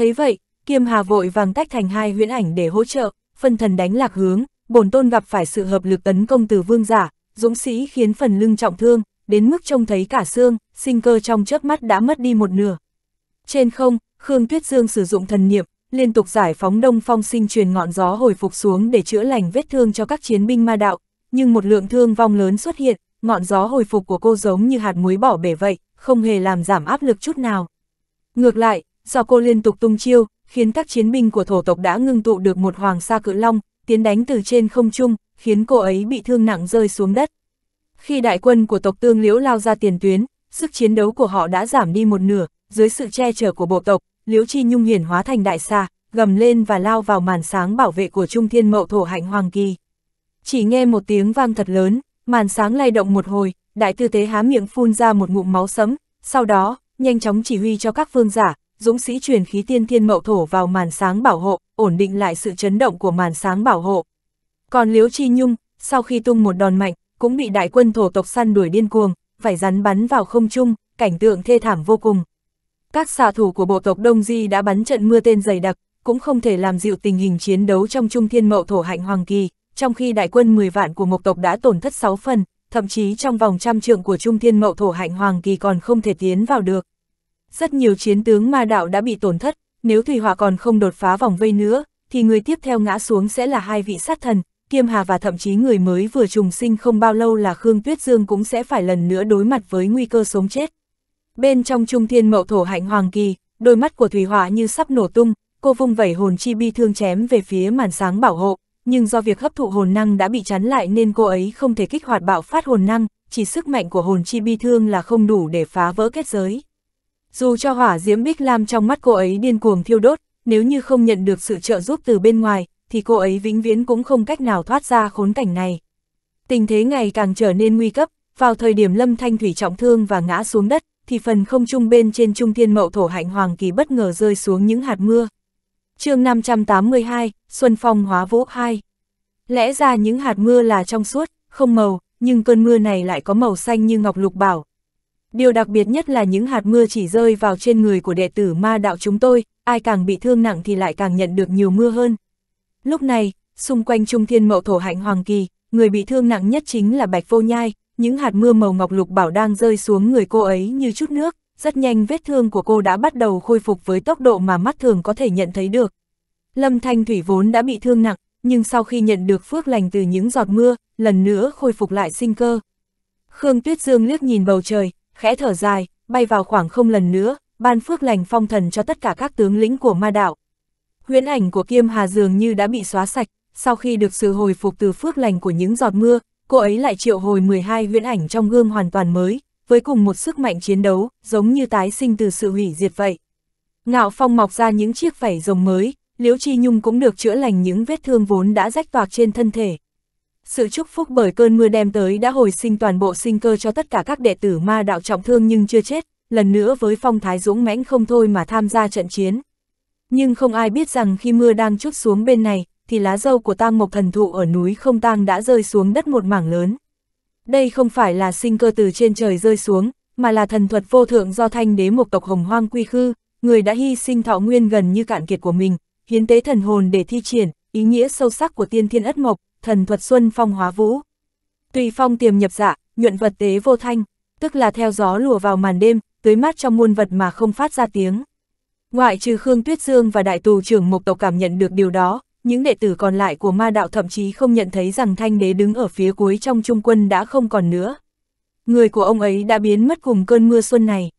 Thấy vậy, Kiêm Hà vội vàng tách thành hai huyễn ảnh để hỗ trợ, phân thần đánh lạc hướng, bổn tôn gặp phải sự hợp lực tấn công từ vương giả, dũng sĩ khiến phần lưng trọng thương, đến mức trông thấy cả xương, sinh cơ trong chớp mắt đã mất đi một nửa. Trên không, Khương Tuyết Dương sử dụng thần niệm, liên tục giải phóng đông phong sinh truyền ngọn gió hồi phục xuống để chữa lành vết thương cho các chiến binh ma đạo, nhưng một lượng thương vong lớn xuất hiện, ngọn gió hồi phục của cô giống như hạt muối bỏ bể vậy, không hề làm giảm áp lực chút nào. Ngược lại, do cô liên tục tung chiêu, khiến các chiến binh của thổ tộc đã ngưng tụ được một hoàng sa cự long, tiến đánh từ trên không trung, khiến cô ấy bị thương nặng rơi xuống đất. Khi đại quân của tộc tương liễu lao ra tiền tuyến, sức chiến đấu của họ đã giảm đi một nửa, dưới sự che chở của bộ tộc, liễu chi nhung hiển hóa thành đại xa, gầm lên và lao vào màn sáng bảo vệ của trung thiên mậu thổ hạnh hoàng kỳ. Chỉ nghe một tiếng vang thật lớn, màn sáng lay động một hồi, đại tư tế há miệng phun ra một ngụm máu sấm, sau đó, nhanh chóng chỉ huy cho các phương giả, dũng sĩ truyền khí tiên thiên mậu thổ vào màn sáng bảo hộ, ổn định lại sự chấn động của màn sáng bảo hộ. Còn Liễu Chi Nhung, sau khi tung một đòn mạnh, cũng bị đại quân thổ tộc săn đuổi điên cuồng, phải rắn bắn vào không trung, cảnh tượng thê thảm vô cùng. Các xạ thủ của bộ tộc Đông Di đã bắn trận mưa tên dày đặc, cũng không thể làm dịu tình hình chiến đấu trong trung thiên mậu thổ hạnh hoàng kỳ, trong khi đại quân 10 vạn của một tộc đã tổn thất 6 phần, thậm chí trong vòng trăm trượng của trung thiên mậu thổ hạnh hoàng kỳ còn không thể tiến vào được. Rất nhiều chiến tướng ma đạo đã bị tổn thất, nếu Thủy Hỏa còn không đột phá vòng vây nữa, thì người tiếp theo ngã xuống sẽ là hai vị sát thần, Kiêm Hà và thậm chí người mới vừa trùng sinh không bao lâu là Khương Tuyết Dương cũng sẽ phải lần nữa đối mặt với nguy cơ sống chết. Bên trong trung thiên mậu thổ hạnh hoàng kỳ, đôi mắt của Thủy Hỏa như sắp nổ tung, cô vung vẩy hồn chi bi thương chém về phía màn sáng bảo hộ, nhưng do việc hấp thụ hồn năng đã bị chắn lại nên cô ấy không thể kích hoạt bạo phát hồn năng, chỉ sức mạnh của hồn chi bi thương là không đủ để phá vỡ kết giới. Dù cho hỏa diễm bích lam trong mắt cô ấy điên cuồng thiêu đốt, nếu như không nhận được sự trợ giúp từ bên ngoài, thì cô ấy vĩnh viễn cũng không cách nào thoát ra khốn cảnh này. Tình thế ngày càng trở nên nguy cấp, vào thời điểm Lâm Thanh Thủy trọng thương và ngã xuống đất, thì phần không trung bên trên trung thiên mậu thổ hạnh hoàng kỳ bất ngờ rơi xuống những hạt mưa. chương 582, Xuân Phong Hóa Vũ 2 Lẽ ra những hạt mưa là trong suốt, không màu, nhưng cơn mưa này lại có màu xanh như ngọc lục bảo, Điều đặc biệt nhất là những hạt mưa chỉ rơi vào trên người của đệ tử ma đạo chúng tôi, ai càng bị thương nặng thì lại càng nhận được nhiều mưa hơn. Lúc này, xung quanh trung thiên mậu thổ hạnh hoàng kỳ, người bị thương nặng nhất chính là Bạch Vô Nhai, những hạt mưa màu ngọc lục bảo đang rơi xuống người cô ấy như chút nước, rất nhanh vết thương của cô đã bắt đầu khôi phục với tốc độ mà mắt thường có thể nhận thấy được. Lâm Thanh Thủy vốn đã bị thương nặng, nhưng sau khi nhận được phước lành từ những giọt mưa, lần nữa khôi phục lại sinh cơ. Khương Tuyết Dương liếc nhìn bầu trời, khẽ thở dài, bay vào khoảng không lần nữa, ban phước lành phong thần cho tất cả các tướng lĩnh của ma đạo. Huyễn ảnh của Kiêm Hà dường như đã bị xóa sạch, sau khi được sự hồi phục từ phước lành của những giọt mưa, cô ấy lại triệu hồi 12 huyễn ảnh trong gương hoàn toàn mới, với cùng một sức mạnh chiến đấu, giống như tái sinh từ sự hủy diệt vậy. Ngạo Phong mọc ra những chiếc vảy rồng mới, Liễu Chi Nhung cũng được chữa lành những vết thương vốn đã rách toạc trên thân thể sự chúc phúc bởi cơn mưa đem tới đã hồi sinh toàn bộ sinh cơ cho tất cả các đệ tử ma đạo trọng thương nhưng chưa chết, lần nữa với phong thái dũng mãnh không thôi mà tham gia trận chiến. Nhưng không ai biết rằng khi mưa đang chút xuống bên này, thì lá dâu của tang mộc thần thụ ở núi không tang đã rơi xuống đất một mảng lớn. Đây không phải là sinh cơ từ trên trời rơi xuống, mà là thần thuật vô thượng do thanh đế một tộc hồng hoang quy khư, người đã hy sinh thọ nguyên gần như cạn kiệt của mình, hiến tế thần hồn để thi triển, ý nghĩa sâu sắc của tiên thiên ất mộc, thần thuật xuân phong hóa vũ. Tùy phong tiềm nhập dạ, nhuận vật tế vô thanh, tức là theo gió lùa vào màn đêm, tưới mát trong muôn vật mà không phát ra tiếng. Ngoại trừ Khương Tuyết Dương và đại tù trưởng Mộc tộc cảm nhận được điều đó, những đệ tử còn lại của ma đạo thậm chí không nhận thấy rằng thanh đế đứng ở phía cuối trong trung quân đã không còn nữa. Người của ông ấy đã biến mất cùng cơn mưa xuân này.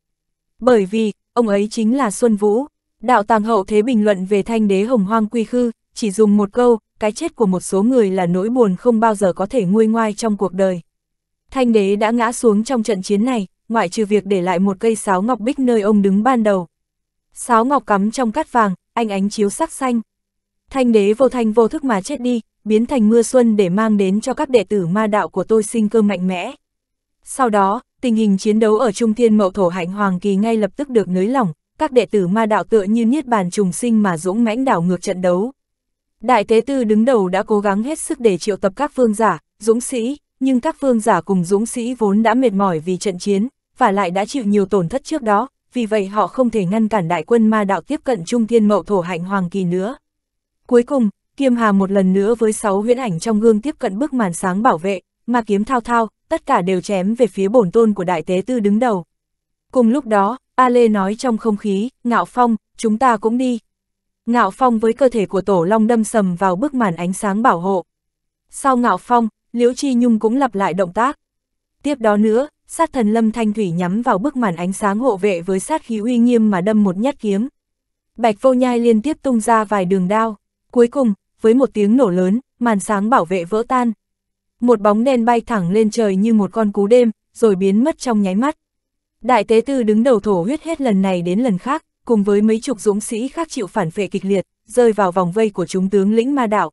Bởi vì, ông ấy chính là Xuân Vũ. Đạo tàng hậu thế bình luận về thanh đế hồng hoang quy khư, chỉ dùng một câu, cái chết của một số người là nỗi buồn không bao giờ có thể nguôi ngoai trong cuộc đời. Thanh đế đã ngã xuống trong trận chiến này, ngoại trừ việc để lại một cây sáo ngọc bích nơi ông đứng ban đầu. Sáo ngọc cắm trong cát vàng, anh ánh chiếu sắc xanh. Thanh đế vô thanh vô thức mà chết đi, biến thành mưa xuân để mang đến cho các đệ tử ma đạo của tôi sinh cơ mạnh mẽ. Sau đó, tình hình chiến đấu ở Trung Thiên Mậu Thổ Hạnh Hoàng Kỳ ngay lập tức được nới lỏng, các đệ tử ma đạo tựa như niết bàn trùng sinh mà dũng mãnh đảo ngược trận đấu. Đại tế tư đứng đầu đã cố gắng hết sức để triệu tập các vương giả, dũng sĩ, nhưng các vương giả cùng dũng sĩ vốn đã mệt mỏi vì trận chiến, và lại đã chịu nhiều tổn thất trước đó, vì vậy họ không thể ngăn cản đại quân ma đạo tiếp cận trung thiên mậu thổ hạnh hoàng kỳ nữa. Cuối cùng, Kiêm Hà một lần nữa với sáu huyễn ảnh trong gương tiếp cận bức màn sáng bảo vệ, mà kiếm thao thao, tất cả đều chém về phía bổn tôn của đại tế tư đứng đầu. Cùng lúc đó, A Lê nói trong không khí, ngạo phong, chúng ta cũng đi, Ngạo Phong với cơ thể của Tổ Long đâm sầm vào bức màn ánh sáng bảo hộ. Sau Ngạo Phong, Liễu Chi Nhung cũng lặp lại động tác. Tiếp đó nữa, sát thần Lâm Thanh Thủy nhắm vào bức màn ánh sáng hộ vệ với sát khí uy nghiêm mà đâm một nhát kiếm. Bạch Vô Nhai liên tiếp tung ra vài đường đao, cuối cùng, với một tiếng nổ lớn, màn sáng bảo vệ vỡ tan. Một bóng đen bay thẳng lên trời như một con cú đêm, rồi biến mất trong nháy mắt. Đại tế tư đứng đầu thổ huyết hết lần này đến lần khác, cùng với mấy chục dũng sĩ khác chịu phản phệ kịch liệt, rơi vào vòng vây của chúng tướng lĩnh ma đạo.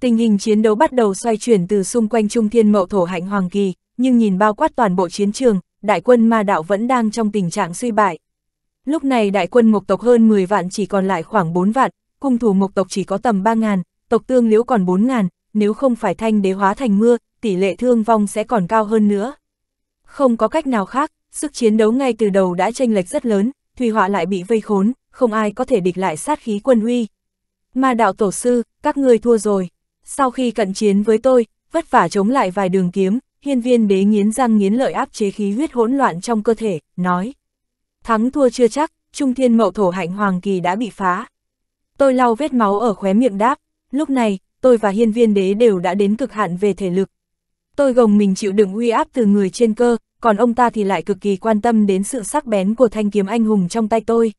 Tình hình chiến đấu bắt đầu xoay chuyển từ xung quanh Trung Thiên Mậu Thổ Hạnh Hoàng Kỳ, nhưng nhìn bao quát toàn bộ chiến trường, đại quân ma đạo vẫn đang trong tình trạng suy bại. Lúc này đại quân mộc tộc hơn 10 vạn chỉ còn lại khoảng 4 vạn, cung thủ mộc tộc chỉ có tầm 3 ngàn, tộc tương liễu còn 4 ngàn, nếu không phải thanh đế hóa thành mưa, tỷ lệ thương vong sẽ còn cao hơn nữa. Không có cách nào khác, sức chiến đấu ngay từ đầu đã chênh lệch rất lớn, Thùy Họa lại bị vây khốn, không ai có thể địch lại sát khí quân huy. ma đạo tổ sư, các ngươi thua rồi. Sau khi cận chiến với tôi, vất vả chống lại vài đường kiếm, hiên viên đế nghiến răng nghiến lợi áp chế khí huyết hỗn loạn trong cơ thể, nói. Thắng thua chưa chắc, trung thiên mậu thổ hạnh hoàng kỳ đã bị phá. Tôi lau vết máu ở khóe miệng đáp, lúc này, tôi và hiên viên đế đều đã đến cực hạn về thể lực. Tôi gồng mình chịu đựng uy áp từ người trên cơ, còn ông ta thì lại cực kỳ quan tâm đến sự sắc bén của thanh kiếm anh hùng trong tay tôi.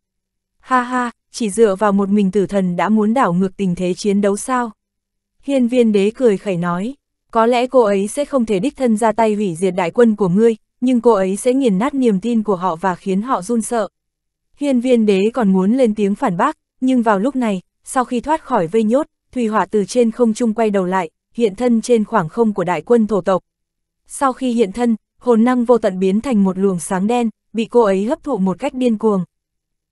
Ha ha, chỉ dựa vào một mình tử thần đã muốn đảo ngược tình thế chiến đấu sao? Hiên viên đế cười khẩy nói, có lẽ cô ấy sẽ không thể đích thân ra tay hủy diệt đại quân của ngươi, nhưng cô ấy sẽ nghiền nát niềm tin của họ và khiến họ run sợ. Hiên viên đế còn muốn lên tiếng phản bác, nhưng vào lúc này, sau khi thoát khỏi vây nhốt, Thùy Hỏa từ trên không trung quay đầu lại, hiện thân trên khoảng không của đại quân thổ tộc. Sau khi hiện thân, hồn năng vô tận biến thành một luồng sáng đen, bị cô ấy hấp thụ một cách điên cuồng.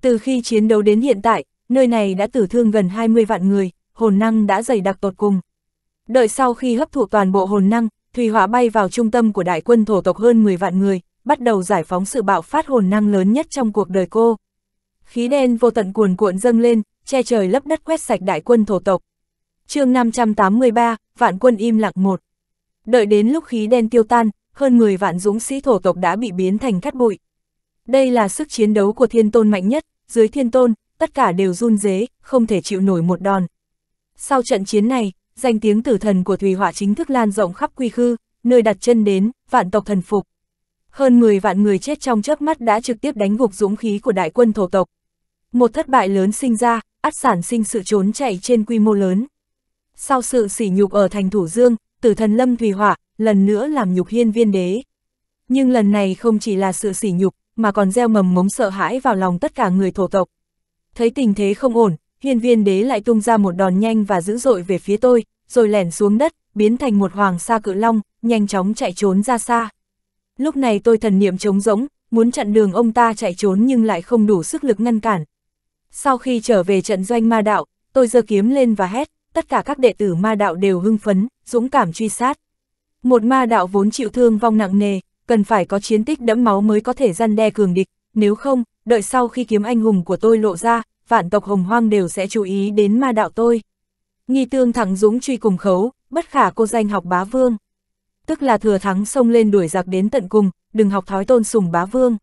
Từ khi chiến đấu đến hiện tại, nơi này đã tử thương gần 20 vạn người, hồn năng đã dày đặc tột cùng. Đợi sau khi hấp thụ toàn bộ hồn năng, Thủy Hỏa bay vào trung tâm của đại quân thổ tộc hơn 10 vạn người, bắt đầu giải phóng sự bạo phát hồn năng lớn nhất trong cuộc đời cô. Khí đen vô tận cuồn cuộn dâng lên, che trời lấp đất quét sạch đại quân thổ tộc. chương 583, vạn quân im lặng một. Đợi đến lúc khí đen tiêu tan, hơn 10 vạn dũng sĩ thổ tộc đã bị biến thành cát bụi. Đây là sức chiến đấu của thiên tôn mạnh nhất, dưới thiên tôn, tất cả đều run rế, không thể chịu nổi một đòn. Sau trận chiến này, danh tiếng tử thần của Thùy Hỏa chính thức lan rộng khắp quy khư, nơi đặt chân đến, vạn tộc thần phục. Hơn 10 vạn người chết trong chớp mắt đã trực tiếp đánh gục dũng khí của đại quân thổ tộc. Một thất bại lớn sinh ra, ắt sản sinh sự trốn chạy trên quy mô lớn. Sau sự sỉ nhục ở thành Thủ Dương, tử thần Lâm Thùy Hỏa, lần nữa làm nhục hiên viên đế. Nhưng lần này không chỉ là sự sỉ nhục, mà còn gieo mầm mống sợ hãi vào lòng tất cả người thổ tộc. Thấy tình thế không ổn, hiên viên đế lại tung ra một đòn nhanh và dữ dội về phía tôi, rồi lẻn xuống đất, biến thành một hoàng sa cự long, nhanh chóng chạy trốn ra xa. Lúc này tôi thần niệm trống rỗng, muốn chặn đường ông ta chạy trốn nhưng lại không đủ sức lực ngăn cản. Sau khi trở về trận doanh ma đạo, tôi giơ kiếm lên và hét, tất cả các đệ tử ma đạo đều hưng phấn, dũng cảm truy sát. Một ma đạo vốn chịu thương vong nặng nề, cần phải có chiến tích đẫm máu mới có thể gian đe cường địch, nếu không, đợi sau khi kiếm anh hùng của tôi lộ ra, vạn tộc hồng hoang đều sẽ chú ý đến ma đạo tôi. Nghi tương thẳng dũng truy cùng khấu, bất khả cô danh học bá vương. Tức là thừa thắng xông lên đuổi giặc đến tận cùng, đừng học thói tôn sùng bá vương.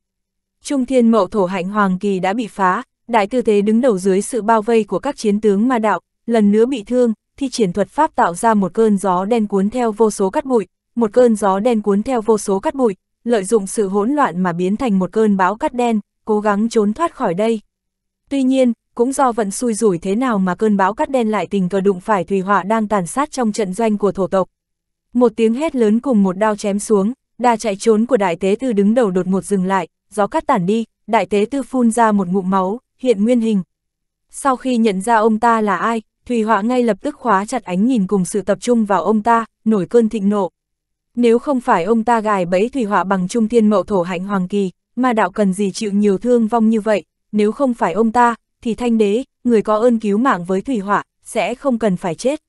Trung thiên mậu thổ hạnh hoàng kỳ đã bị phá, đại tư thế đứng đầu dưới sự bao vây của các chiến tướng ma đạo, lần nữa bị thương, thi triển thuật pháp tạo ra một cơn gió đen cuốn theo vô số cát bụi, một cơn gió đen cuốn theo vô số cát bụi, lợi dụng sự hỗn loạn mà biến thành một cơn bão cát đen, cố gắng trốn thoát khỏi đây. Tuy nhiên, cũng do vận xui rủi thế nào mà cơn bão cát đen lại tình cờ đụng phải Thủy Họa đang tàn sát trong trận doanh của thổ tộc. Một tiếng hét lớn cùng một đao chém xuống, đà chạy trốn của đại tế tư đứng đầu đột ngột dừng lại, gió cát tản đi, đại tế tư phun ra một ngụm máu, hiện nguyên hình. Sau khi nhận ra ông ta là ai, Thủy Họa ngay lập tức khóa chặt ánh nhìn cùng sự tập trung vào ông ta, nổi cơn thịnh nộ. Nếu không phải ông ta gài bẫy Thủy Họa bằng trung Thiên mậu thổ hạnh hoàng kỳ, mà đạo cần gì chịu nhiều thương vong như vậy, nếu không phải ông ta, thì thanh đế, người có ơn cứu mạng với Thủy Họa, sẽ không cần phải chết.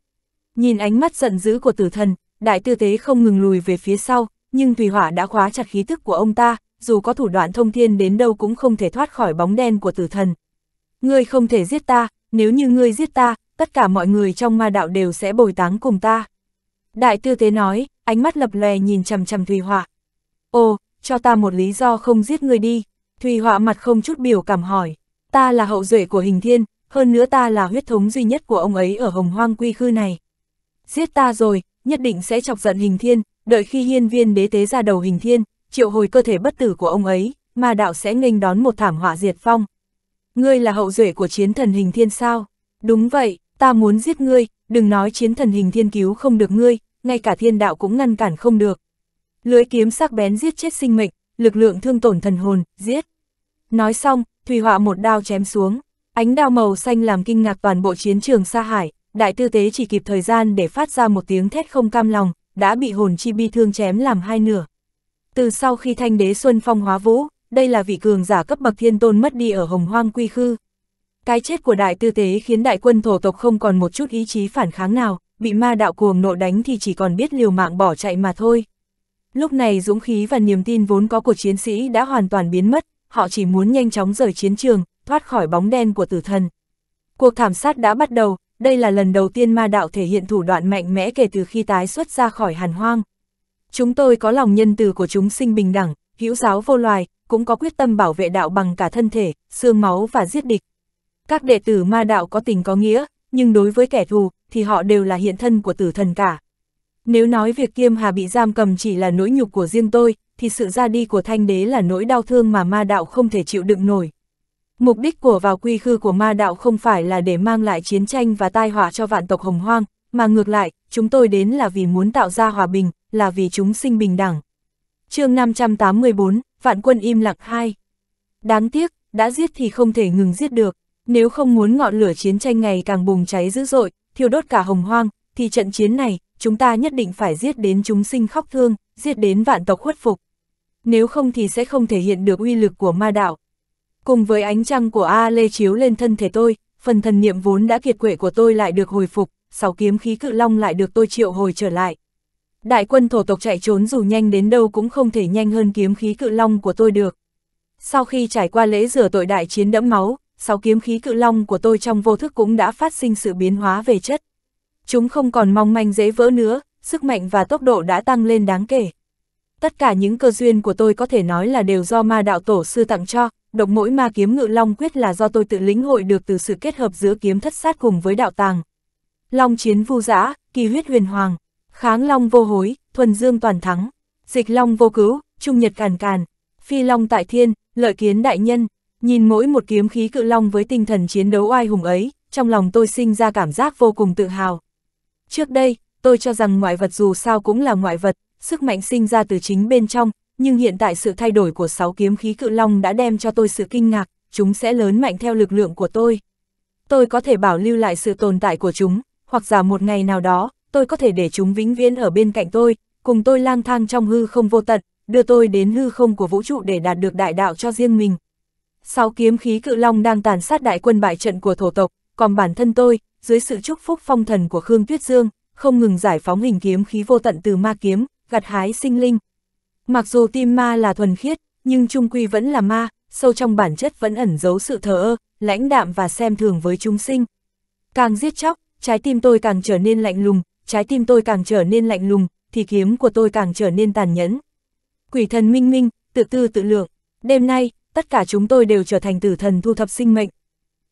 Nhìn ánh mắt giận dữ của tử thần, đại tư tế không ngừng lùi về phía sau, nhưng Thủy Họa đã khóa chặt khí tức của ông ta, dù có thủ đoạn thông thiên đến đâu cũng không thể thoát khỏi bóng đen của tử thần. Ngươi không thể giết ta, nếu như ngươi giết ta, tất cả mọi người trong ma đạo đều sẽ bồi táng cùng ta. Đại tư tế nói, ánh mắt lập lè nhìn chầm chầm Thùy Họa. Ô, cho ta một lý do không giết người đi. Thùy Họa mặt không chút biểu cảm hỏi. Ta là hậu duệ của hình thiên, hơn nữa ta là huyết thống duy nhất của ông ấy ở hồng hoang quy khư này. Giết ta rồi, nhất định sẽ chọc giận hình thiên, đợi khi hiên viên đế tế ra đầu hình thiên, triệu hồi cơ thể bất tử của ông ấy, ma đạo sẽ nghênh đón một thảm họa diệt phong. Ngươi là hậu duệ của chiến thần hình thiên sao? Đúng vậy, ta muốn giết ngươi, đừng nói chiến thần hình thiên cứu không được ngươi, ngay cả thiên đạo cũng ngăn cản không được. Lưới kiếm sắc bén giết chết sinh mệnh, lực lượng thương tổn thần hồn, giết. Nói xong, Thùy Họa một đao chém xuống, ánh đao màu xanh làm kinh ngạc toàn bộ chiến trường xa hải, đại tư tế chỉ kịp thời gian để phát ra một tiếng thét không cam lòng, đã bị hồn chi bi thương chém làm hai nửa. Từ sau khi thanh đế Xuân Phong hóa vũ, đây là vị cường giả cấp bậc thiên tôn mất đi ở hồng hoang quy khư, cái chết của đại tư tế khiến đại quân thổ tộc không còn một chút ý chí phản kháng nào, bị ma đạo cuồng nộ đánh thì chỉ còn biết liều mạng bỏ chạy mà thôi. Lúc này dũng khí và niềm tin vốn có của chiến sĩ đã hoàn toàn biến mất, họ chỉ muốn nhanh chóng rời chiến trường, thoát khỏi bóng đen của tử thần. Cuộc thảm sát đã bắt đầu, đây là lần đầu tiên ma đạo thể hiện thủ đoạn mạnh mẽ kể từ khi tái xuất ra khỏi hàn hoang. Chúng tôi có lòng nhân từ của chúng sinh bình đẳng, hữu giáo vô loài, cũng có quyết tâm bảo vệ đạo bằng cả thân thể, xương máu và giết địch. Các đệ tử ma đạo có tình có nghĩa, nhưng đối với kẻ thù, thì họ đều là hiện thân của tử thần cả. Nếu nói việc Kiêm Hà bị giam cầm chỉ là nỗi nhục của riêng tôi, thì sự ra đi của thanh đế là nỗi đau thương mà ma đạo không thể chịu đựng nổi. Mục đích của vào quy khư của ma đạo không phải là để mang lại chiến tranh và tai họa cho vạn tộc hồng hoang, mà ngược lại, chúng tôi đến là vì muốn tạo ra hòa bình, là vì chúng sinh bình đẳng. chương 584, Vạn quân im lặng 2 Đáng tiếc, đã giết thì không thể ngừng giết được, nếu không muốn ngọn lửa chiến tranh ngày càng bùng cháy dữ dội, thiêu đốt cả hồng hoang, thì trận chiến này, chúng ta nhất định phải giết đến chúng sinh khóc thương, giết đến vạn tộc khuất phục. Nếu không thì sẽ không thể hiện được uy lực của ma đạo. Cùng với ánh trăng của A Lê chiếu lên thân thể tôi, phần thần niệm vốn đã kiệt quệ của tôi lại được hồi phục, sáu kiếm khí cự long lại được tôi triệu hồi trở lại. Đại quân thổ tộc chạy trốn dù nhanh đến đâu cũng không thể nhanh hơn kiếm khí cự long của tôi được. Sau khi trải qua lễ rửa tội đại chiến đẫm máu, sáu kiếm khí cự long của tôi trong vô thức cũng đã phát sinh sự biến hóa về chất. Chúng không còn mong manh dễ vỡ nữa, sức mạnh và tốc độ đã tăng lên đáng kể. Tất cả những cơ duyên của tôi có thể nói là đều do ma đạo tổ sư tặng cho, độc mỗi ma kiếm ngự long quyết là do tôi tự lĩnh hội được từ sự kết hợp giữa kiếm thất sát cùng với đạo tàng. Long chiến vu dã kỳ huyết huyền hoàng, kháng long vô hối, thuần dương toàn thắng, dịch long vô cứu, trung nhật càn càn, phi long tại thiên, lợi kiến đại nhân, Nhìn mỗi một kiếm khí cự long với tinh thần chiến đấu oai hùng ấy, trong lòng tôi sinh ra cảm giác vô cùng tự hào. Trước đây, tôi cho rằng ngoại vật dù sao cũng là ngoại vật, sức mạnh sinh ra từ chính bên trong, nhưng hiện tại sự thay đổi của sáu kiếm khí cự long đã đem cho tôi sự kinh ngạc, chúng sẽ lớn mạnh theo lực lượng của tôi. Tôi có thể bảo lưu lại sự tồn tại của chúng, hoặc giả một ngày nào đó, tôi có thể để chúng vĩnh viễn ở bên cạnh tôi, cùng tôi lang thang trong hư không vô tận, đưa tôi đến hư không của vũ trụ để đạt được đại đạo cho riêng mình, sáu kiếm khí cự long đang tàn sát đại quân bại trận của thổ tộc, còn bản thân tôi, dưới sự chúc phúc phong thần của Khương Tuyết Dương, không ngừng giải phóng hình kiếm khí vô tận từ ma kiếm, gặt hái sinh linh. Mặc dù tim ma là thuần khiết, nhưng trung quy vẫn là ma, sâu trong bản chất vẫn ẩn giấu sự thờ ơ, lãnh đạm và xem thường với chúng sinh. Càng giết chóc, trái tim tôi càng trở nên lạnh lùng, trái tim tôi càng trở nên lạnh lùng, thì kiếm của tôi càng trở nên tàn nhẫn. Quỷ thần minh minh, tự tư tự lượng, đêm nay, tất cả chúng tôi đều trở thành tử thần thu thập sinh mệnh.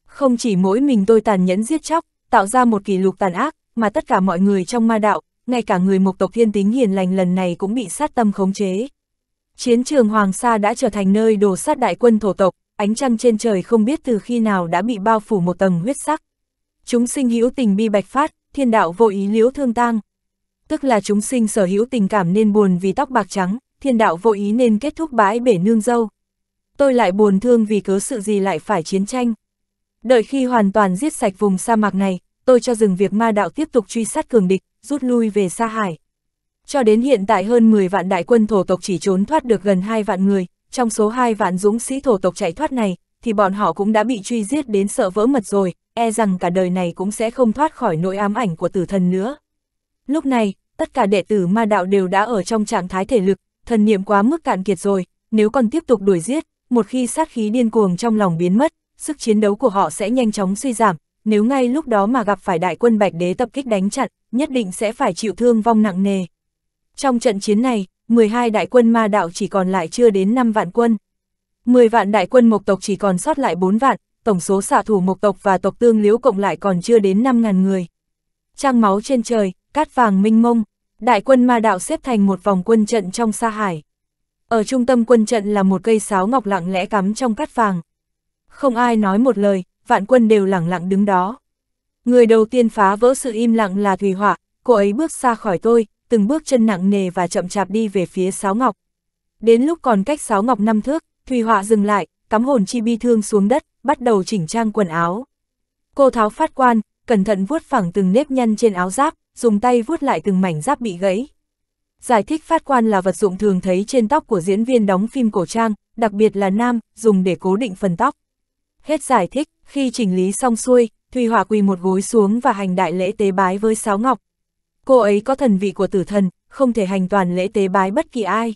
Không chỉ mỗi mình tôi tàn nhẫn giết chóc, tạo ra một kỷ lục tàn ác, mà tất cả mọi người trong ma đạo, ngay cả người mục tộc thiên tính hiền lành lần này cũng bị sát tâm khống chế. Chiến trường Hoàng Sa đã trở thành nơi đổ sát đại quân thổ tộc, ánh trăng trên trời không biết từ khi nào đã bị bao phủ một tầng huyết sắc. Chúng sinh hữu tình bi bạch phát, thiên đạo vô ý liễu thương tang. Tức là chúng sinh sở hữu tình cảm nên buồn vì tóc bạc trắng, thiên đạo vô ý nên kết thúc bãi bể nương dâu tôi lại buồn thương vì cớ sự gì lại phải chiến tranh. Đợi khi hoàn toàn giết sạch vùng sa mạc này, tôi cho dừng việc ma đạo tiếp tục truy sát cường địch, rút lui về xa hải. Cho đến hiện tại hơn 10 vạn đại quân thổ tộc chỉ trốn thoát được gần 2 vạn người, trong số 2 vạn dũng sĩ thổ tộc chạy thoát này, thì bọn họ cũng đã bị truy giết đến sợ vỡ mật rồi, e rằng cả đời này cũng sẽ không thoát khỏi nỗi ám ảnh của tử thần nữa. Lúc này, tất cả đệ tử ma đạo đều đã ở trong trạng thái thể lực, thần niệm quá mức cạn kiệt rồi, nếu còn tiếp tục đuổi giết, một khi sát khí điên cuồng trong lòng biến mất, sức chiến đấu của họ sẽ nhanh chóng suy giảm, nếu ngay lúc đó mà gặp phải đại quân Bạch Đế tập kích đánh chặn, nhất định sẽ phải chịu thương vong nặng nề. Trong trận chiến này, 12 đại quân ma đạo chỉ còn lại chưa đến 5 vạn quân. 10 vạn đại quân mộc tộc chỉ còn sót lại 4 vạn, tổng số xạ thủ mộc tộc và tộc tương liễu cộng lại còn chưa đến 5.000 người. Trăng máu trên trời, cát vàng minh mông, đại quân ma đạo xếp thành một vòng quân trận trong sa hải. Ở trung tâm quân trận là một cây sáo ngọc lặng lẽ cắm trong cát vàng. Không ai nói một lời, vạn quân đều lặng lặng đứng đó. Người đầu tiên phá vỡ sự im lặng là Thủy Hỏa, cô ấy bước xa khỏi tôi, từng bước chân nặng nề và chậm chạp đi về phía sáo ngọc. Đến lúc còn cách sáo ngọc năm thước, Thủy Họa dừng lại, cắm hồn chi bi thương xuống đất, bắt đầu chỉnh trang quần áo. Cô tháo phát quan, cẩn thận vuốt phẳng từng nếp nhăn trên áo giáp, dùng tay vuốt lại từng mảnh giáp bị gãy. Giải thích phát quan là vật dụng thường thấy trên tóc của diễn viên đóng phim cổ trang, đặc biệt là nam, dùng để cố định phần tóc. Hết giải thích, khi chỉnh lý xong xuôi, Thùy Hỏa quỳ một gối xuống và hành đại lễ tế bái với Sáo Ngọc. Cô ấy có thần vị của tử thần, không thể hành toàn lễ tế bái bất kỳ ai.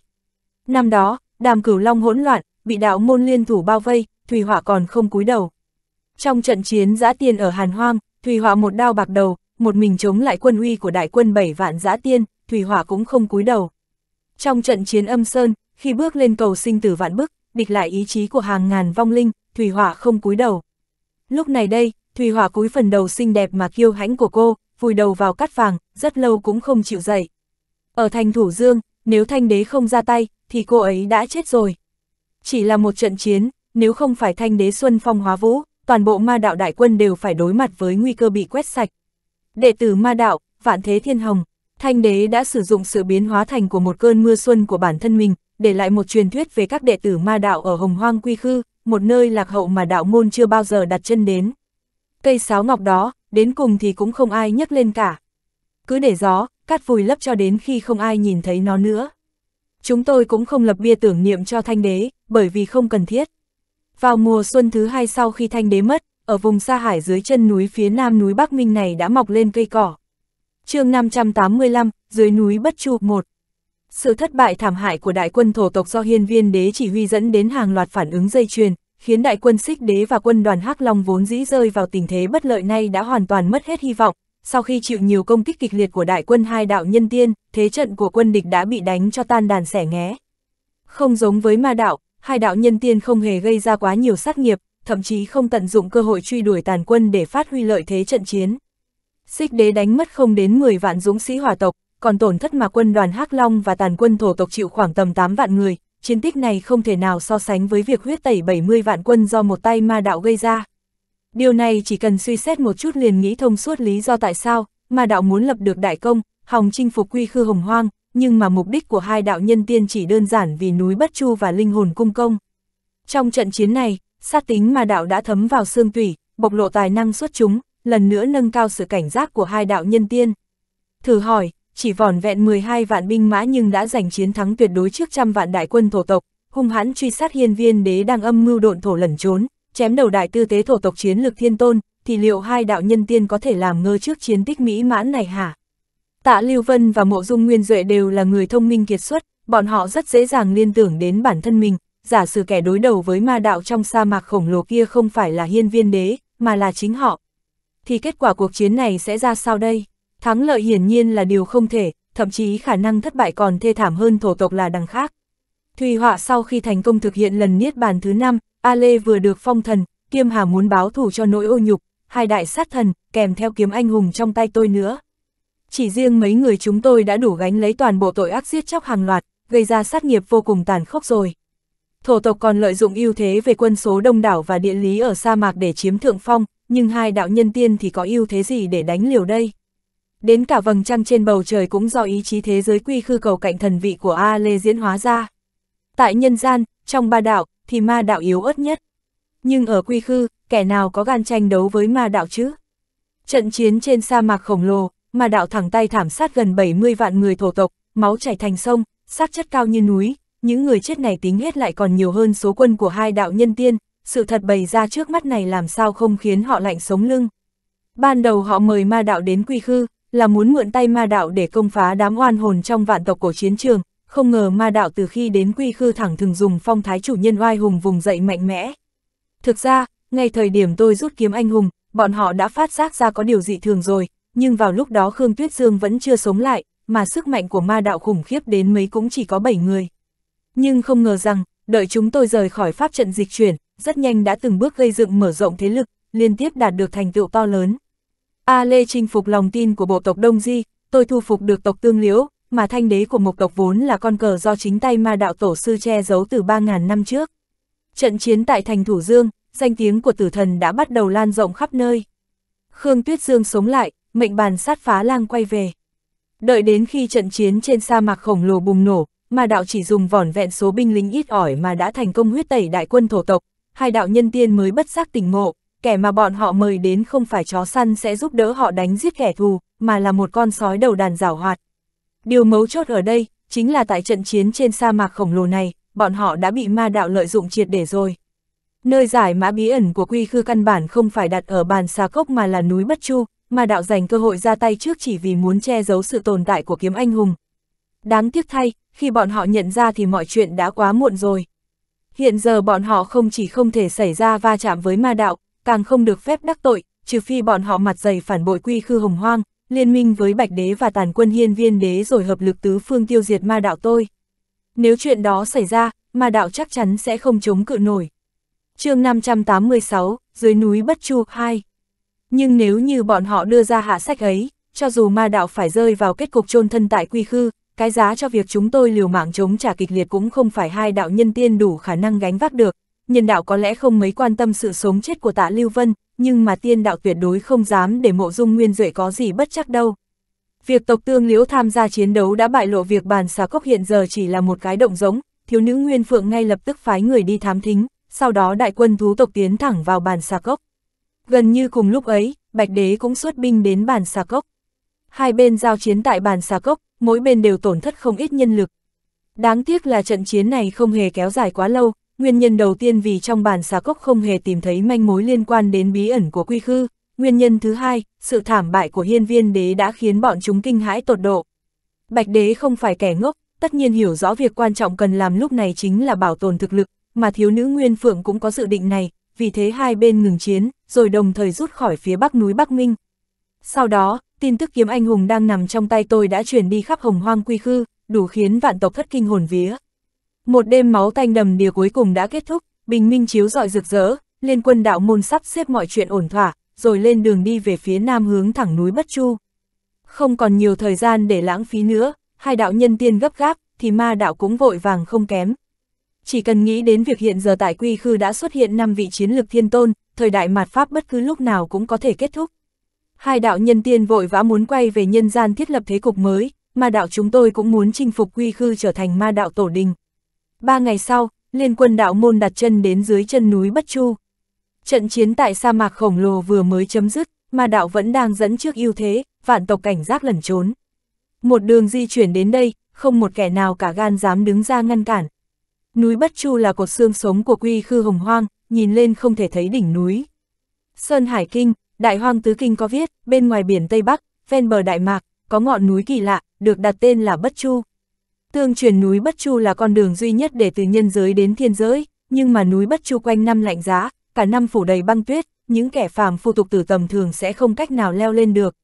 Năm đó, đàm cửu long hỗn loạn, bị đạo môn liên thủ bao vây, Thùy Hỏa còn không cúi đầu. Trong trận chiến giã tiên ở Hàn Hoang, Thùy Hỏa một đao bạc đầu, một mình chống lại quân uy của đại quân bảy vạn giã tiên, thủy hỏa cũng không cúi đầu. Trong trận chiến âm sơn, khi bước lên cầu sinh tử vạn bức, địch lại ý chí của hàng ngàn vong linh, thủy hỏa không cúi đầu. Lúc này đây, thủy hỏa cúi phần đầu xinh đẹp mà kiêu hãnh của cô, vùi đầu vào cắt vàng, rất lâu cũng không chịu dậy. Ở thành thủ dương, nếu thanh đế không ra tay, thì cô ấy đã chết rồi. Chỉ là một trận chiến, nếu không phải thanh đế xuân phong hóa vũ, toàn bộ ma đạo đại quân đều phải đối mặt với nguy cơ bị quét sạch. Đệ tử ma đạo, vạn thế thiên hồng. Thanh đế đã sử dụng sự biến hóa thành của một cơn mưa xuân của bản thân mình, để lại một truyền thuyết về các đệ tử ma đạo ở Hồng Hoang Quy Khư, một nơi lạc hậu mà đạo môn chưa bao giờ đặt chân đến. Cây sáo ngọc đó, đến cùng thì cũng không ai nhấc lên cả. Cứ để gió, cát vùi lấp cho đến khi không ai nhìn thấy nó nữa. Chúng tôi cũng không lập bia tưởng niệm cho thanh đế, bởi vì không cần thiết. Vào mùa xuân thứ hai sau khi thanh đế mất, ở vùng xa hải dưới chân núi phía nam núi Bắc Minh này đã mọc lên cây cỏ chương 585, dưới núi Bất Chu 1. Sự thất bại thảm hại của đại quân thổ tộc do hiên viên đế chỉ huy dẫn đến hàng loạt phản ứng dây chuyền, khiến đại quân xích đế và quân đoàn Hắc Long vốn dĩ rơi vào tình thế bất lợi nay đã hoàn toàn mất hết hy vọng. Sau khi chịu nhiều công kích kịch liệt của đại quân hai đạo nhân tiên, thế trận của quân địch đã bị đánh cho tan đàn sẻ nghé. Không giống với ma đạo, hai đạo nhân tiên không hề gây ra quá nhiều sát nghiệp, thậm chí không tận dụng cơ hội truy đuổi tàn quân để phát huy lợi thế trận chiến xích đế đánh mất không đến 10 vạn dũng sĩ hỏa tộc, còn tổn thất mà quân đoàn Hắc Long và tàn quân thổ tộc chịu khoảng tầm 8 vạn người, chiến tích này không thể nào so sánh với việc huyết tẩy 70 vạn quân do một tay ma đạo gây ra. Điều này chỉ cần suy xét một chút liền nghĩ thông suốt lý do tại sao, ma đạo muốn lập được đại công, hòng chinh phục quy khư hồng hoang, nhưng mà mục đích của hai đạo nhân tiên chỉ đơn giản vì núi Bất Chu và linh hồn cung công. Trong trận chiến này, sát tính ma đạo đã thấm vào xương tủy, bộc lộ tài năng xuất chúng, lần nữa nâng cao sự cảnh giác của hai đạo nhân tiên. Thử hỏi, chỉ vỏn vẹn 12 vạn binh mã nhưng đã giành chiến thắng tuyệt đối trước trăm vạn đại quân thổ tộc, hung hãn truy sát hiên viên đế đang âm mưu độn thổ lẩn trốn, chém đầu đại tư tế thổ tộc chiến lực thiên tôn, thì liệu hai đạo nhân tiên có thể làm ngơ trước chiến tích mỹ mãn này hả? Tạ Lưu Vân và Mộ Dung Nguyên Duệ đều là người thông minh kiệt xuất, bọn họ rất dễ dàng liên tưởng đến bản thân mình, giả sử kẻ đối đầu với ma đạo trong sa mạc khổng lồ kia không phải là hiên viên đế, mà là chính họ, thì kết quả cuộc chiến này sẽ ra sao đây? Thắng lợi hiển nhiên là điều không thể, thậm chí khả năng thất bại còn thê thảm hơn thổ tộc là đằng khác. Thùy họa sau khi thành công thực hiện lần niết bàn thứ 5, A Lê vừa được phong thần, kiêm hà muốn báo thủ cho nỗi ô nhục, hai đại sát thần, kèm theo kiếm anh hùng trong tay tôi nữa. Chỉ riêng mấy người chúng tôi đã đủ gánh lấy toàn bộ tội ác giết chóc hàng loạt, gây ra sát nghiệp vô cùng tàn khốc rồi. Thổ tộc còn lợi dụng ưu thế về quân số đông đảo và địa lý ở sa mạc để chiếm thượng phong, nhưng hai đạo nhân tiên thì có ưu thế gì để đánh liều đây? Đến cả vầng trăng trên bầu trời cũng do ý chí thế giới quy khư cầu cạnh thần vị của A Lê diễn hóa ra. Tại nhân gian, trong ba đạo, thì ma đạo yếu ớt nhất. Nhưng ở quy khư, kẻ nào có gan tranh đấu với ma đạo chứ? Trận chiến trên sa mạc khổng lồ, ma đạo thẳng tay thảm sát gần 70 vạn người thổ tộc, máu chảy thành sông, sát chất cao như núi, những người chết này tính hết lại còn nhiều hơn số quân của hai đạo nhân tiên, sự thật bày ra trước mắt này làm sao không khiến họ lạnh sống lưng. Ban đầu họ mời ma đạo đến quy khư, là muốn mượn tay ma đạo để công phá đám oan hồn trong vạn tộc cổ chiến trường, không ngờ ma đạo từ khi đến quy khư thẳng thường dùng phong thái chủ nhân oai hùng vùng dậy mạnh mẽ. Thực ra, ngay thời điểm tôi rút kiếm anh hùng, bọn họ đã phát giác ra có điều dị thường rồi, nhưng vào lúc đó Khương Tuyết Dương vẫn chưa sống lại, mà sức mạnh của ma đạo khủng khiếp đến mấy cũng chỉ có 7 người. Nhưng không ngờ rằng, đợi chúng tôi rời khỏi pháp trận dịch chuyển, rất nhanh đã từng bước gây dựng mở rộng thế lực, liên tiếp đạt được thành tựu to lớn. A Lê chinh phục lòng tin của bộ tộc Đông Di, tôi thu phục được tộc Tương Liễu, mà thanh đế của một tộc vốn là con cờ do chính tay ma đạo tổ sư che giấu từ 3.000 năm trước. Trận chiến tại thành Thủ Dương, danh tiếng của tử thần đã bắt đầu lan rộng khắp nơi. Khương Tuyết Dương sống lại, mệnh bàn sát phá lang quay về. Đợi đến khi trận chiến trên sa mạc khổng lồ bùng nổ, ma đạo chỉ dùng vỏn vẹn số binh lính ít ỏi mà đã thành công huyết tẩy đại quân thổ tộc, hai đạo nhân tiên mới bất giác tỉnh ngộ, kẻ mà bọn họ mời đến không phải chó săn sẽ giúp đỡ họ đánh giết kẻ thù, mà là một con sói đầu đàn rảo hoạt. Điều mấu chốt ở đây, chính là tại trận chiến trên sa mạc khổng lồ này, bọn họ đã bị ma đạo lợi dụng triệt để rồi. Nơi giải mã bí ẩn của quy khư căn bản không phải đặt ở bàn xà cốc mà là núi Bất Chu, mà đạo dành cơ hội ra tay trước chỉ vì muốn che giấu sự tồn tại của kiếm anh hùng. Đáng tiếc thay, khi bọn họ nhận ra thì mọi chuyện đã quá muộn rồi. Hiện giờ bọn họ không chỉ không thể xảy ra va chạm với ma đạo, càng không được phép đắc tội, trừ phi bọn họ mặt dày phản bội quy khư hồng hoang, liên minh với Bạch Đế và tàn quân hiên viên đế rồi hợp lực tứ phương tiêu diệt ma đạo tôi. Nếu chuyện đó xảy ra, ma đạo chắc chắn sẽ không chống cự nổi. chương 586, dưới núi Bất Chu 2 Nhưng nếu như bọn họ đưa ra hạ sách ấy, cho dù ma đạo phải rơi vào kết cục chôn thân tại quy khư, cái giá cho việc chúng tôi liều mạng chống trả kịch liệt cũng không phải hai đạo nhân tiên đủ khả năng gánh vác được. Nhân đạo có lẽ không mấy quan tâm sự sống chết của tạ Lưu Vân, nhưng mà tiên đạo tuyệt đối không dám để mộ dung nguyên rưỡi có gì bất chắc đâu. Việc tộc tương liễu tham gia chiến đấu đã bại lộ việc bàn xà cốc hiện giờ chỉ là một cái động giống, thiếu nữ Nguyên Phượng ngay lập tức phái người đi thám thính, sau đó đại quân thú tộc tiến thẳng vào bàn xà cốc. Gần như cùng lúc ấy, Bạch Đế cũng xuất binh đến bàn xà cốc. Hai bên giao chiến tại bàn xà cốc, mỗi bên đều tổn thất không ít nhân lực. Đáng tiếc là trận chiến này không hề kéo dài quá lâu, nguyên nhân đầu tiên vì trong bản xà cốc không hề tìm thấy manh mối liên quan đến bí ẩn của quy khư, nguyên nhân thứ hai, sự thảm bại của hiên viên đế đã khiến bọn chúng kinh hãi tột độ. Bạch đế không phải kẻ ngốc, tất nhiên hiểu rõ việc quan trọng cần làm lúc này chính là bảo tồn thực lực, mà thiếu nữ Nguyên Phượng cũng có dự định này, vì thế hai bên ngừng chiến, rồi đồng thời rút khỏi phía bắc núi Bắc Minh. Sau đó, tin tức kiếm anh hùng đang nằm trong tay tôi đã chuyển đi khắp hồng hoang quy khư, đủ khiến vạn tộc thất kinh hồn vía. Một đêm máu tanh đầm đìa cuối cùng đã kết thúc, bình minh chiếu rọi rực rỡ, liên quân đạo môn sắp xếp mọi chuyện ổn thỏa, rồi lên đường đi về phía nam hướng thẳng núi Bất Chu. Không còn nhiều thời gian để lãng phí nữa, hai đạo nhân tiên gấp gáp, thì ma đạo cũng vội vàng không kém. Chỉ cần nghĩ đến việc hiện giờ tại Quy Khư đã xuất hiện 5 vị chiến lực thiên tôn, thời đại mạt Pháp bất cứ lúc nào cũng có thể kết thúc. Hai đạo nhân tiên vội vã muốn quay về nhân gian thiết lập thế cục mới, ma đạo chúng tôi cũng muốn chinh phục quy khư trở thành ma đạo tổ đình. Ba ngày sau, liên quân đạo môn đặt chân đến dưới chân núi Bất Chu. Trận chiến tại sa mạc khổng lồ vừa mới chấm dứt, ma đạo vẫn đang dẫn trước ưu thế, vạn tộc cảnh giác lẩn trốn. Một đường di chuyển đến đây, không một kẻ nào cả gan dám đứng ra ngăn cản. Núi Bất Chu là cột xương sống của quy khư hồng hoang, nhìn lên không thể thấy đỉnh núi. Sơn Hải Kinh, Đại hoang tứ kinh có viết, bên ngoài biển Tây Bắc, ven bờ Đại Mạc, có ngọn núi kỳ lạ, được đặt tên là Bất Chu. Tương truyền núi Bất Chu là con đường duy nhất để từ nhân giới đến thiên giới, nhưng mà núi Bất Chu quanh năm lạnh giá, cả năm phủ đầy băng tuyết, những kẻ phàm phu tục tử tầm thường sẽ không cách nào leo lên được.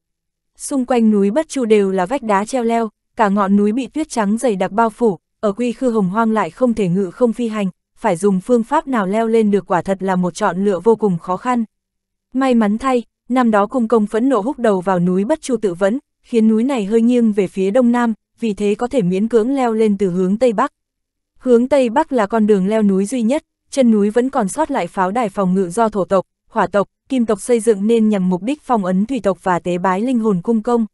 Xung quanh núi Bất Chu đều là vách đá treo leo, cả ngọn núi bị tuyết trắng dày đặc bao phủ, ở quy khư hồng hoang lại không thể ngự không phi hành, phải dùng phương pháp nào leo lên được quả thật là một chọn lựa vô cùng khó khăn. May mắn thay, năm đó cung công phẫn nộ húc đầu vào núi Bất Chu tự vẫn, khiến núi này hơi nghiêng về phía đông nam, vì thế có thể miễn cưỡng leo lên từ hướng tây bắc. Hướng tây bắc là con đường leo núi duy nhất, chân núi vẫn còn sót lại pháo đài phòng ngự do thổ tộc, hỏa tộc, kim tộc xây dựng nên nhằm mục đích phong ấn thủy tộc và tế bái linh hồn cung công.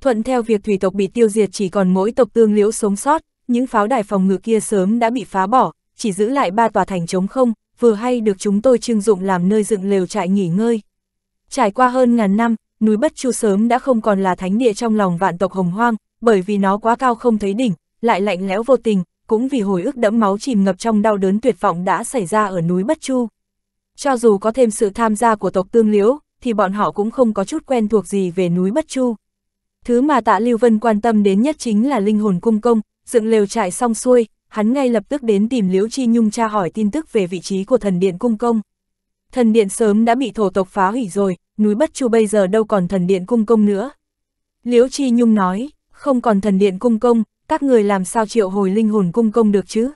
Thuận theo việc thủy tộc bị tiêu diệt chỉ còn mỗi tộc tương liễu sống sót, những pháo đài phòng ngự kia sớm đã bị phá bỏ, chỉ giữ lại ba tòa thành trống không, vừa hay được chúng tôi trưng dụng làm nơi dựng lều trại nghỉ ngơi. Trải qua hơn ngàn năm, núi Bất Chu sớm đã không còn là thánh địa trong lòng vạn tộc hồng hoang, bởi vì nó quá cao không thấy đỉnh, lại lạnh lẽo vô tình, cũng vì hồi ức đẫm máu chìm ngập trong đau đớn tuyệt vọng đã xảy ra ở núi Bất Chu. Cho dù có thêm sự tham gia của tộc Tương Liễu, thì bọn họ cũng không có chút quen thuộc gì về núi Bất Chu. Thứ mà tạ Lưu Vân quan tâm đến nhất chính là linh hồn cung công, dựng lều trại xong xuôi, hắn ngay lập tức đến tìm Liễu Chi Nhung tra hỏi tin tức về vị trí của thần điện cung công. Thần điện sớm đã bị thổ tộc phá hủy rồi, núi Bất Chu bây giờ đâu còn thần điện cung công nữa. Liễu Chi Nhung nói, không còn thần điện cung công, các người làm sao triệu hồi linh hồn cung công được chứ?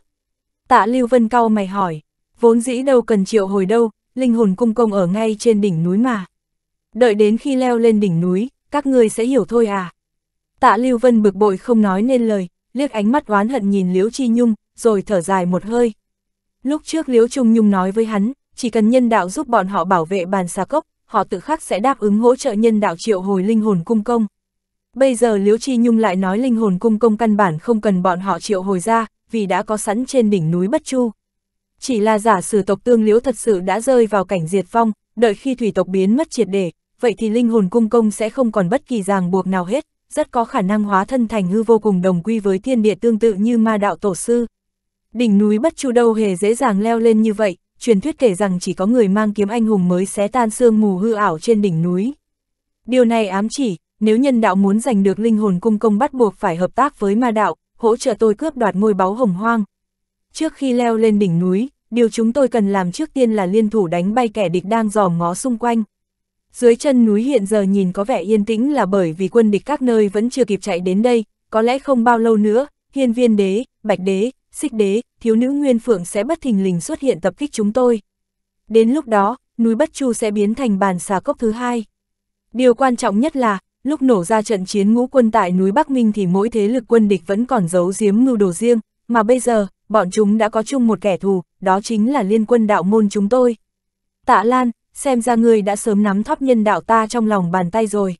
Tạ Lưu Vân Cao mày hỏi, vốn dĩ đâu cần triệu hồi đâu, linh hồn cung công ở ngay trên đỉnh núi mà. Đợi đến khi leo lên đỉnh núi, các người sẽ hiểu thôi à. Tạ Lưu Vân bực bội không nói nên lời, liếc ánh mắt oán hận nhìn Liễu Chi Nhung, rồi thở dài một hơi. Lúc trước Liễu Trung Nhung nói với hắn, chỉ cần nhân đạo giúp bọn họ bảo vệ bàn xà cốc, họ tự khắc sẽ đáp ứng hỗ trợ nhân đạo triệu hồi linh hồn cung công. Bây giờ Liễu Chi Nhung lại nói linh hồn cung công căn bản không cần bọn họ triệu hồi ra, vì đã có sẵn trên đỉnh núi Bất Chu. Chỉ là giả sử tộc tương Liễu thật sự đã rơi vào cảnh diệt vong, đợi khi thủy tộc biến mất triệt để, vậy thì linh hồn cung công sẽ không còn bất kỳ ràng buộc nào hết, rất có khả năng hóa thân thành hư vô cùng đồng quy với thiên địa tương tự như ma đạo tổ sư. Đỉnh núi Bất Chu đâu hề dễ dàng leo lên như vậy, truyền thuyết kể rằng chỉ có người mang kiếm anh hùng mới xé tan sương mù hư ảo trên đỉnh núi. Điều này ám chỉ, nếu nhân đạo muốn giành được linh hồn cung công bắt buộc phải hợp tác với ma đạo, hỗ trợ tôi cướp đoạt ngôi báu hồng hoang. Trước khi leo lên đỉnh núi, điều chúng tôi cần làm trước tiên là liên thủ đánh bay kẻ địch đang dòm ngó xung quanh. Dưới chân núi hiện giờ nhìn có vẻ yên tĩnh là bởi vì quân địch các nơi vẫn chưa kịp chạy đến đây, có lẽ không bao lâu nữa, hiên viên đế, bạch đế, xích đế, thiếu nữ Nguyên Phượng sẽ bất thình lình xuất hiện tập kích chúng tôi. Đến lúc đó, núi Bất Chu sẽ biến thành bàn xà cốc thứ hai. Điều quan trọng nhất là, lúc nổ ra trận chiến ngũ quân tại núi Bắc Minh thì mỗi thế lực quân địch vẫn còn giấu giếm mưu đồ riêng, mà bây giờ, bọn chúng đã có chung một kẻ thù, đó chính là liên quân đạo môn chúng tôi. Tạ Lan, xem ra ngươi đã sớm nắm thóp nhân đạo ta trong lòng bàn tay rồi.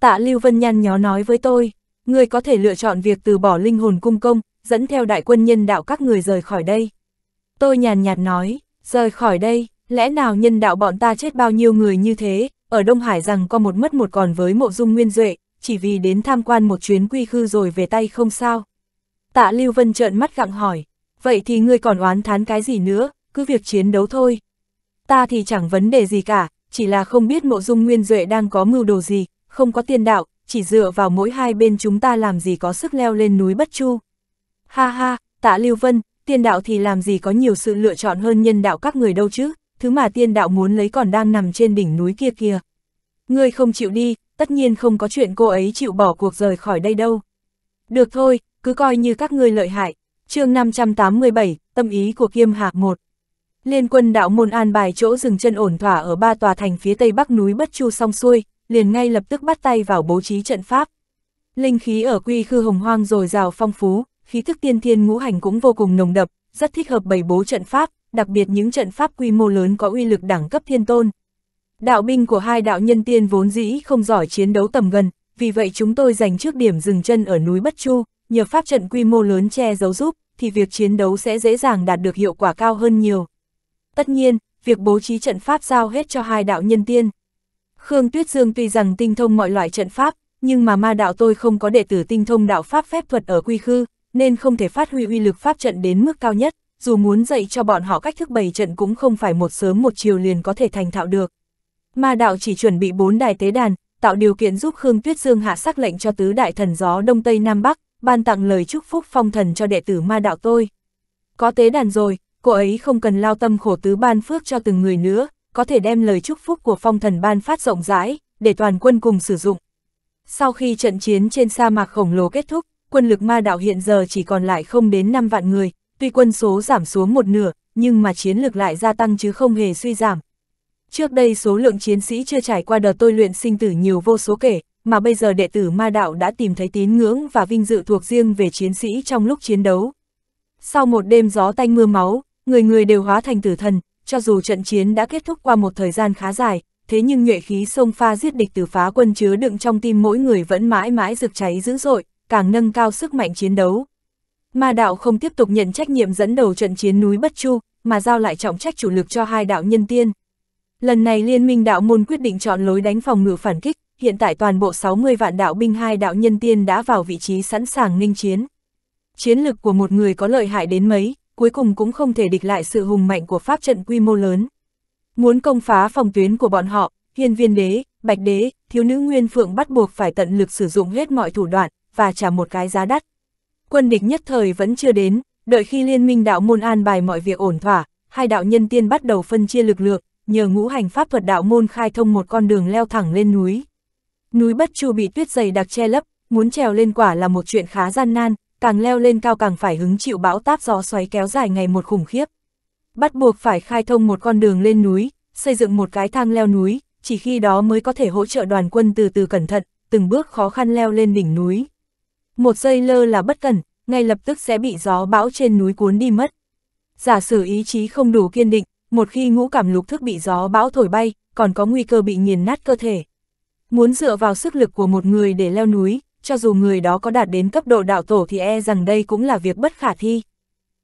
Tạ Lưu Vân Nhăn nhó nói với tôi, ngươi có thể lựa chọn việc từ bỏ linh hồn cung công, dẫn theo đại quân nhân đạo các người rời khỏi đây. Tôi nhàn nhạt nói, rời khỏi đây, lẽ nào nhân đạo bọn ta chết bao nhiêu người như thế, ở Đông Hải rằng có một mất một còn với mộ dung nguyên duệ, chỉ vì đến tham quan một chuyến quy khư rồi về tay không sao. Tạ Lưu Vân trợn mắt gặng hỏi, vậy thì ngươi còn oán thán cái gì nữa, cứ việc chiến đấu thôi, ta thì chẳng vấn đề gì cả, chỉ là không biết mộ dung nguyên duệ đang có mưu đồ gì, không có tiên đạo, chỉ dựa vào mỗi hai bên chúng ta làm gì có sức leo lên núi bất chu. Ha ha, tạ Lưu Vân, tiên đạo thì làm gì có nhiều sự lựa chọn hơn nhân đạo các người đâu chứ, thứ mà tiên đạo muốn lấy còn đang nằm trên đỉnh núi kia kia. Ngươi không chịu đi, tất nhiên không có chuyện cô ấy chịu bỏ cuộc rời khỏi đây đâu. Được thôi, cứ coi như các ngươi lợi hại. chương 587, tâm ý của Kiêm Hạc 1 Liên quân đạo môn an bài chỗ dừng chân ổn thỏa ở ba tòa thành phía tây bắc núi Bất Chu song xuôi, liền ngay lập tức bắt tay vào bố trí trận pháp. Linh khí ở quy khư hồng hoang rồi rào phong phú, khí thức tiên thiên ngũ hành cũng vô cùng nồng đập, rất thích hợp bày bố trận pháp, đặc biệt những trận pháp quy mô lớn có uy lực đẳng cấp thiên tôn. Đạo binh của hai đạo nhân tiên vốn dĩ không giỏi chiến đấu tầm gần, vì vậy chúng tôi dành trước điểm dừng chân ở núi Bất Chu, nhờ pháp trận quy mô lớn che giấu giúp, thì việc chiến đấu sẽ dễ dàng đạt được hiệu quả cao hơn nhiều. Tất nhiên, việc bố trí trận pháp giao hết cho hai đạo nhân tiên. Khương Tuyết Dương tuy rằng tinh thông mọi loại trận pháp, nhưng mà ma đạo tôi không có đệ tử tinh thông đạo pháp phép thuật ở quy khư, nên không thể phát huy uy lực pháp trận đến mức cao nhất, dù muốn dạy cho bọn họ cách thức bày trận cũng không phải một sớm một chiều liền có thể thành thạo được. Ma đạo chỉ chuẩn bị bốn đài tế đàn, tạo điều kiện giúp Khương Tuyết Dương hạ sắc lệnh cho tứ đại thần gió Đông Tây Nam Bắc, ban tặng lời chúc phúc phong thần cho đệ tử ma đạo tôi. Có tế đàn rồi, cô ấy không cần lao tâm khổ tứ ban phước cho từng người nữa, có thể đem lời chúc phúc của phong thần ban phát rộng rãi, để toàn quân cùng sử dụng. Sau khi trận chiến trên sa mạc khổng lồ kết thúc, quân lực ma đạo hiện giờ chỉ còn lại không đến 5 vạn người, tuy quân số giảm xuống một nửa, nhưng mà chiến lực lại gia tăng chứ không hề suy giảm. Trước đây số lượng chiến sĩ chưa trải qua đợt tôi luyện sinh tử nhiều vô số kể, mà bây giờ đệ tử ma đạo đã tìm thấy tín ngưỡng và vinh dự thuộc riêng về chiến sĩ trong lúc chiến đấu. Sau một đêm gió tanh mưa máu, người người đều hóa thành tử thần, cho dù trận chiến đã kết thúc qua một thời gian khá dài, thế nhưng nhuệ khí sông pha giết địch từ phá quân chứa đựng trong tim mỗi người vẫn mãi mãi rực cháy dữ dội, càng nâng cao sức mạnh chiến đấu. Ma đạo không tiếp tục nhận trách nhiệm dẫn đầu trận chiến núi Bất Chu, mà giao lại trọng trách chủ lực cho hai đạo nhân tiên. Lần này liên minh đạo môn quyết định chọn lối đánh phòng ngự phản kích, hiện tại toàn bộ 60 vạn đạo binh hai đạo nhân tiên đã vào vị trí sẵn sàng nghênh chiến. Chiến lực của một người có lợi hại đến mấy, cuối cùng cũng không thể địch lại sự hùng mạnh của pháp trận quy mô lớn. Muốn công phá phòng tuyến của bọn họ, hiên viên đế, bạch đế, thiếu nữ Nguyên Phượng bắt buộc phải tận lực sử dụng hết mọi thủ đoạn, và trả một cái giá đắt. Quân địch nhất thời vẫn chưa đến, đợi khi liên minh đạo môn an bài mọi việc ổn thỏa, hai đạo nhân tiên bắt đầu phân chia lực lượng, nhờ ngũ hành pháp thuật đạo môn khai thông một con đường leo thẳng lên núi. Núi Bất Chu bị tuyết dày đặc che lấp, muốn trèo lên quả là một chuyện khá gian nan, càng leo lên cao càng phải hứng chịu bão táp gió xoáy kéo dài ngày một khủng khiếp. Bắt buộc phải khai thông một con đường lên núi, xây dựng một cái thang leo núi, chỉ khi đó mới có thể hỗ trợ đoàn quân từ từ cẩn thận, từng bước khó khăn leo lên đỉnh núi. Một giây lơ là bất cẩn, ngay lập tức sẽ bị gió bão trên núi cuốn đi mất. Giả sử ý chí không đủ kiên định, một khi ngũ cảm lục thức bị gió bão thổi bay, còn có nguy cơ bị nghiền nát cơ thể. Muốn dựa vào sức lực của một người để leo núi, cho dù người đó có đạt đến cấp độ đạo tổ thì e rằng đây cũng là việc bất khả thi.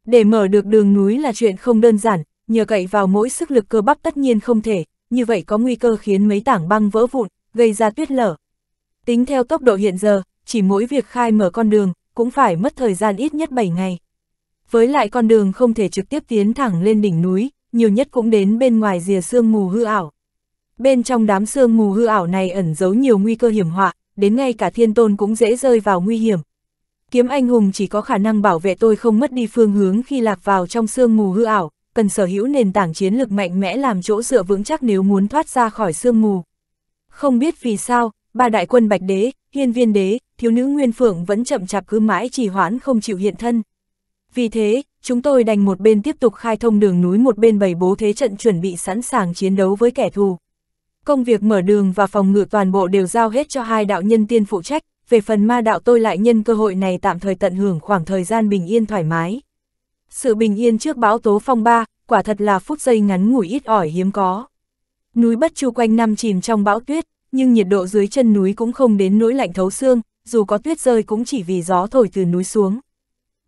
Để mở được đường núi là chuyện không đơn giản, nhờ cậy vào mỗi sức lực cơ bắp tất nhiên không thể, như vậy có nguy cơ khiến mấy tảng băng vỡ vụn, gây ra tuyết lở. Tính theo tốc độ hiện giờ, chỉ mỗi việc khai mở con đường, cũng phải mất thời gian ít nhất 7 ngày. Với lại con đường không thể trực tiếp tiến thẳng lên đỉnh núi, nhiều nhất cũng đến bên ngoài rìa sương mù hư ảo. Bên trong đám sương mù hư ảo này ẩn giấu nhiều nguy cơ hiểm họa, đến ngay cả thiên tôn cũng dễ rơi vào nguy hiểm. Kiếm anh hùng chỉ có khả năng bảo vệ tôi không mất đi phương hướng khi lạc vào trong sương mù hư ảo, cần sở hữu nền tảng chiến lực mạnh mẽ làm chỗ dựa vững chắc nếu muốn thoát ra khỏi sương mù. Không biết vì sao, ba đại quân Bạch Đế, Hiên Viên Đế, thiếu nữ Nguyên Phượng vẫn chậm chạp cứ mãi trì hoãn không chịu hiện thân. Vì thế, chúng tôi đành một bên tiếp tục khai thông đường núi một bên bày bố thế trận chuẩn bị sẵn sàng chiến đấu với kẻ thù. Công việc mở đường và phòng ngự toàn bộ đều giao hết cho hai đạo nhân tiên phụ trách, về phần ma đạo tôi lại nhân cơ hội này tạm thời tận hưởng khoảng thời gian bình yên thoải mái. Sự bình yên trước bão tố phong ba, quả thật là phút giây ngắn ngủi ít ỏi hiếm có. Núi bất chu quanh năm chìm trong bão tuyết, nhưng nhiệt độ dưới chân núi cũng không đến nỗi lạnh thấu xương, dù có tuyết rơi cũng chỉ vì gió thổi từ núi xuống.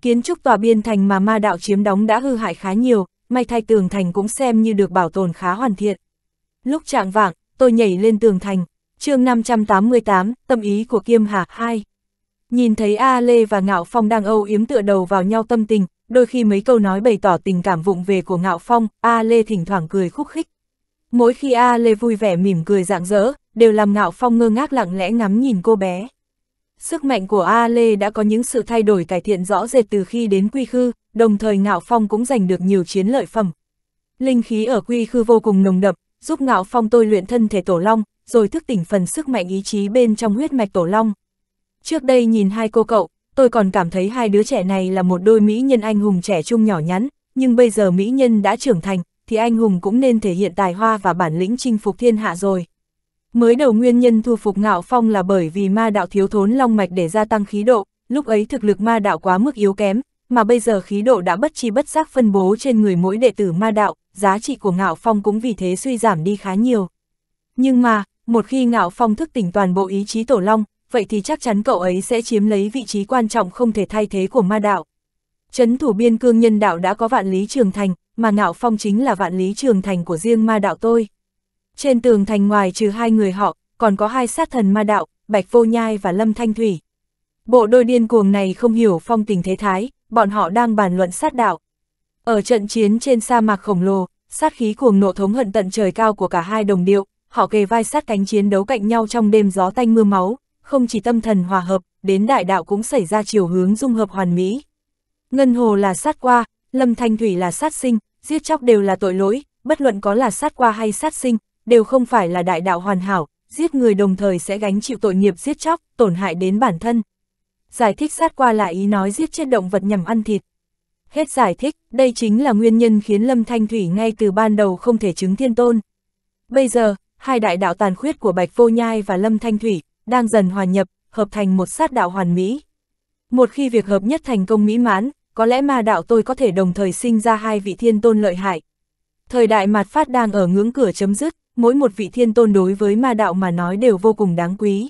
Kiến trúc tòa biên thành mà ma đạo chiếm đóng đã hư hại khá nhiều, may thay tường thành cũng xem như được bảo tồn khá hoàn thiện. Lúc trạng vạng, tôi nhảy lên tường thành. chương 588, tâm ý của Kiêm Hà 2. Nhìn thấy A Lê và Ngạo Phong đang âu yếm tựa đầu vào nhau tâm tình, đôi khi mấy câu nói bày tỏ tình cảm vụng về của Ngạo Phong, A Lê thỉnh thoảng cười khúc khích. Mỗi khi A Lê vui vẻ mỉm cười rạng rỡ, đều làm Ngạo Phong ngơ ngác lặng lẽ ngắm nhìn cô bé. Sức mạnh của A Lê đã có những sự thay đổi cải thiện rõ rệt từ khi đến quy khư, đồng thời Ngạo Phong cũng giành được nhiều chiến lợi phẩm. Linh khí ở quy khư vô cùng nồng đậm, giúp ngạo phong tôi luyện thân thể tổ long, rồi thức tỉnh phần sức mạnh ý chí bên trong huyết mạch tổ long. Trước đây nhìn hai cô cậu, tôi còn cảm thấy hai đứa trẻ này là một đôi mỹ nhân anh hùng trẻ trung nhỏ nhắn, nhưng bây giờ mỹ nhân đã trưởng thành, thì anh hùng cũng nên thể hiện tài hoa và bản lĩnh chinh phục thiên hạ rồi. Mới đầu nguyên nhân thu phục ngạo phong là bởi vì ma đạo thiếu thốn long mạch để gia tăng khí độ, lúc ấy thực lực ma đạo quá mức yếu kém, mà bây giờ khí độ đã bất chi bất giác phân bố trên người mỗi đệ tử ma đạo, giá trị của ngạo phong cũng vì thế suy giảm đi khá nhiều. Nhưng mà, một khi ngạo phong thức tỉnh toàn bộ ý chí tổ long, vậy thì chắc chắn cậu ấy sẽ chiếm lấy vị trí quan trọng không thể thay thế của ma đạo. Chấn thủ biên cương nhân đạo đã có vạn lý trường thành, mà ngạo phong chính là vạn lý trường thành của riêng ma đạo tôi. Trên tường thành ngoài trừ hai người họ, còn có hai sát thần ma đạo, Bạch Vô Nhai và Lâm Thanh Thủy. Bộ đôi điên cuồng này không hiểu phong tình thế thái, bọn họ đang bàn luận sát đạo, ở trận chiến trên sa mạc khổng lồ, sát khí cuồng nộ thống hận tận trời cao của cả hai đồng điệu, họ kề vai sát cánh chiến đấu cạnh nhau trong đêm gió tanh mưa máu, không chỉ tâm thần hòa hợp, đến đại đạo cũng xảy ra chiều hướng dung hợp hoàn mỹ. Ngân hồ là sát qua, lâm thanh thủy là sát sinh, giết chóc đều là tội lỗi, bất luận có là sát qua hay sát sinh, đều không phải là đại đạo hoàn hảo, giết người đồng thời sẽ gánh chịu tội nghiệp giết chóc, tổn hại đến bản thân. Giải thích sát qua là ý nói giết chết động vật nhằm ăn thịt, Hết giải thích, đây chính là nguyên nhân khiến Lâm Thanh Thủy ngay từ ban đầu không thể chứng thiên tôn. Bây giờ, hai đại đạo tàn khuyết của Bạch Vô Nhai và Lâm Thanh Thủy đang dần hòa nhập, hợp thành một sát đạo hoàn mỹ. Một khi việc hợp nhất thành công mỹ mãn, có lẽ ma đạo tôi có thể đồng thời sinh ra hai vị thiên tôn lợi hại. Thời đại mạt phát đang ở ngưỡng cửa chấm dứt, mỗi một vị thiên tôn đối với ma đạo mà nói đều vô cùng đáng quý.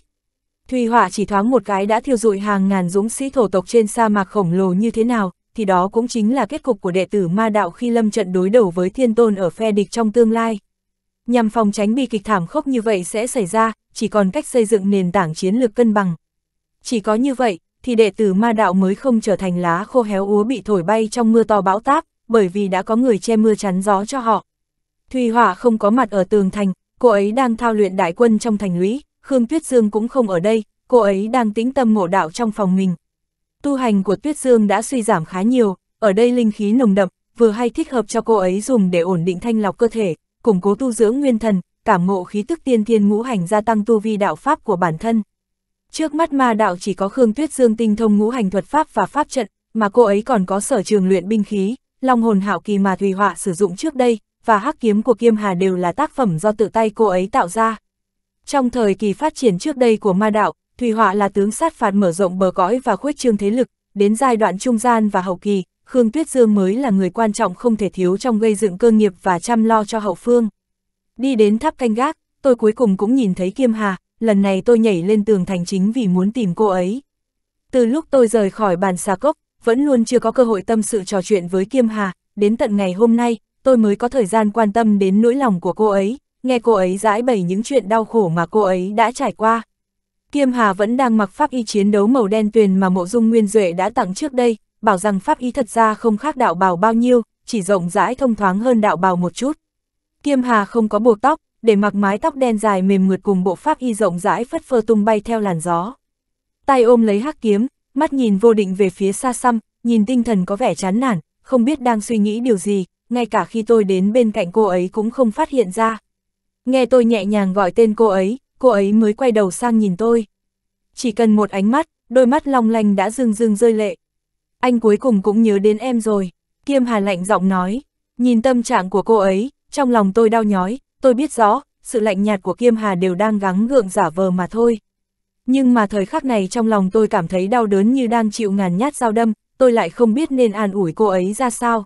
Thùy hỏa chỉ thoáng một cái đã thiêu dụi hàng ngàn dũng sĩ thổ tộc trên sa mạc khổng lồ như thế nào, thì đó cũng chính là kết cục của đệ tử ma đạo khi lâm trận đối đầu với thiên tôn ở phe địch trong tương lai. Nhằm phòng tránh bi kịch thảm khốc như vậy sẽ xảy ra, chỉ còn cách xây dựng nền tảng chiến lược cân bằng. Chỉ có như vậy, thì đệ tử ma đạo mới không trở thành lá khô héo úa bị thổi bay trong mưa to bão táp, bởi vì đã có người che mưa chắn gió cho họ. Thùy Hỏa không có mặt ở tường thành, cô ấy đang thao luyện đại quân trong thành lũy, Khương Tuyết Dương cũng không ở đây, cô ấy đang tĩnh tâm ngộ đạo trong phòng mình, Tu hành của Tuyết Dương đã suy giảm khá nhiều, ở đây linh khí nồng đậm, vừa hay thích hợp cho cô ấy dùng để ổn định thanh lọc cơ thể, củng cố tu dưỡng nguyên thần, cảm ngộ khí tức tiên thiên ngũ hành gia tăng tu vi đạo pháp của bản thân. Trước mắt ma đạo chỉ có Khương Tuyết Dương tinh thông ngũ hành thuật pháp và pháp trận, mà cô ấy còn có sở trường luyện binh khí, long hồn hạo kỳ mà Thùy Họa sử dụng trước đây, và hắc kiếm của Kiêm Hà đều là tác phẩm do tự tay cô ấy tạo ra. Trong thời kỳ phát triển trước đây của ma đạo, Thủy họa là tướng sát phạt mở rộng bờ cõi và khuếch trương thế lực, đến giai đoạn trung gian và hậu kỳ, Khương Tuyết Dương mới là người quan trọng không thể thiếu trong gây dựng cơ nghiệp và chăm lo cho hậu phương. Đi đến tháp canh gác, tôi cuối cùng cũng nhìn thấy Kiêm Hà, lần này tôi nhảy lên tường thành chính vì muốn tìm cô ấy. Từ lúc tôi rời khỏi bàn xà cốc, vẫn luôn chưa có cơ hội tâm sự trò chuyện với Kiêm Hà, đến tận ngày hôm nay, tôi mới có thời gian quan tâm đến nỗi lòng của cô ấy, nghe cô ấy giải bày những chuyện đau khổ mà cô ấy đã trải qua. Kiêm Hà vẫn đang mặc pháp y chiến đấu màu đen tuyền mà Mộ Dung Nguyên Duệ đã tặng trước đây, bảo rằng pháp y thật ra không khác đạo bào bao nhiêu, chỉ rộng rãi thông thoáng hơn đạo bào một chút. Kiêm Hà không có buộc tóc, để mặc mái tóc đen dài mềm mượt cùng bộ pháp y rộng rãi phất phơ tung bay theo làn gió. Tay ôm lấy hắc kiếm, mắt nhìn vô định về phía xa xăm, nhìn tinh thần có vẻ chán nản, không biết đang suy nghĩ điều gì, ngay cả khi tôi đến bên cạnh cô ấy cũng không phát hiện ra. Nghe tôi nhẹ nhàng gọi tên cô ấy, cô ấy mới quay đầu sang nhìn tôi. Chỉ cần một ánh mắt, đôi mắt long lanh đã rưng rưng rơi lệ. Anh cuối cùng cũng nhớ đến em rồi, Kiêm Hà lạnh giọng nói. Nhìn tâm trạng của cô ấy, trong lòng tôi đau nhói, tôi biết rõ, sự lạnh nhạt của Kiêm Hà đều đang gắng gượng giả vờ mà thôi. Nhưng mà thời khắc này trong lòng tôi cảm thấy đau đớn như đang chịu ngàn nhát dao đâm, tôi lại không biết nên an ủi cô ấy ra sao.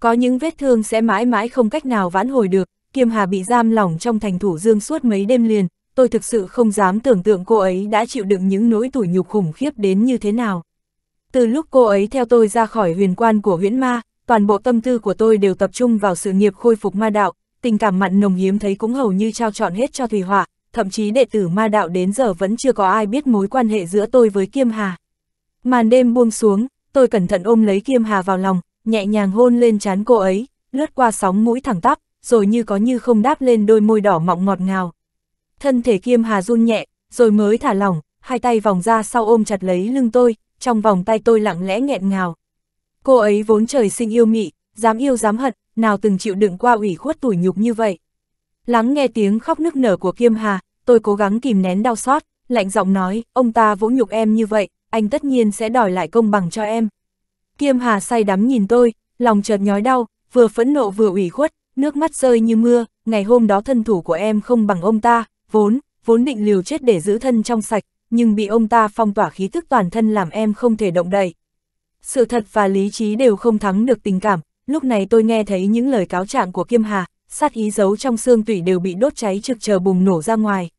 Có những vết thương sẽ mãi mãi không cách nào vãn hồi được, Kiêm Hà bị giam lỏng trong thành thủ dương suốt mấy đêm liền, tôi thực sự không dám tưởng tượng cô ấy đã chịu đựng những nỗi tủi nhục khủng khiếp đến như thế nào. Từ lúc cô ấy theo tôi ra khỏi huyền quan của huyễn ma, toàn bộ tâm tư của tôi đều tập trung vào sự nghiệp khôi phục ma đạo, tình cảm mặn nồng hiếm thấy cũng hầu như trao trọn hết cho Thùy Hỏa, thậm chí đệ tử ma đạo đến giờ vẫn chưa có ai biết mối quan hệ giữa tôi với Kiêm Hà. Màn đêm buông xuống, tôi cẩn thận ôm lấy Kiêm Hà vào lòng, nhẹ nhàng hôn lên trán cô ấy, lướt qua sóng mũi thẳng tắp, rồi như có như không đáp lên đôi môi đỏ mọng ngọt ngào, thân thể Kiêm Hà run nhẹ, rồi mới thả lỏng, hai tay vòng ra sau ôm chặt lấy lưng tôi, trong vòng tay tôi lặng lẽ nghẹn ngào. Cô ấy vốn trời sinh yêu mị, dám yêu dám hận, nào từng chịu đựng qua ủy khuất tủi nhục như vậy. Lắng nghe tiếng khóc nức nở của Kiêm Hà, tôi cố gắng kìm nén đau xót, lạnh giọng nói, ông ta vỗ nhục em như vậy, anh tất nhiên sẽ đòi lại công bằng cho em. Kiêm Hà say đắm nhìn tôi, lòng chợt nhói đau, vừa phẫn nộ vừa ủy khuất, nước mắt rơi như mưa, ngày hôm đó thân thủ của em không bằng ông ta, vốn, vốn định liều chết để giữ thân trong sạch, nhưng bị ông ta phong tỏa khí thức toàn thân làm em không thể động đậy. Sự thật và lý trí đều không thắng được tình cảm, lúc này tôi nghe thấy những lời cáo trạng của Kiêm Hà, sát ý giấu trong xương tủy đều bị đốt cháy trực chờ bùng nổ ra ngoài.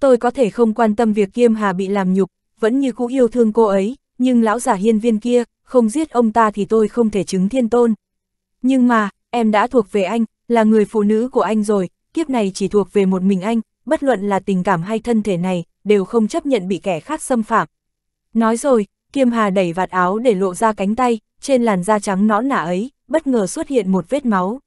Tôi có thể không quan tâm việc Kiêm Hà bị làm nhục, vẫn như cũ yêu thương cô ấy, nhưng lão giả hiên viên kia, không giết ông ta thì tôi không thể chứng thiên tôn. Nhưng mà, em đã thuộc về anh, là người phụ nữ của anh rồi, kiếp này chỉ thuộc về một mình anh, bất luận là tình cảm hay thân thể này, đều không chấp nhận bị kẻ khác xâm phạm. Nói rồi, Kiêm Hà đẩy vạt áo để lộ ra cánh tay, trên làn da trắng nõn nả ấy, bất ngờ xuất hiện một vết máu.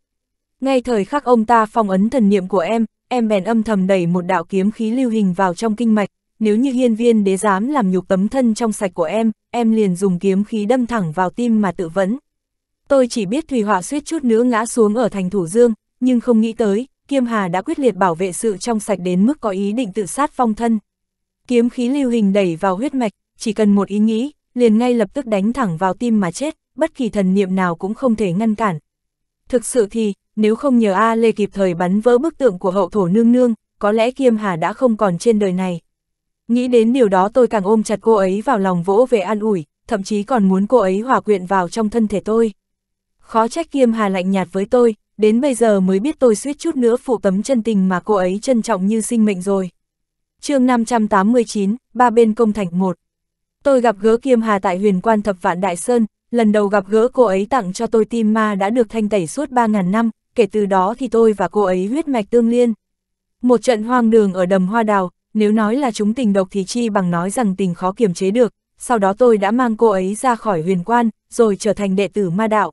Ngay thời khắc ông ta phong ấn thần niệm của em, em bèn âm thầm đẩy một đạo kiếm khí lưu hình vào trong kinh mạch, nếu như hiên viên đế dám làm nhục tấm thân trong sạch của em, em liền dùng kiếm khí đâm thẳng vào tim mà tự vẫn. Tôi chỉ biết Thùy Họa suýt chút nữa ngã xuống ở thành Thủ Dương, nhưng không nghĩ tới, Kiêm Hà đã quyết liệt bảo vệ sự trong sạch đến mức có ý định tự sát phong thân. Kiếm khí lưu hình đẩy vào huyết mạch, chỉ cần một ý nghĩ, liền ngay lập tức đánh thẳng vào tim mà chết, bất kỳ thần niệm nào cũng không thể ngăn cản. Thực sự thì, nếu không nhờ A Lê kịp thời bắn vỡ bức tượng của hậu thổ nương nương, có lẽ Kiêm Hà đã không còn trên đời này. Nghĩ đến điều đó tôi càng ôm chặt cô ấy vào lòng vỗ về an ủi, thậm chí còn muốn cô ấy hòa quyện vào trong thân thể tôi. Khó trách Kiêm Hà lạnh nhạt với tôi, đến bây giờ mới biết tôi suýt chút nữa phụ tấm chân tình mà cô ấy trân trọng như sinh mệnh rồi. chương 589, ba bên công thành một Tôi gặp gỡ Kiêm Hà tại huyền quan thập vạn Đại Sơn, lần đầu gặp gỡ cô ấy tặng cho tôi tim ma đã được thanh tẩy suốt 3.000 năm, kể từ đó thì tôi và cô ấy huyết mạch tương liên. Một trận hoang đường ở đầm hoa đào, nếu nói là chúng tình độc thì chi bằng nói rằng tình khó kiềm chế được, sau đó tôi đã mang cô ấy ra khỏi huyền quan, rồi trở thành đệ tử ma đạo.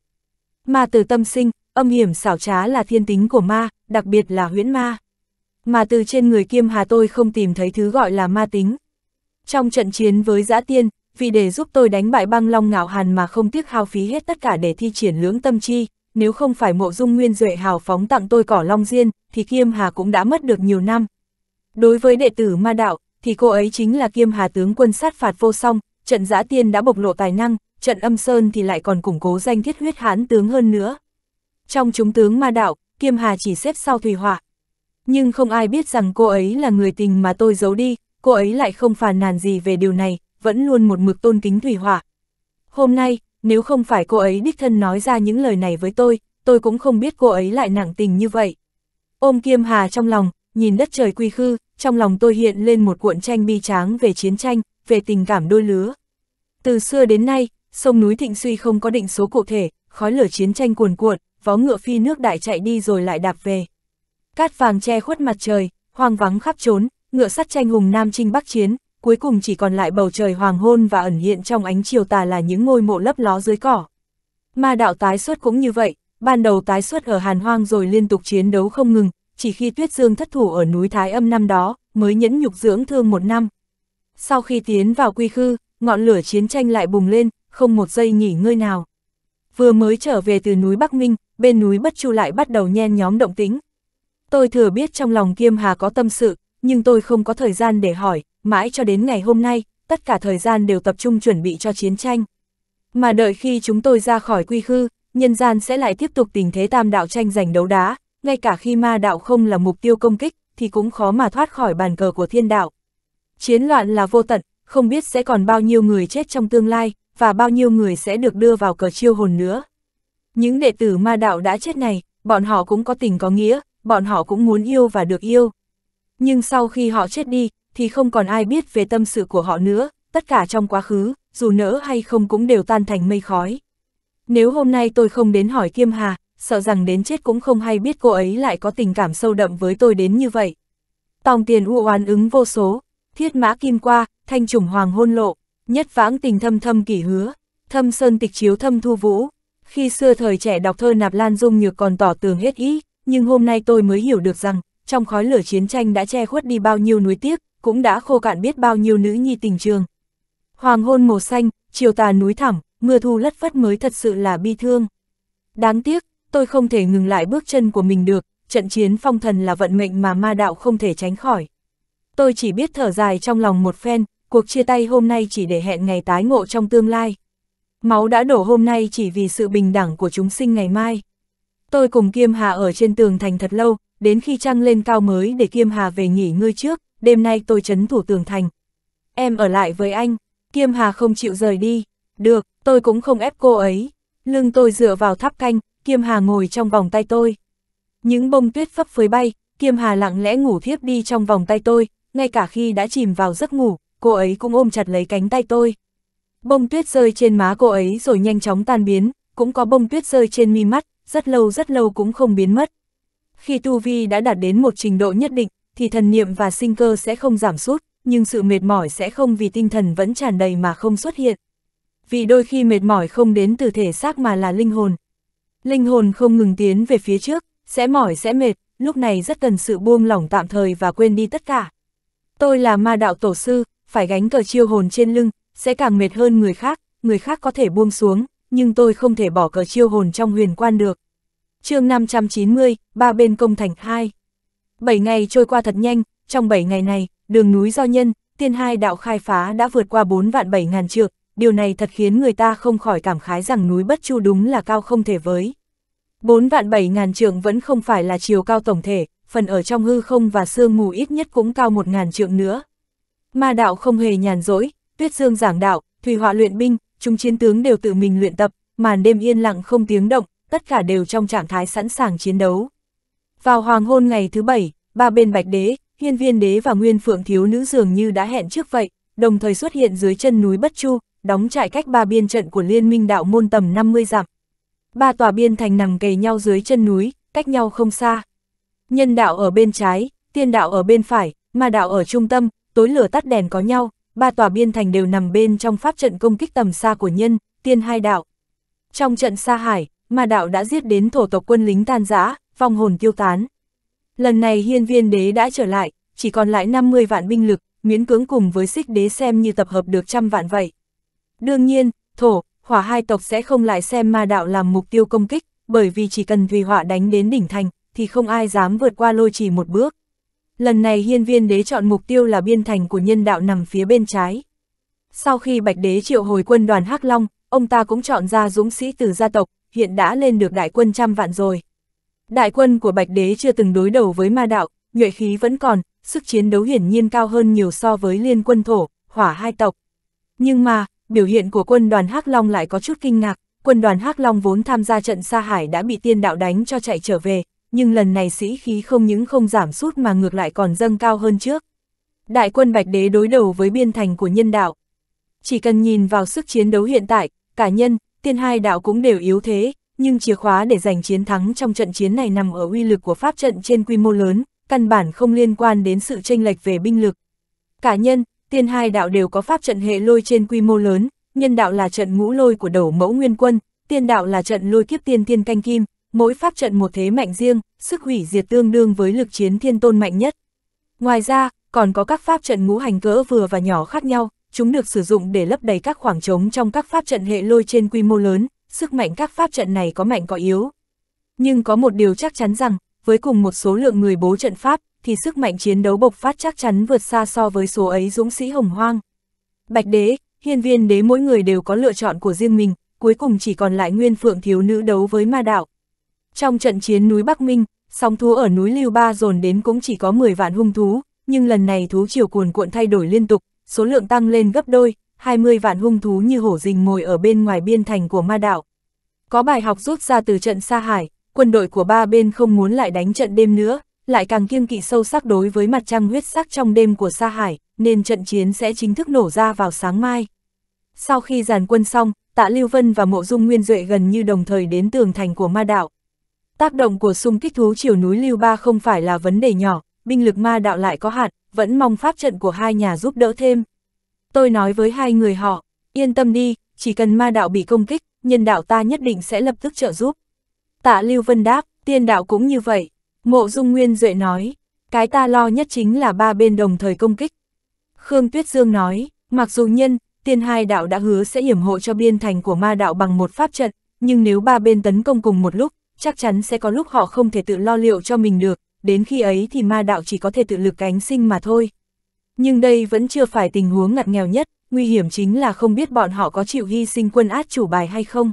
Ma từ tâm sinh, âm hiểm xảo trá là thiên tính của ma, đặc biệt là huyễn ma. Mà từ trên người Kiêm Hà tôi không tìm thấy thứ gọi là ma tính. Trong trận chiến với Giã Tiên, vì để giúp tôi đánh bại băng long ngạo hàn mà không tiếc hao phí hết tất cả để thi triển lưỡng tâm chi, nếu không phải mộ dung nguyên duệ hào phóng tặng tôi cỏ long diên, thì Kiêm Hà cũng đã mất được nhiều năm. Đối với đệ tử ma đạo, thì cô ấy chính là Kiêm Hà tướng quân sát phạt vô song, trận Giã Tiên đã bộc lộ tài năng, trận Âm Sơn thì lại còn củng cố danh thiết huyết hán tướng hơn nữa. Trong chúng tướng ma đạo, Kiêm Hà chỉ xếp sau Thủy Họa. Nhưng không ai biết rằng cô ấy là người tình mà tôi giấu đi, cô ấy lại không phàn nàn gì về điều này, vẫn luôn một mực tôn kính Thủy Họa. Hôm nay, nếu không phải cô ấy đích thân nói ra những lời này với tôi, tôi cũng không biết cô ấy lại nặng tình như vậy. Ôm Kiêm Hà trong lòng, nhìn đất trời quy khư, trong lòng tôi hiện lên một cuộn tranh bi tráng về chiến tranh, về tình cảm đôi lứa. Từ xưa đến nay, sông núi Thịnh Suy không có định số cụ thể, khói lửa chiến tranh cuồn cuộn, vó ngựa phi nước đại chạy đi rồi lại đạp về. Cát vàng che khuất mặt trời, hoang vắng khắp trốn, ngựa sắt tranh hùng Nam Trinh Bắc Chiến, cuối cùng chỉ còn lại bầu trời hoàng hôn và ẩn hiện trong ánh chiều tà là những ngôi mộ lấp ló dưới cỏ. Ma đạo tái xuất cũng như vậy, ban đầu tái xuất ở Hàn Hoang rồi liên tục chiến đấu không ngừng, chỉ khi Tuyết Dương thất thủ ở núi Thái Âm năm đó, mới nhẫn nhục dưỡng thương một năm. Sau khi tiến vào quy khư, ngọn lửa chiến tranh lại bùng lên, không một giây nghỉ ngơi nào. Vừa mới trở về từ núi Bắc Minh, bên núi Bất Chu lại bắt đầu nhen nhóm động tính. Tôi thừa biết trong lòng Kiêm Hà có tâm sự, nhưng tôi không có thời gian để hỏi, mãi cho đến ngày hôm nay, tất cả thời gian đều tập trung chuẩn bị cho chiến tranh. Mà đợi khi chúng tôi ra khỏi quy khư, nhân gian sẽ lại tiếp tục tình thế tam đạo tranh giành đấu đá, ngay cả khi ma đạo không là mục tiêu công kích, thì cũng khó mà thoát khỏi bàn cờ của thiên đạo. Chiến loạn là vô tận, không biết sẽ còn bao nhiêu người chết trong tương lai, và bao nhiêu người sẽ được đưa vào cờ chiêu hồn nữa. Những đệ tử ma đạo đã chết này, bọn họ cũng có tình có nghĩa, bọn họ cũng muốn yêu và được yêu. Nhưng sau khi họ chết đi, thì không còn ai biết về tâm sự của họ nữa, tất cả trong quá khứ, dù nỡ hay không cũng đều tan thành mây khói. Nếu hôm nay tôi không đến hỏi Kiêm Hà, sợ rằng đến chết cũng không hay biết cô ấy lại có tình cảm sâu đậm với tôi đến như vậy. Tòng tiền u oán ứng vô số, thiết mã kim qua, thanh trùng hoàng hôn lộ, nhất vãng tình thâm thâm kỷ hứa, thâm sơn tịch chiếu thâm thu vũ. Khi xưa thời trẻ đọc thơ Nạp Lan Dung Nhược còn tỏ tường hết ý, nhưng hôm nay tôi mới hiểu được rằng, trong khói lửa chiến tranh đã che khuất đi bao nhiêu núi tiếc, cũng đã khô cạn biết bao nhiêu nữ nhi tình trường. Hoàng hôn màu xanh, chiều tà núi thẳm, mưa thu lất phất mới thật sự là bi thương. Đáng tiếc, tôi không thể ngừng lại bước chân của mình được, trận chiến phong thần là vận mệnh mà ma đạo không thể tránh khỏi. Tôi chỉ biết thở dài trong lòng một phen, cuộc chia tay hôm nay chỉ để hẹn ngày tái ngộ trong tương lai. Máu đã đổ hôm nay chỉ vì sự bình đẳng của chúng sinh ngày mai. Tôi cùng Kiêm Hà ở trên tường thành thật lâu, đến khi trăng lên cao mới để Kiêm Hà về nghỉ ngơi trước, đêm nay tôi chấn thủ tường thành. Em ở lại với anh, Kiêm Hà không chịu rời đi. Được, tôi cũng không ép cô ấy. Lưng tôi dựa vào tháp canh, Kiêm Hà ngồi trong vòng tay tôi. Những bông tuyết phấp phới bay, Kiêm Hà lặng lẽ ngủ thiếp đi trong vòng tay tôi, ngay cả khi đã chìm vào giấc ngủ, cô ấy cũng ôm chặt lấy cánh tay tôi. Bông tuyết rơi trên má cô ấy rồi nhanh chóng tan biến, cũng có bông tuyết rơi trên mi mắt, rất lâu rất lâu cũng không biến mất. Khi tu vi đã đạt đến một trình độ nhất định, thì thần niệm và sinh cơ sẽ không giảm sút, nhưng sự mệt mỏi sẽ không vì tinh thần vẫn tràn đầy mà không xuất hiện. Vì đôi khi mệt mỏi không đến từ thể xác mà là linh hồn. Linh hồn không ngừng tiến về phía trước, sẽ mỏi sẽ mệt, lúc này rất cần sự buông lỏng tạm thời và quên đi tất cả. Tôi là ma đạo tổ sư, phải gánh cờ chiêu hồn trên lưng, sẽ càng mệt hơn người khác, người khác có thể buông xuống, nhưng tôi không thể bỏ cờ chiêu hồn trong huyền quan được. chương 590, ba bên công thành 2 7 ngày trôi qua thật nhanh, trong 7 ngày này, đường núi do nhân, tiên hai đạo khai phá đã vượt qua 4 vạn 7 ngàn trượng, điều này thật khiến người ta không khỏi cảm khái rằng núi bất chu đúng là cao không thể với. 4 vạn 7 ngàn trượng vẫn không phải là chiều cao tổng thể, phần ở trong hư không và sương mù ít nhất cũng cao 1 ngàn trượng nữa. Ma đạo không hề nhàn rỗi, Tuyết Dương giảng đạo, Thủy Họa luyện binh, chúng chiến tướng đều tự mình luyện tập, màn đêm yên lặng không tiếng động, tất cả đều trong trạng thái sẵn sàng chiến đấu. Vào hoàng hôn ngày thứ bảy, ba bên Bạch Đế, Hiên Viên Đế và Nguyên Phượng Thiếu Nữ dường như đã hẹn trước vậy, đồng thời xuất hiện dưới chân núi Bất Chu, đóng trại cách ba biên trận của Liên minh đạo môn tầm 50 dặm. Ba tòa biên thành nằm kề nhau dưới chân núi, cách nhau không xa. Nhân đạo ở bên trái, tiên đạo ở bên phải, ma đạo ở trung tâm, tối lửa tắt đèn có nhau, ba tòa biên thành đều nằm bên trong pháp trận công kích tầm xa của nhân, tiên hai đạo. Trong trận xa hải, ma đạo đã giết đến thổ tộc quân lính tan rã, vong hồn tiêu tán. Lần này hiên viên đế đã trở lại, chỉ còn lại 50 vạn binh lực, miễn cưỡng cùng với xích đế xem như tập hợp được trăm vạn vậy. Đương nhiên, thổ, hỏa hai tộc sẽ không lại xem ma đạo làm mục tiêu công kích, bởi vì chỉ cần Thùy Họa đánh đến đỉnh thành, thì không ai dám vượt qua lôi chỉ một bước. Lần này hiên viên đế chọn mục tiêu là biên thành của nhân đạo nằm phía bên trái. Sau khi bạch đế triệu hồi quân đoàn Hắc Long, ông ta cũng chọn ra dũng sĩ từ gia tộc, hiện đã lên được đại quân trăm vạn rồi. Đại quân của bạch đế chưa từng đối đầu với ma đạo, nhuệ khí vẫn còn, sức chiến đấu hiển nhiên cao hơn nhiều so với liên quân thổ, hỏa hai tộc. Nhưng mà, biểu hiện của quân đoàn Hắc Long lại có chút kinh ngạc, quân đoàn Hắc Long vốn tham gia trận Sa Hải đã bị tiên đạo đánh cho chạy trở về, nhưng lần này sĩ khí không những không giảm sút mà ngược lại còn dâng cao hơn trước. Đại quân Bạch Đế đối đầu với biên thành của nhân đạo. Chỉ cần nhìn vào sức chiến đấu hiện tại, cả nhân, tiên hai đạo cũng đều yếu thế, nhưng chìa khóa để giành chiến thắng trong trận chiến này nằm ở uy lực của pháp trận trên quy mô lớn, căn bản không liên quan đến sự chênh lệch về binh lực. Cả nhân, tiên hai đạo đều có pháp trận hệ lôi trên quy mô lớn, nhân đạo là trận ngũ lôi của đầu mẫu nguyên quân, tiên đạo là trận lôi kiếp tiên tiên canh kim, mỗi pháp trận một thế mạnh riêng, sức hủy diệt tương đương với lực chiến thiên tôn mạnh nhất. Ngoài ra, còn có các pháp trận ngũ hành cỡ vừa và nhỏ khác nhau, chúng được sử dụng để lấp đầy các khoảng trống trong các pháp trận hệ lôi trên quy mô lớn, sức mạnh các pháp trận này có mạnh có yếu. Nhưng có một điều chắc chắn rằng, với cùng một số lượng người bố trận pháp, thì sức mạnh chiến đấu bộc phát chắc chắn vượt xa so với số ấy dũng sĩ hồng hoang. Bạch đế, hiên viên đế mỗi người đều có lựa chọn của riêng mình, cuối cùng chỉ còn lại nguyên phượng thiếu nữ đấu với ma đạo, trong trận chiến núi Bắc Minh, sóng thú ở núi Lưu Ba dồn đến cũng chỉ có 10 vạn hung thú, nhưng lần này thú chiều cuồn cuộn thay đổi liên tục, số lượng tăng lên gấp đôi, 20 vạn hung thú như hổ rình ngồi ở bên ngoài biên thành của ma đạo. Có bài học rút ra từ trận Sa Hải, quân đội của ba bên không muốn lại đánh trận đêm nữa, lại càng kiêng kỵ sâu sắc đối với mặt trăng huyết sắc trong đêm của Sa Hải, nên trận chiến sẽ chính thức nổ ra vào sáng mai. Sau khi giàn quân xong, Tạ Lưu Vân và Mộ Dung Nguyên Duệ gần như đồng thời đến tường thành của ma đạo. Tác động của xung kích thú chiều núi Lưu Ba không phải là vấn đề nhỏ, binh lực ma đạo lại có hạn, vẫn mong pháp trận của hai nhà giúp đỡ thêm. Tôi nói với hai người họ, yên tâm đi, chỉ cần ma đạo bị công kích, nhân đạo ta nhất định sẽ lập tức trợ giúp. Tạ Lưu Vân đáp, tiên đạo cũng như vậy. Mộ Dung Nguyên Duệ nói, cái ta lo nhất chính là ba bên đồng thời công kích. Khương Tuyết Dương nói, mặc dù nhân, tiên hai đạo đã hứa sẽ yểm hộ cho biên thành của ma đạo bằng một pháp trận, nhưng nếu ba bên tấn công cùng một lúc, chắc chắn sẽ có lúc họ không thể tự lo liệu cho mình được, đến khi ấy thì ma đạo chỉ có thể tự lực cánh sinh mà thôi. Nhưng đây vẫn chưa phải tình huống ngặt nghèo nhất, nguy hiểm chính là không biết bọn họ có chịu hy sinh quân át chủ bài hay không.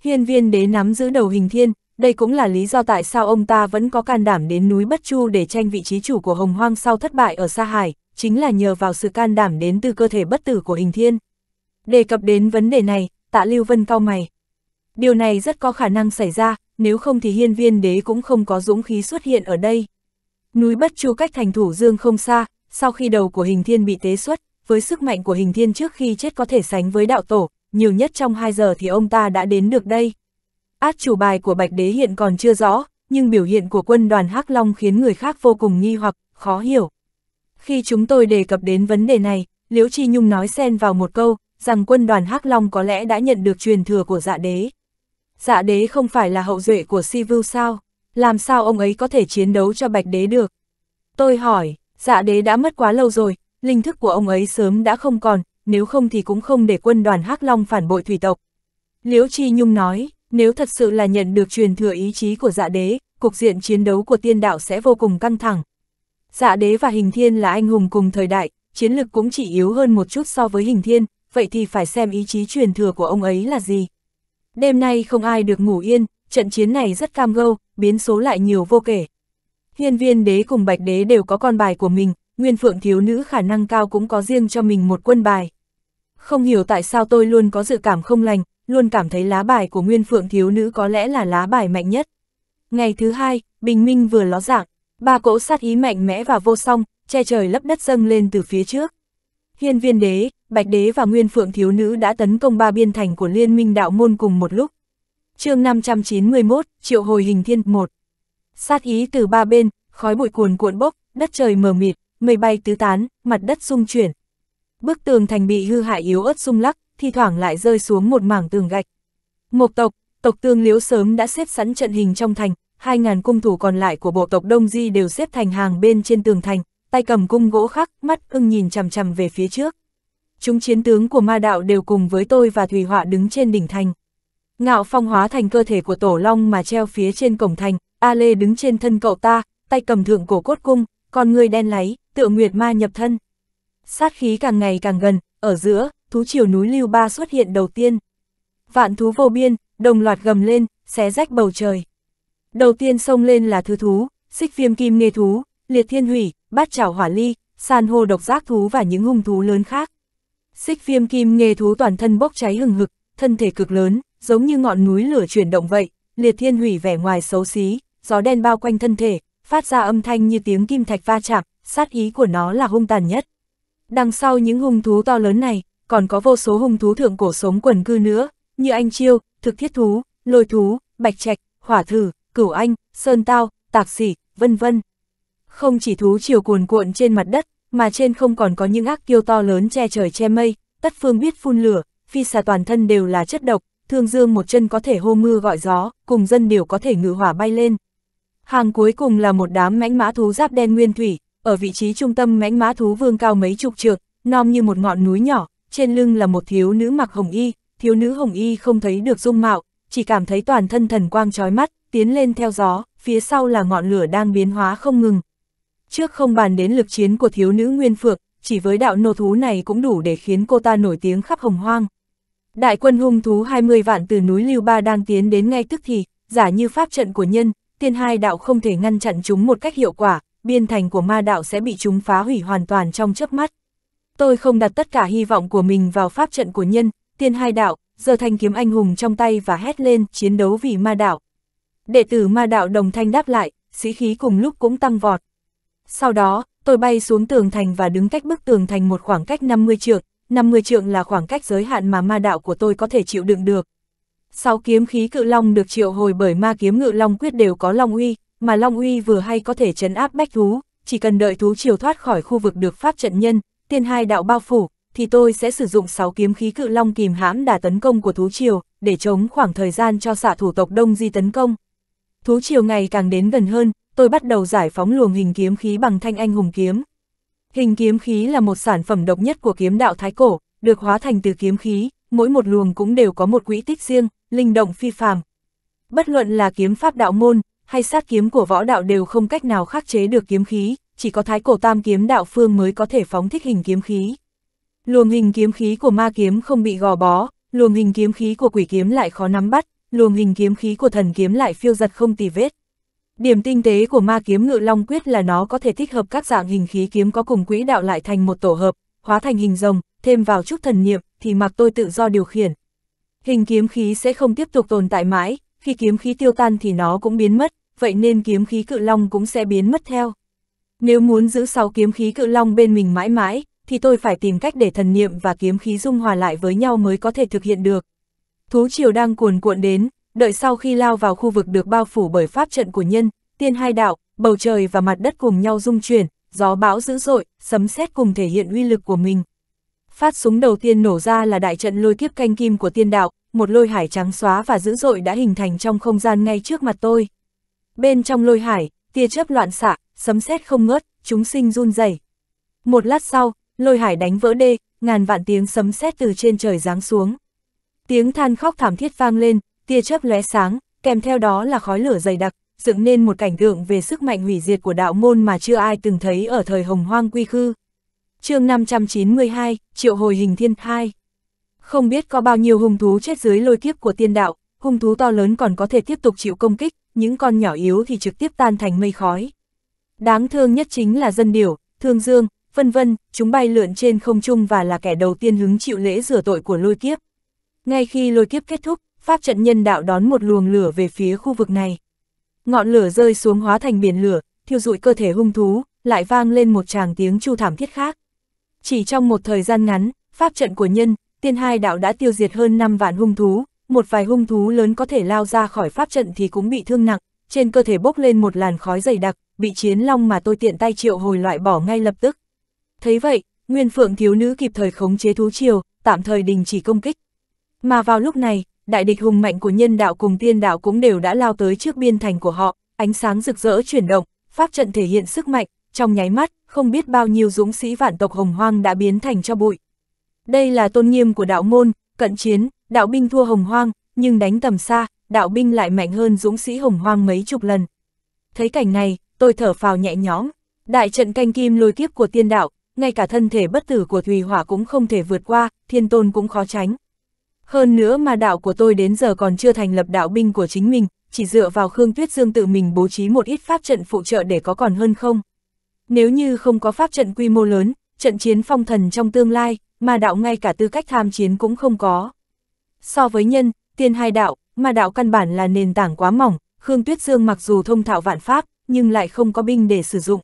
Hiên viên đế nắm giữ đầu hình thiên, đây cũng là lý do tại sao ông ta vẫn có can đảm đến núi Bất Chu để tranh vị trí chủ của Hồng Hoang sau thất bại ở Sa Hải, chính là nhờ vào sự can đảm đến từ cơ thể bất tử của hình thiên. Đề cập đến vấn đề này, tạ Lưu Vân cao mày. Điều này rất có khả năng xảy ra, nếu không thì hiên viên đế cũng không có dũng khí xuất hiện ở đây. Núi Bất Chu cách thành thủ dương không xa, sau khi đầu của hình thiên bị tế xuất, với sức mạnh của hình thiên trước khi chết có thể sánh với đạo tổ, nhiều nhất trong 2 giờ thì ông ta đã đến được đây. Át chủ bài của Bạch Đế hiện còn chưa rõ, nhưng biểu hiện của quân đoàn Hắc Long khiến người khác vô cùng nghi hoặc, khó hiểu. Khi chúng tôi đề cập đến vấn đề này, Liễu Chi Nhung nói xen vào một câu, rằng quân đoàn Hắc Long có lẽ đã nhận được truyền thừa của dạ đế dạ đế không phải là hậu duệ của si vưu sao, làm sao ông ấy có thể chiến đấu cho bạch đế được. Tôi hỏi, dạ đế đã mất quá lâu rồi, linh thức của ông ấy sớm đã không còn, nếu không thì cũng không để quân đoàn hắc Long phản bội thủy tộc. Liễu Chi Nhung nói, nếu thật sự là nhận được truyền thừa ý chí của dạ đế, cục diện chiến đấu của tiên đạo sẽ vô cùng căng thẳng. Dạ đế và hình thiên là anh hùng cùng thời đại, chiến lực cũng chỉ yếu hơn một chút so với hình thiên, vậy thì phải xem ý chí truyền thừa của ông ấy là gì đêm nay không ai được ngủ yên, trận chiến này rất cam go biến số lại nhiều vô kể. Hiên viên đế cùng bạch đế đều có con bài của mình, nguyên phượng thiếu nữ khả năng cao cũng có riêng cho mình một quân bài. Không hiểu tại sao tôi luôn có dự cảm không lành, luôn cảm thấy lá bài của nguyên phượng thiếu nữ có lẽ là lá bài mạnh nhất. Ngày thứ hai, bình minh vừa ló dạng, ba cỗ sát ý mạnh mẽ và vô song, che trời lấp đất dâng lên từ phía trước hiên viên đế, bạch đế và nguyên phượng thiếu nữ đã tấn công ba biên thành của liên minh đạo môn cùng một lúc. chương 591, triệu hồi hình thiên 1. Sát ý từ ba bên, khói bụi cuồn cuộn bốc, đất trời mờ mịt, mây bay tứ tán, mặt đất rung chuyển. Bức tường thành bị hư hại yếu ớt rung lắc, thi thoảng lại rơi xuống một mảng tường gạch. Một tộc, tộc tương liếu sớm đã xếp sẵn trận hình trong thành, 2.000 cung thủ còn lại của bộ tộc Đông Di đều xếp thành hàng bên trên tường thành, tay cầm cung gỗ khắc, mắt ưng nhìn chằm chằm về phía trước. Chúng chiến tướng của ma đạo đều cùng với tôi và thủy Họa đứng trên đỉnh thành. Ngạo phong hóa thành cơ thể của tổ long mà treo phía trên cổng thành, A Lê đứng trên thân cậu ta, tay cầm thượng cổ cốt cung, còn người đen láy, tựa nguyệt ma nhập thân. Sát khí càng ngày càng gần, ở giữa, thú triều núi lưu ba xuất hiện đầu tiên. Vạn thú vô biên, đồng loạt gầm lên, xé rách bầu trời. Đầu tiên xông lên là thứ thú, xích viêm kim nghê thú, liệt thiên hủy, bát chảo hỏa ly, san hô độc giác thú và những hung thú lớn khác. Xích viêm kim nghề thú toàn thân bốc cháy hừng hực, thân thể cực lớn, giống như ngọn núi lửa chuyển động vậy, liệt thiên hủy vẻ ngoài xấu xí, gió đen bao quanh thân thể, phát ra âm thanh như tiếng kim thạch va chạm, sát ý của nó là hung tàn nhất. Đằng sau những hung thú to lớn này, còn có vô số hung thú thượng cổ sống quần cư nữa, như anh chiêu, thực thiết thú, lôi thú, bạch trạch, hỏa thử, cửu anh, sơn tao, tạc sỉ, vân vân không chỉ thú chiều cuồn cuộn trên mặt đất, mà trên không còn có những ác kiêu to lớn che trời che mây, tất phương biết phun lửa, phi xà toàn thân đều là chất độc, thương dương một chân có thể hô mưa gọi gió, cùng dân đều có thể ngự hỏa bay lên. Hàng cuối cùng là một đám mãnh mã thú giáp đen nguyên thủy, ở vị trí trung tâm mãnh mã thú vương cao mấy chục trượng, nom như một ngọn núi nhỏ, trên lưng là một thiếu nữ mặc hồng y, thiếu nữ hồng y không thấy được dung mạo, chỉ cảm thấy toàn thân thần quang trói mắt, tiến lên theo gió, phía sau là ngọn lửa đang biến hóa không ngừng, Trước không bàn đến lực chiến của thiếu nữ Nguyên Phượng, chỉ với đạo nô thú này cũng đủ để khiến cô ta nổi tiếng khắp hồng hoang. Đại quân hung thú 20 vạn từ núi Lưu Ba đang tiến đến ngay tức thì, giả như pháp trận của nhân, tiên hai đạo không thể ngăn chặn chúng một cách hiệu quả, biên thành của ma đạo sẽ bị chúng phá hủy hoàn toàn trong chớp mắt. Tôi không đặt tất cả hy vọng của mình vào pháp trận của nhân, tiên hai đạo, giờ thanh kiếm anh hùng trong tay và hét lên chiến đấu vì ma đạo. Đệ tử ma đạo đồng thanh đáp lại, sĩ khí cùng lúc cũng tăng vọt. Sau đó, tôi bay xuống tường thành và đứng cách bức tường thành một khoảng cách 50 trượng, 50 trượng là khoảng cách giới hạn mà ma đạo của tôi có thể chịu đựng được. Sáu kiếm khí cự long được triệu hồi bởi ma kiếm ngự long quyết đều có long uy, mà long uy vừa hay có thể chấn áp bách thú, chỉ cần đợi thú triều thoát khỏi khu vực được pháp trận nhân, tiên hai đạo bao phủ, thì tôi sẽ sử dụng sáu kiếm khí cự long kìm hãm đà tấn công của thú triều để chống khoảng thời gian cho xạ thủ tộc Đông Di tấn công. Thú triều ngày càng đến gần hơn, tôi bắt đầu giải phóng luồng hình kiếm khí bằng thanh anh hùng kiếm. Hình kiếm khí là một sản phẩm độc nhất của kiếm đạo Thái Cổ, được hóa thành từ kiếm khí, mỗi một luồng cũng đều có một quỹ tích riêng, linh động phi phàm. Bất luận là kiếm pháp đạo môn, hay sát kiếm của võ đạo đều không cách nào khắc chế được kiếm khí, chỉ có thái cổ tam kiếm đạo phương mới có thể phóng thích hình kiếm khí. Luồng hình kiếm khí của ma kiếm không bị gò bó, luồng hình kiếm khí của quỷ kiếm lại khó nắm bắt, luồng hình kiếm khí của thần kiếm lại phiêu giật không tì vết. Điểm tinh tế của ma kiếm ngự long quyết là nó có thể thích hợp các dạng hình khí kiếm có cùng quỹ đạo lại thành một tổ hợp, hóa thành hình rồng, thêm vào chút thần niệm, thì mặc tôi tự do điều khiển. Hình kiếm khí sẽ không tiếp tục tồn tại mãi, khi kiếm khí tiêu tan thì nó cũng biến mất, vậy nên kiếm khí cự long cũng sẽ biến mất theo. Nếu muốn giữ sáu kiếm khí cự long bên mình mãi mãi, thì tôi phải tìm cách để thần niệm và kiếm khí dung hòa lại với nhau mới có thể thực hiện được. Thú triều đang cuồn cuộn đến, đợi sau khi lao vào khu vực được bao phủ bởi pháp trận của nhân, tiên hai đạo, bầu trời và mặt đất cùng nhau rung chuyển, gió bão dữ dội, sấm sét cùng thể hiện uy lực của mình. Phát súng đầu tiên nổ ra là đại trận lôi kiếp canh kim của tiên đạo, một lôi hải trắng xóa và dữ dội đã hình thành trong không gian ngay trước mặt tôi. Bên trong lôi hải, tia chớp loạn xạ, sấm sét không ngớt, chúng sinh run rẩy. Một lát sau, lôi hải đánh vỡ đê, ngàn vạn tiếng sấm sét từ trên trời giáng xuống. Tiếng than khóc thảm thiết vang lên, tia chớp lóe sáng, kèm theo đó là khói lửa dày đặc, dựng nên một cảnh tượng về sức mạnh hủy diệt của đạo môn mà chưa ai từng thấy ở thời hồng hoang quy khư. chương 592, Triệu Hồi Hình Thiên Thai Không biết có bao nhiêu hung thú chết dưới lôi kiếp của tiên đạo, hung thú to lớn còn có thể tiếp tục chịu công kích, những con nhỏ yếu thì trực tiếp tan thành mây khói. Đáng thương nhất chính là dân điểu, thương dương, vân vân, chúng bay lượn trên không trung và là kẻ đầu tiên hứng chịu lễ rửa tội của lôi kiếp. Ngay khi lôi kiếp kết thúc, pháp trận nhân đạo đón một luồng lửa về phía khu vực này. Ngọn lửa rơi xuống hóa thành biển lửa, thiêu rụi cơ thể hung thú, lại vang lên một tràng tiếng chu thảm thiết khác. Chỉ trong một thời gian ngắn, pháp trận của nhân, tiên hai đạo đã tiêu diệt hơn 5 vạn hung thú, một vài hung thú lớn có thể lao ra khỏi pháp trận thì cũng bị thương nặng, trên cơ thể bốc lên một làn khói dày đặc, bị chiến long mà tôi tiện tay triệu hồi loại bỏ ngay lập tức. Thấy vậy, Nguyên Phượng thiếu nữ kịp thời khống chế thú triều, tạm thời đình chỉ công kích. Mà vào lúc này, đại địch hùng mạnh của nhân đạo cùng tiên đạo cũng đều đã lao tới trước biên thành của họ, ánh sáng rực rỡ chuyển động, pháp trận thể hiện sức mạnh, trong nháy mắt, không biết bao nhiêu dũng sĩ vạn tộc hồng hoang đã biến thành cho bụi. Đây là tôn nghiêm của đạo môn, cận chiến, đạo binh thua hồng hoang, nhưng đánh tầm xa, đạo binh lại mạnh hơn dũng sĩ hồng hoang mấy chục lần. Thấy cảnh này, tôi thở phào nhẹ nhõm, đại trận canh kim lôi kiếp của tiên đạo, ngay cả thân thể bất tử của Thùy Hỏa cũng không thể vượt qua, thiên tôn cũng khó tránh. Hơn nữa mà đạo của tôi đến giờ còn chưa thành lập đạo binh của chính mình, chỉ dựa vào Khương Tuyết Dương tự mình bố trí một ít pháp trận phụ trợ để có còn hơn không. Nếu như không có pháp trận quy mô lớn, trận chiến phong thần trong tương lai, mà đạo ngay cả tư cách tham chiến cũng không có. So với nhân, tiên hai đạo, mà đạo căn bản là nền tảng quá mỏng, Khương Tuyết Dương mặc dù thông thạo vạn pháp, nhưng lại không có binh để sử dụng.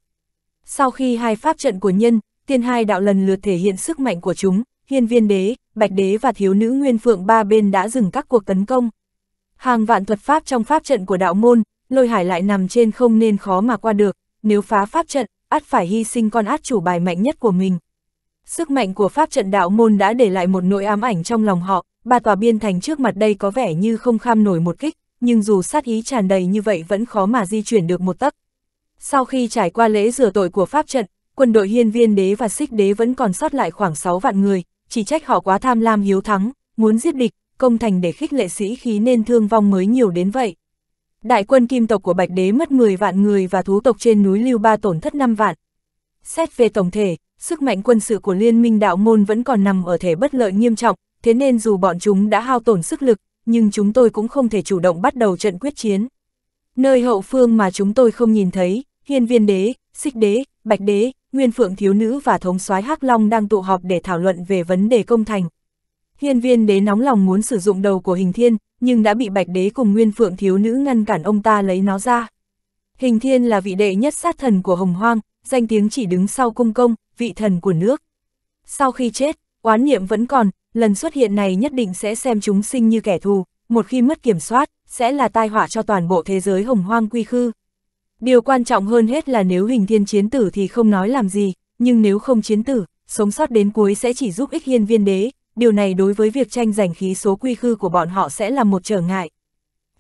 Sau khi hai pháp trận của nhân, tiên hai đạo lần lượt thể hiện sức mạnh của chúng, hiên viên đế, Bạch Đế và thiếu nữ Nguyên Phượng ba bên đã dừng các cuộc tấn công. Hàng vạn thuật pháp trong pháp trận của đạo môn, lôi hải lại nằm trên không nên khó mà qua được, nếu phá pháp trận, át phải hy sinh con át chủ bài mạnh nhất của mình. Sức mạnh của pháp trận đạo môn đã để lại một nỗi ám ảnh trong lòng họ, ba tòa biên thành trước mặt đây có vẻ như không kham nổi một kích, nhưng dù sát ý tràn đầy như vậy vẫn khó mà di chuyển được một tấc. Sau khi trải qua lễ rửa tội của pháp trận, quân đội hiên viên đế và xích đế vẫn còn sót lại khoảng 6 vạn người, chỉ trách họ quá tham lam hiếu thắng, muốn giết địch, công thành để khích lệ sĩ khí nên thương vong mới nhiều đến vậy. Đại quân kim tộc của Bạch Đế mất 10 vạn người và thú tộc trên núi Lưu Ba tổn thất 5 vạn. Xét về tổng thể, sức mạnh quân sự của liên minh đạo môn vẫn còn nằm ở thể bất lợi nghiêm trọng, thế nên dù bọn chúng đã hao tổn sức lực, nhưng chúng tôi cũng không thể chủ động bắt đầu trận quyết chiến. Nơi hậu phương mà chúng tôi không nhìn thấy, hiên viên đế, xích đế, bạch đế, Nguyên Phượng Thiếu Nữ và Thống soái Hắc Long đang tụ họp để thảo luận về vấn đề công thành. Hiên viên đế nóng lòng muốn sử dụng đầu của hình thiên, nhưng đã bị bạch đế cùng Nguyên Phượng Thiếu Nữ ngăn cản ông ta lấy nó ra. Hình thiên là vị đệ nhất sát thần của Hồng Hoang, danh tiếng chỉ đứng sau cung công, vị thần của nước. Sau khi chết, oán niệm vẫn còn, lần xuất hiện này nhất định sẽ xem chúng sinh như kẻ thù, một khi mất kiểm soát, sẽ là tai họa cho toàn bộ thế giới hồng hoang quy khư. Điều quan trọng hơn hết là nếu hình thiên chiến tử thì không nói làm gì, nhưng nếu không chiến tử, sống sót đến cuối sẽ chỉ giúp ích hiên viên đế, điều này đối với việc tranh giành khí số quy khư của bọn họ sẽ là một trở ngại.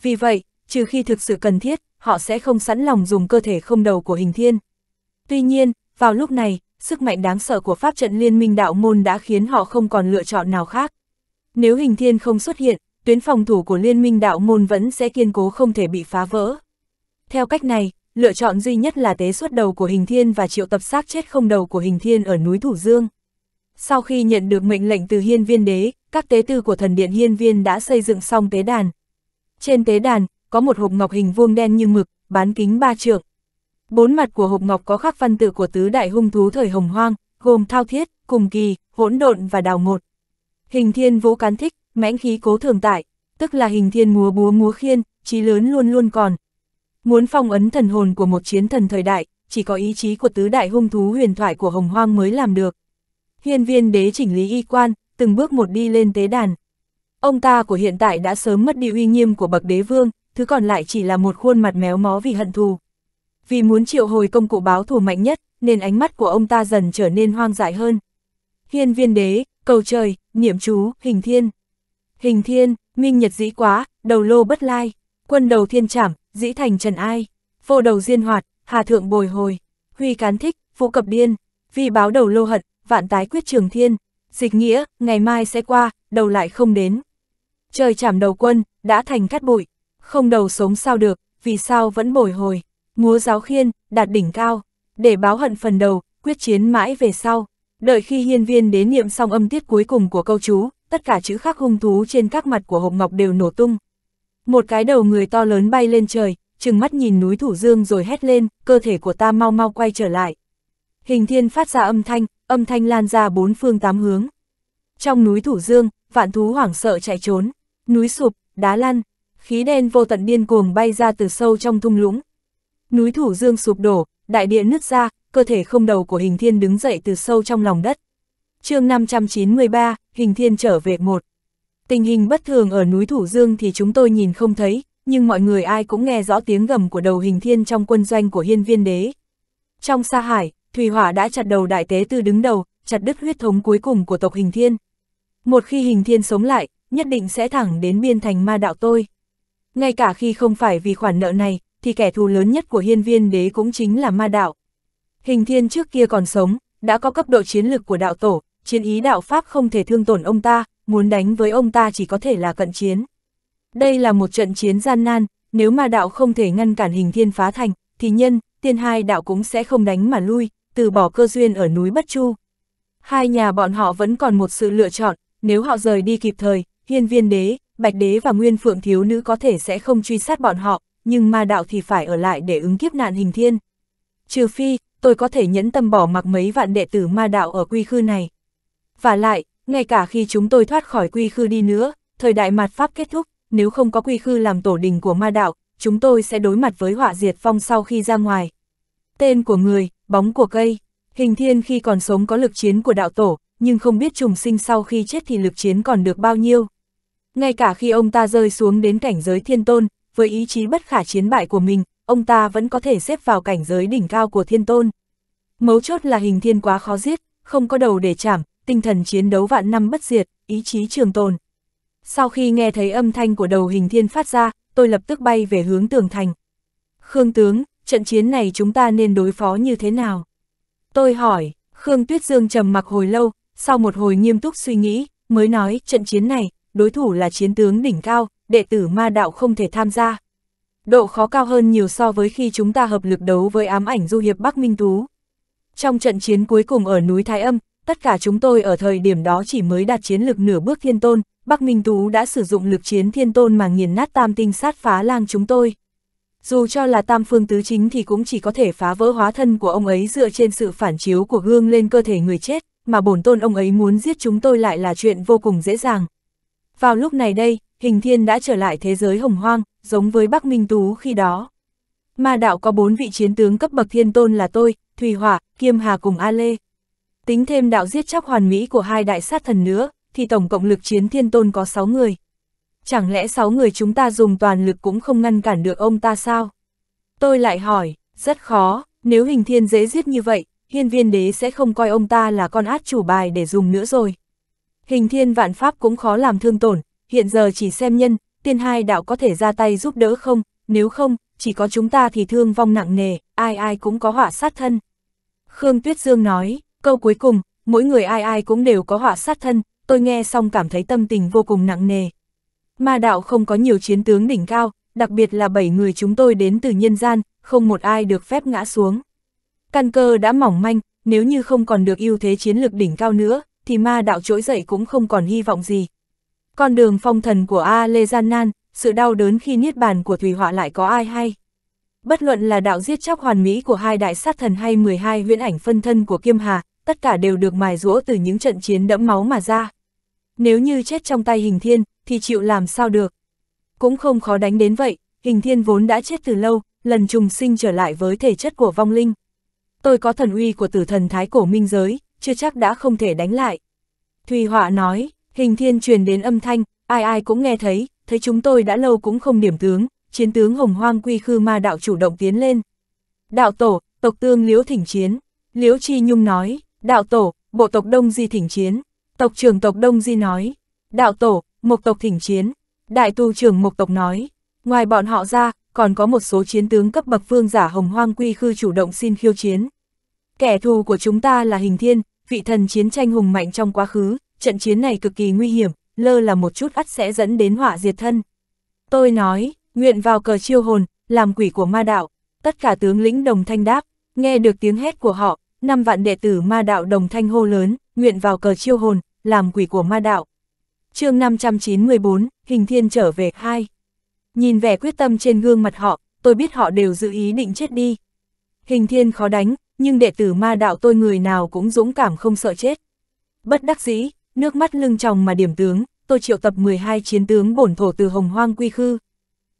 Vì vậy, trừ khi thực sự cần thiết, họ sẽ không sẵn lòng dùng cơ thể không đầu của hình thiên. Tuy nhiên, vào lúc này, sức mạnh đáng sợ của pháp trận liên minh đạo môn đã khiến họ không còn lựa chọn nào khác. Nếu hình thiên không xuất hiện, tuyến phòng thủ của liên minh đạo môn vẫn sẽ kiên cố không thể bị phá vỡ. Theo cách này, lựa chọn duy nhất là tế xuất đầu của hình thiên và triệu tập xác chết không đầu của hình thiên ở núi Thủ Dương. Sau khi nhận được mệnh lệnh từ hiên viên đế, các tế tư của thần điện hiên viên đã xây dựng xong tế đàn. Trên tế đàn, có một hộp ngọc hình vuông đen như mực, bán kính ba trượng. Bốn mặt của hộp ngọc có khắc văn tự của tứ đại hung thú thời hồng hoang, gồm thao thiết, cùng kỳ, hỗn độn và đào ngột. Hình thiên vũ cán thích, mãnh khí cố thường tại, tức là hình thiên múa búa múa khiên, trí lớn luôn luôn còn, Muốn phong ấn thần hồn của một chiến thần thời đại, chỉ có ý chí của tứ đại hung thú huyền thoại của Hồng Hoang mới làm được. Hiên viên đế chỉnh lý y quan, từng bước một đi lên tế đàn. Ông ta của hiện tại đã sớm mất đi uy nghiêm của bậc đế vương, thứ còn lại chỉ là một khuôn mặt méo mó vì hận thù. Vì muốn triệu hồi công cụ báo thù mạnh nhất, nên ánh mắt của ông ta dần trở nên hoang dại hơn. Hiên viên đế, cầu trời, niệm chú, hình thiên. Hình thiên, minh nhật dĩ quá, đầu lô bất lai quân đầu thiên trảm, dĩ thành trần ai, vô đầu diên hoạt, hà thượng bồi hồi, huy cán thích, vũ cập điên, vi báo đầu lô hận, vạn tái quyết trường thiên, dịch nghĩa, ngày mai sẽ qua, đầu lại không đến. Trời chảm đầu quân, đã thành cát bụi, không đầu sống sao được, vì sao vẫn bồi hồi, múa giáo khiên, đạt đỉnh cao, để báo hận phần đầu, quyết chiến mãi về sau. Đợi khi hiên viên đến niệm xong âm tiết cuối cùng của câu chú, tất cả chữ khắc hung thú trên các mặt của hộp ngọc đều nổ tung. Một cái đầu người to lớn bay lên trời, trừng mắt nhìn núi Thủ Dương rồi hét lên, cơ thể của ta mau mau quay trở lại. Hình thiên phát ra âm thanh, âm thanh lan ra bốn phương tám hướng. Trong núi Thủ Dương, vạn thú hoảng sợ chạy trốn, núi sụp, đá lăn, khí đen vô tận điên cuồng bay ra từ sâu trong thung lũng. Núi Thủ Dương sụp đổ, đại địa nứt ra, cơ thể không đầu của hình thiên đứng dậy từ sâu trong lòng đất. chương 593, hình thiên trở về một. Tình hình bất thường ở núi Thủ Dương thì chúng tôi nhìn không thấy, nhưng mọi người ai cũng nghe rõ tiếng gầm của đầu hình thiên trong quân doanh của hiên viên đế. Trong sa hải, Thủy Hỏa đã chặt đầu đại tế tư đứng đầu, chặt đứt huyết thống cuối cùng của tộc hình thiên. Một khi hình thiên sống lại, nhất định sẽ thẳng đến biên thành ma đạo tôi. Ngay cả khi không phải vì khoản nợ này, thì kẻ thù lớn nhất của hiên viên đế cũng chính là ma đạo. Hình thiên trước kia còn sống, đã có cấp độ chiến lực của đạo tổ, chiến ý đạo Pháp không thể thương tổn ông ta, muốn đánh với ông ta chỉ có thể là cận chiến. Đây là một trận chiến gian nan, nếu mà đạo không thể ngăn cản hình thiên phá thành, thì nhân, tiên hai đạo cũng sẽ không đánh mà lui, từ bỏ cơ duyên ở núi Bất Chu. Hai nhà bọn họ vẫn còn một sự lựa chọn, nếu họ rời đi kịp thời, hiên viên đế, bạch đế và nguyên phượng thiếu nữ có thể sẽ không truy sát bọn họ, nhưng ma đạo thì phải ở lại để ứng kiếp nạn hình thiên. Trừ phi, tôi có thể nhẫn tâm bỏ mặc mấy vạn đệ tử ma đạo ở quy khư này. Và lại, ngay cả khi chúng tôi thoát khỏi quy khư đi nữa, thời đại mạt Pháp kết thúc, nếu không có quy khư làm tổ đình của ma đạo, chúng tôi sẽ đối mặt với họa diệt phong sau khi ra ngoài. Tên của người, bóng của cây, hình thiên khi còn sống có lực chiến của đạo tổ, nhưng không biết trùng sinh sau khi chết thì lực chiến còn được bao nhiêu. Ngay cả khi ông ta rơi xuống đến cảnh giới thiên tôn, với ý chí bất khả chiến bại của mình, ông ta vẫn có thể xếp vào cảnh giới đỉnh cao của thiên tôn. Mấu chốt là hình thiên quá khó giết, không có đầu để chảm, tinh thần chiến đấu vạn năm bất diệt, ý chí trường tồn. Sau khi nghe thấy âm thanh của đầu hình thiên phát ra, tôi lập tức bay về hướng tường thành. Khương tướng, trận chiến này chúng ta nên đối phó như thế nào? Tôi hỏi, Khương Tuyết Dương trầm mặc hồi lâu, sau một hồi nghiêm túc suy nghĩ, mới nói trận chiến này, đối thủ là chiến tướng đỉnh cao, đệ tử ma đạo không thể tham gia. Độ khó cao hơn nhiều so với khi chúng ta hợp lực đấu với ám ảnh du hiệp Bắc Minh Tú. Trong trận chiến cuối cùng ở núi Thái Âm, tất cả chúng tôi ở thời điểm đó chỉ mới đạt chiến lực nửa bước thiên tôn, Bắc Minh Tú đã sử dụng lực chiến thiên tôn mà nghiền nát tam tinh sát phá lang chúng tôi. Dù cho là tam phương tứ chính thì cũng chỉ có thể phá vỡ hóa thân của ông ấy dựa trên sự phản chiếu của gương lên cơ thể người chết, mà bổn tôn ông ấy muốn giết chúng tôi lại là chuyện vô cùng dễ dàng. Vào lúc này đây, hình thiên đã trở lại thế giới hồng hoang, giống với Bắc Minh Tú khi đó. Ma đạo có bốn vị chiến tướng cấp bậc thiên tôn là tôi, Thùy Hỏa, Kiêm Hà cùng A Lê, Tính thêm đạo giết chóc hoàn mỹ của hai đại sát thần nữa, thì tổng cộng lực chiến thiên tôn có 6 người. Chẳng lẽ 6 người chúng ta dùng toàn lực cũng không ngăn cản được ông ta sao? Tôi lại hỏi, rất khó, nếu hình thiên dễ giết như vậy, hiên viên đế sẽ không coi ông ta là con át chủ bài để dùng nữa rồi. Hình thiên vạn pháp cũng khó làm thương tổn, hiện giờ chỉ xem nhân, tiên hai đạo có thể ra tay giúp đỡ không, nếu không, chỉ có chúng ta thì thương vong nặng nề, ai ai cũng có họa sát thân. Khương Tuyết Dương nói, Câu cuối cùng, mỗi người ai ai cũng đều có họa sát thân, tôi nghe xong cảm thấy tâm tình vô cùng nặng nề. Ma đạo không có nhiều chiến tướng đỉnh cao, đặc biệt là bảy người chúng tôi đến từ nhân gian, không một ai được phép ngã xuống. Căn cơ đã mỏng manh, nếu như không còn được ưu thế chiến lược đỉnh cao nữa, thì ma đạo trỗi dậy cũng không còn hy vọng gì. Con đường phong thần của A Lê Gian Nan, sự đau đớn khi niết bàn của Thủy Họa lại có ai hay. Bất luận là đạo giết chóc hoàn mỹ của hai đại sát thần hay 12 huyễn ảnh phân thân của Kiêm Hà, tất cả đều được mài rũa từ những trận chiến đẫm máu mà ra. Nếu như chết trong tay hình thiên, thì chịu làm sao được. Cũng không khó đánh đến vậy, hình thiên vốn đã chết từ lâu, lần trùng sinh trở lại với thể chất của vong linh. Tôi có thần uy của tử thần thái cổ minh giới, chưa chắc đã không thể đánh lại. Thùy Họa nói, hình thiên truyền đến âm thanh, ai ai cũng nghe thấy, thấy chúng tôi đã lâu cũng không điểm tướng, chiến tướng hồng hoang quy khư ma đạo chủ động tiến lên. Đạo tổ, tộc tương liễu thỉnh chiến, liễu chi nhung nói, Đạo tổ, bộ tộc Đông Di thỉnh chiến. Tộc trưởng tộc Đông Di nói. Đạo tổ, mục tộc thỉnh chiến. Đại tu trưởng mục tộc nói. Ngoài bọn họ ra, còn có một số chiến tướng cấp bậc vương giả hồng hoang quy khư chủ động xin khiêu chiến. Kẻ thù của chúng ta là hình thiên, vị thần chiến tranh hùng mạnh trong quá khứ, trận chiến này cực kỳ nguy hiểm, lơ là một chút ắt sẽ dẫn đến họa diệt thân. Tôi nói, nguyện vào cờ chiêu hồn, làm quỷ của ma đạo, tất cả tướng lĩnh đồng thanh đáp, nghe được tiếng hét của họ, năm vạn đệ tử ma đạo đồng thanh hô lớn, nguyện vào cờ chiêu hồn, làm quỷ của ma đạo. chương 594, Hình Thiên trở về 2. Nhìn vẻ quyết tâm trên gương mặt họ, tôi biết họ đều giữ ý định chết đi. Hình Thiên khó đánh, nhưng đệ tử ma đạo tôi người nào cũng dũng cảm không sợ chết. Bất đắc dĩ, nước mắt lưng tròng mà điểm tướng, tôi triệu tập 12 chiến tướng bổn thổ từ Hồng Hoang Quy Khư.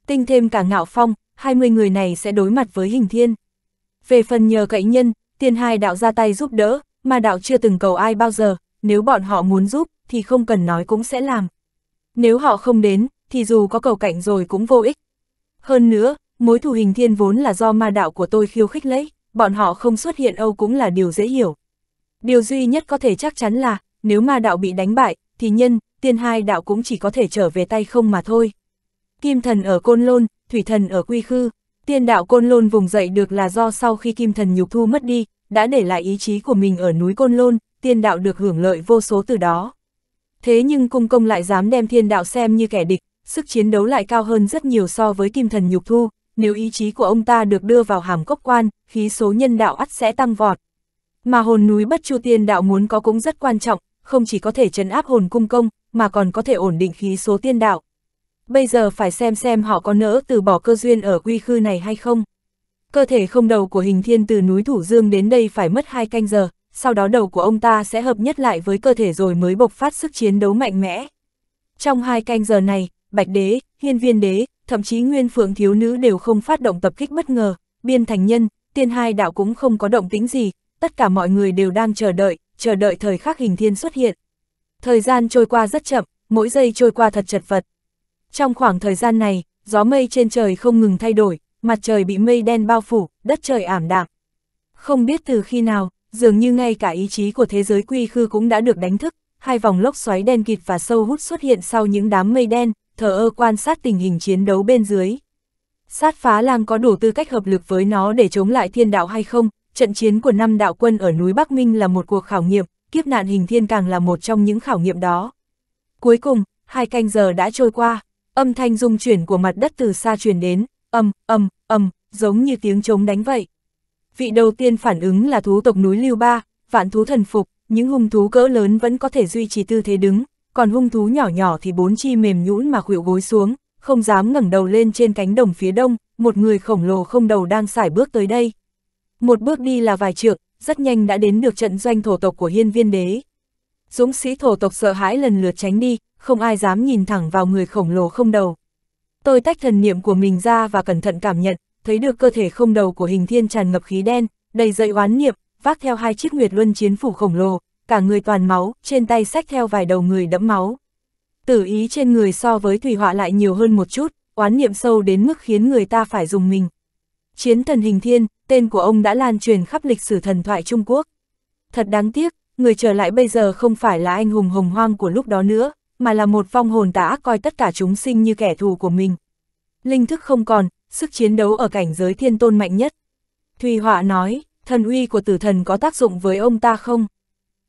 Tinh thêm cả ngạo phong, 20 người này sẽ đối mặt với Hình Thiên. Về phần nhờ cậy nhân, Tiên hai đạo ra tay giúp đỡ, mà đạo chưa từng cầu ai bao giờ, nếu bọn họ muốn giúp, thì không cần nói cũng sẽ làm. Nếu họ không đến, thì dù có cầu cạnh rồi cũng vô ích. Hơn nữa, mối thù hình thiên vốn là do ma đạo của tôi khiêu khích lấy, bọn họ không xuất hiện Âu cũng là điều dễ hiểu. Điều duy nhất có thể chắc chắn là, nếu ma đạo bị đánh bại, thì nhân, tiên hai đạo cũng chỉ có thể trở về tay không mà thôi. Kim thần ở Côn Lôn, Thủy thần ở Quy Khư, Tiên đạo Côn Lôn vùng dậy được là do sau khi Kim Thần Nhục Thu mất đi, đã để lại ý chí của mình ở núi Côn Lôn, tiên đạo được hưởng lợi vô số từ đó. Thế nhưng cung công lại dám đem thiên đạo xem như kẻ địch, sức chiến đấu lại cao hơn rất nhiều so với Kim Thần Nhục Thu, nếu ý chí của ông ta được đưa vào hàm cốc quan, khí số nhân đạo ắt sẽ tăng vọt. Mà hồn núi bất chu tiên đạo muốn có cũng rất quan trọng, không chỉ có thể trấn áp hồn cung công, mà còn có thể ổn định khí số tiên đạo bây giờ phải xem xem họ có nỡ từ bỏ cơ duyên ở quy khư này hay không. Cơ thể không đầu của hình thiên từ núi Thủ Dương đến đây phải mất hai canh giờ, sau đó đầu của ông ta sẽ hợp nhất lại với cơ thể rồi mới bộc phát sức chiến đấu mạnh mẽ. Trong hai canh giờ này, Bạch Đế, Hiên Viên Đế, thậm chí Nguyên Phượng Thiếu Nữ đều không phát động tập kích bất ngờ, Biên Thành Nhân, Tiên Hai Đạo cũng không có động tính gì, tất cả mọi người đều đang chờ đợi, chờ đợi thời khắc hình thiên xuất hiện. Thời gian trôi qua rất chậm, mỗi giây trôi qua thật chật vật, trong khoảng thời gian này, gió mây trên trời không ngừng thay đổi, mặt trời bị mây đen bao phủ, đất trời ảm đạm. Không biết từ khi nào, dường như ngay cả ý chí của thế giới quy khư cũng đã được đánh thức, hai vòng lốc xoáy đen kịt và sâu hút xuất hiện sau những đám mây đen, thờ ơ quan sát tình hình chiến đấu bên dưới. Sát phá lang có đủ tư cách hợp lực với nó để chống lại thiên đạo hay không, trận chiến của năm đạo quân ở núi Bắc Minh là một cuộc khảo nghiệm, kiếp nạn hình thiên càng là một trong những khảo nghiệm đó. Cuối cùng, hai canh giờ đã trôi qua, Âm thanh rung chuyển của mặt đất từ xa truyền đến, âm, âm, âm, giống như tiếng trống đánh vậy. Vị đầu tiên phản ứng là thú tộc núi Lưu Ba, vạn thú thần phục, những hung thú cỡ lớn vẫn có thể duy trì tư thế đứng, còn hung thú nhỏ nhỏ thì bốn chi mềm nhũn mà khuỵu gối xuống, không dám ngẩng đầu lên trên cánh đồng phía đông, một người khổng lồ không đầu đang sải bước tới đây. Một bước đi là vài trượng, rất nhanh đã đến được trận doanh thổ tộc của hiên viên đế dũng sĩ thổ tộc sợ hãi lần lượt tránh đi, không ai dám nhìn thẳng vào người khổng lồ không đầu. Tôi tách thần niệm của mình ra và cẩn thận cảm nhận, thấy được cơ thể không đầu của hình thiên tràn ngập khí đen, đầy dậy oán niệm, vác theo hai chiếc nguyệt luân chiến phủ khổng lồ, cả người toàn máu, trên tay xách theo vài đầu người đẫm máu. Tử ý trên người so với thủy họa lại nhiều hơn một chút, oán niệm sâu đến mức khiến người ta phải dùng mình. Chiến thần hình thiên, tên của ông đã lan truyền khắp lịch sử thần thoại Trung Quốc. Thật đáng tiếc, người trở lại bây giờ không phải là anh hùng hồng hoang của lúc đó nữa, mà là một phong hồn tả coi tất cả chúng sinh như kẻ thù của mình. Linh thức không còn, sức chiến đấu ở cảnh giới thiên tôn mạnh nhất. Thùy Họa nói, thần uy của tử thần có tác dụng với ông ta không?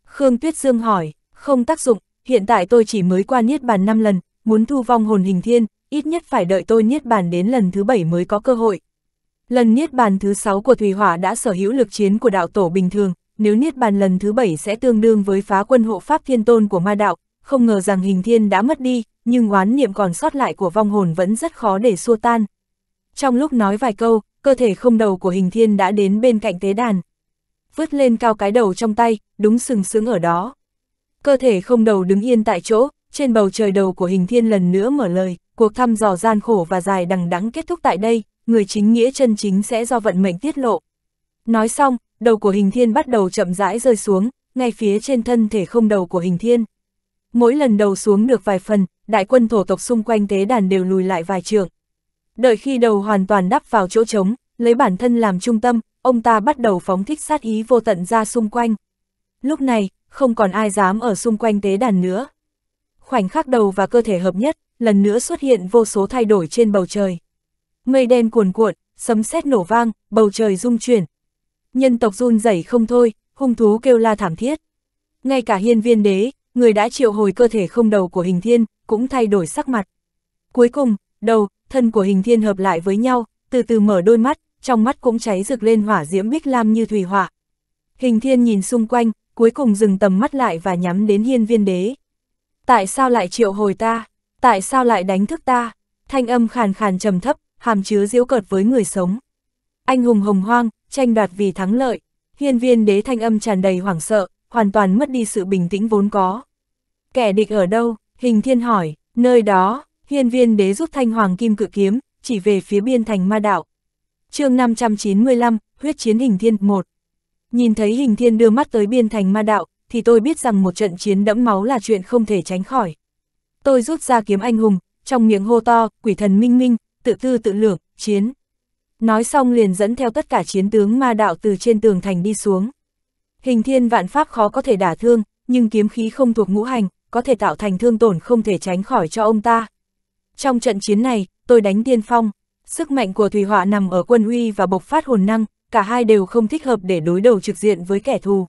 Khương Tuyết Dương hỏi, không tác dụng, hiện tại tôi chỉ mới qua Niết Bàn 5 lần, muốn thu vong hồn hình thiên, ít nhất phải đợi tôi Niết Bàn đến lần thứ 7 mới có cơ hội. Lần Niết Bàn thứ 6 của Thùy Hỏa đã sở hữu lực chiến của đạo tổ bình thường, nếu Niết Bàn lần thứ bảy sẽ tương đương với phá quân hộ pháp thiên tôn của ma đạo, không ngờ rằng hình thiên đã mất đi, nhưng oán niệm còn sót lại của vong hồn vẫn rất khó để xua tan. Trong lúc nói vài câu, cơ thể không đầu của hình thiên đã đến bên cạnh tế đàn. Vứt lên cao cái đầu trong tay, đúng sừng sững ở đó. Cơ thể không đầu đứng yên tại chỗ, trên bầu trời đầu của hình thiên lần nữa mở lời, cuộc thăm dò gian khổ và dài đằng đẵng kết thúc tại đây, người chính nghĩa chân chính sẽ do vận mệnh tiết lộ. Nói xong, đầu của hình thiên bắt đầu chậm rãi rơi xuống, ngay phía trên thân thể không đầu của hình thiên. Mỗi lần đầu xuống được vài phần, đại quân thổ tộc xung quanh tế đàn đều lùi lại vài trường. Đợi khi đầu hoàn toàn đắp vào chỗ trống, lấy bản thân làm trung tâm, ông ta bắt đầu phóng thích sát ý vô tận ra xung quanh. Lúc này, không còn ai dám ở xung quanh tế đàn nữa. Khoảnh khắc đầu và cơ thể hợp nhất, lần nữa xuất hiện vô số thay đổi trên bầu trời. Mây đen cuồn cuộn, sấm sét nổ vang, bầu trời rung chuyển, nhân tộc run rẩy không thôi, hung thú kêu la thảm thiết. Ngay cả hiên viên đế, người đã triệu hồi cơ thể không đầu của hình thiên, cũng thay đổi sắc mặt. Cuối cùng, đầu, thân của hình thiên hợp lại với nhau, từ từ mở đôi mắt, trong mắt cũng cháy rực lên hỏa diễm bích lam như thủy hỏa. Hình thiên nhìn xung quanh, cuối cùng dừng tầm mắt lại và nhắm đến hiên viên đế. Tại sao lại triệu hồi ta? Tại sao lại đánh thức ta? Thanh âm khàn khàn trầm thấp, hàm chứa diễu cợt với người sống. Anh hùng hồng hoang, tranh đoạt vì thắng lợi, hiên viên đế thanh âm tràn đầy hoảng sợ, hoàn toàn mất đi sự bình tĩnh vốn có. Kẻ địch ở đâu? Hình thiên hỏi, nơi đó, hiên viên đế rút thanh hoàng kim cự kiếm, chỉ về phía biên thành ma đạo. chương 595, huyết chiến hình thiên 1. Nhìn thấy hình thiên đưa mắt tới biên thành ma đạo, thì tôi biết rằng một trận chiến đẫm máu là chuyện không thể tránh khỏi. Tôi rút ra kiếm anh hùng, trong miệng hô to, quỷ thần minh minh, tự tư tự lượng, chiến. Nói xong liền dẫn theo tất cả chiến tướng ma đạo từ trên tường thành đi xuống. Hình thiên vạn pháp khó có thể đả thương, nhưng kiếm khí không thuộc ngũ hành, có thể tạo thành thương tổn không thể tránh khỏi cho ông ta. Trong trận chiến này, tôi đánh tiên phong, sức mạnh của Thủy Họa nằm ở quân uy và bộc phát hồn năng, cả hai đều không thích hợp để đối đầu trực diện với kẻ thù.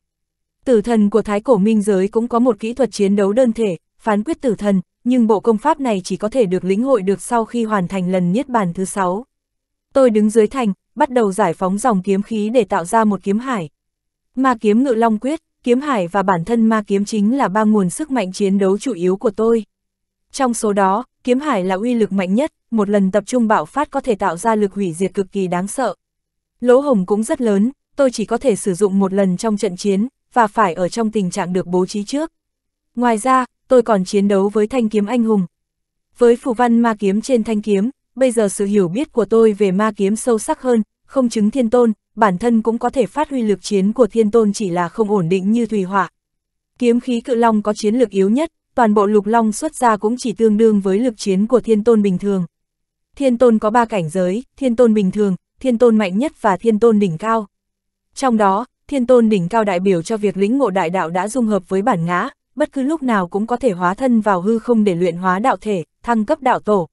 Tử thần của Thái Cổ Minh Giới cũng có một kỹ thuật chiến đấu đơn thể, phán quyết tử thần, nhưng bộ công pháp này chỉ có thể được lĩnh hội được sau khi hoàn thành lần niết bàn thứ 6. Tôi đứng dưới thành, bắt đầu giải phóng dòng kiếm khí để tạo ra một kiếm hải. Ma kiếm ngự long quyết, kiếm hải và bản thân ma kiếm chính là ba nguồn sức mạnh chiến đấu chủ yếu của tôi. Trong số đó, kiếm hải là uy lực mạnh nhất, một lần tập trung bạo phát có thể tạo ra lực hủy diệt cực kỳ đáng sợ. Lỗ hồng cũng rất lớn, tôi chỉ có thể sử dụng một lần trong trận chiến, và phải ở trong tình trạng được bố trí trước. Ngoài ra, tôi còn chiến đấu với thanh kiếm anh hùng. Với phù văn ma kiếm trên thanh kiếm, bây giờ sự hiểu biết của tôi về ma kiếm sâu sắc hơn, không chứng thiên tôn, bản thân cũng có thể phát huy lực chiến của thiên tôn chỉ là không ổn định như thủy hỏa. Kiếm khí cự long có chiến lực yếu nhất, toàn bộ lục long xuất ra cũng chỉ tương đương với lực chiến của thiên tôn bình thường. Thiên tôn có ba cảnh giới, thiên tôn bình thường, thiên tôn mạnh nhất và thiên tôn đỉnh cao. Trong đó, thiên tôn đỉnh cao đại biểu cho việc lĩnh ngộ đại đạo đã dung hợp với bản ngã, bất cứ lúc nào cũng có thể hóa thân vào hư không để luyện hóa đạo thể, thăng cấp đạo tổ.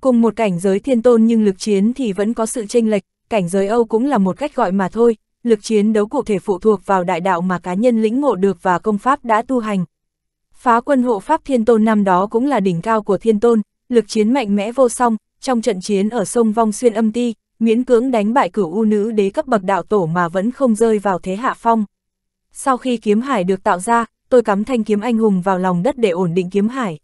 Cùng một cảnh giới thiên tôn nhưng lực chiến thì vẫn có sự chênh lệch, cảnh giới Âu cũng là một cách gọi mà thôi, lực chiến đấu cụ thể phụ thuộc vào đại đạo mà cá nhân lĩnh ngộ được và công pháp đã tu hành. Phá quân hộ pháp thiên tôn năm đó cũng là đỉnh cao của thiên tôn, lực chiến mạnh mẽ vô song, trong trận chiến ở sông Vong Xuyên âm ti, miễn cưỡng đánh bại cửu u nữ đế cấp bậc đạo tổ mà vẫn không rơi vào thế hạ phong. Sau khi kiếm hải được tạo ra, tôi cắm thanh kiếm anh hùng vào lòng đất để ổn định kiếm hải.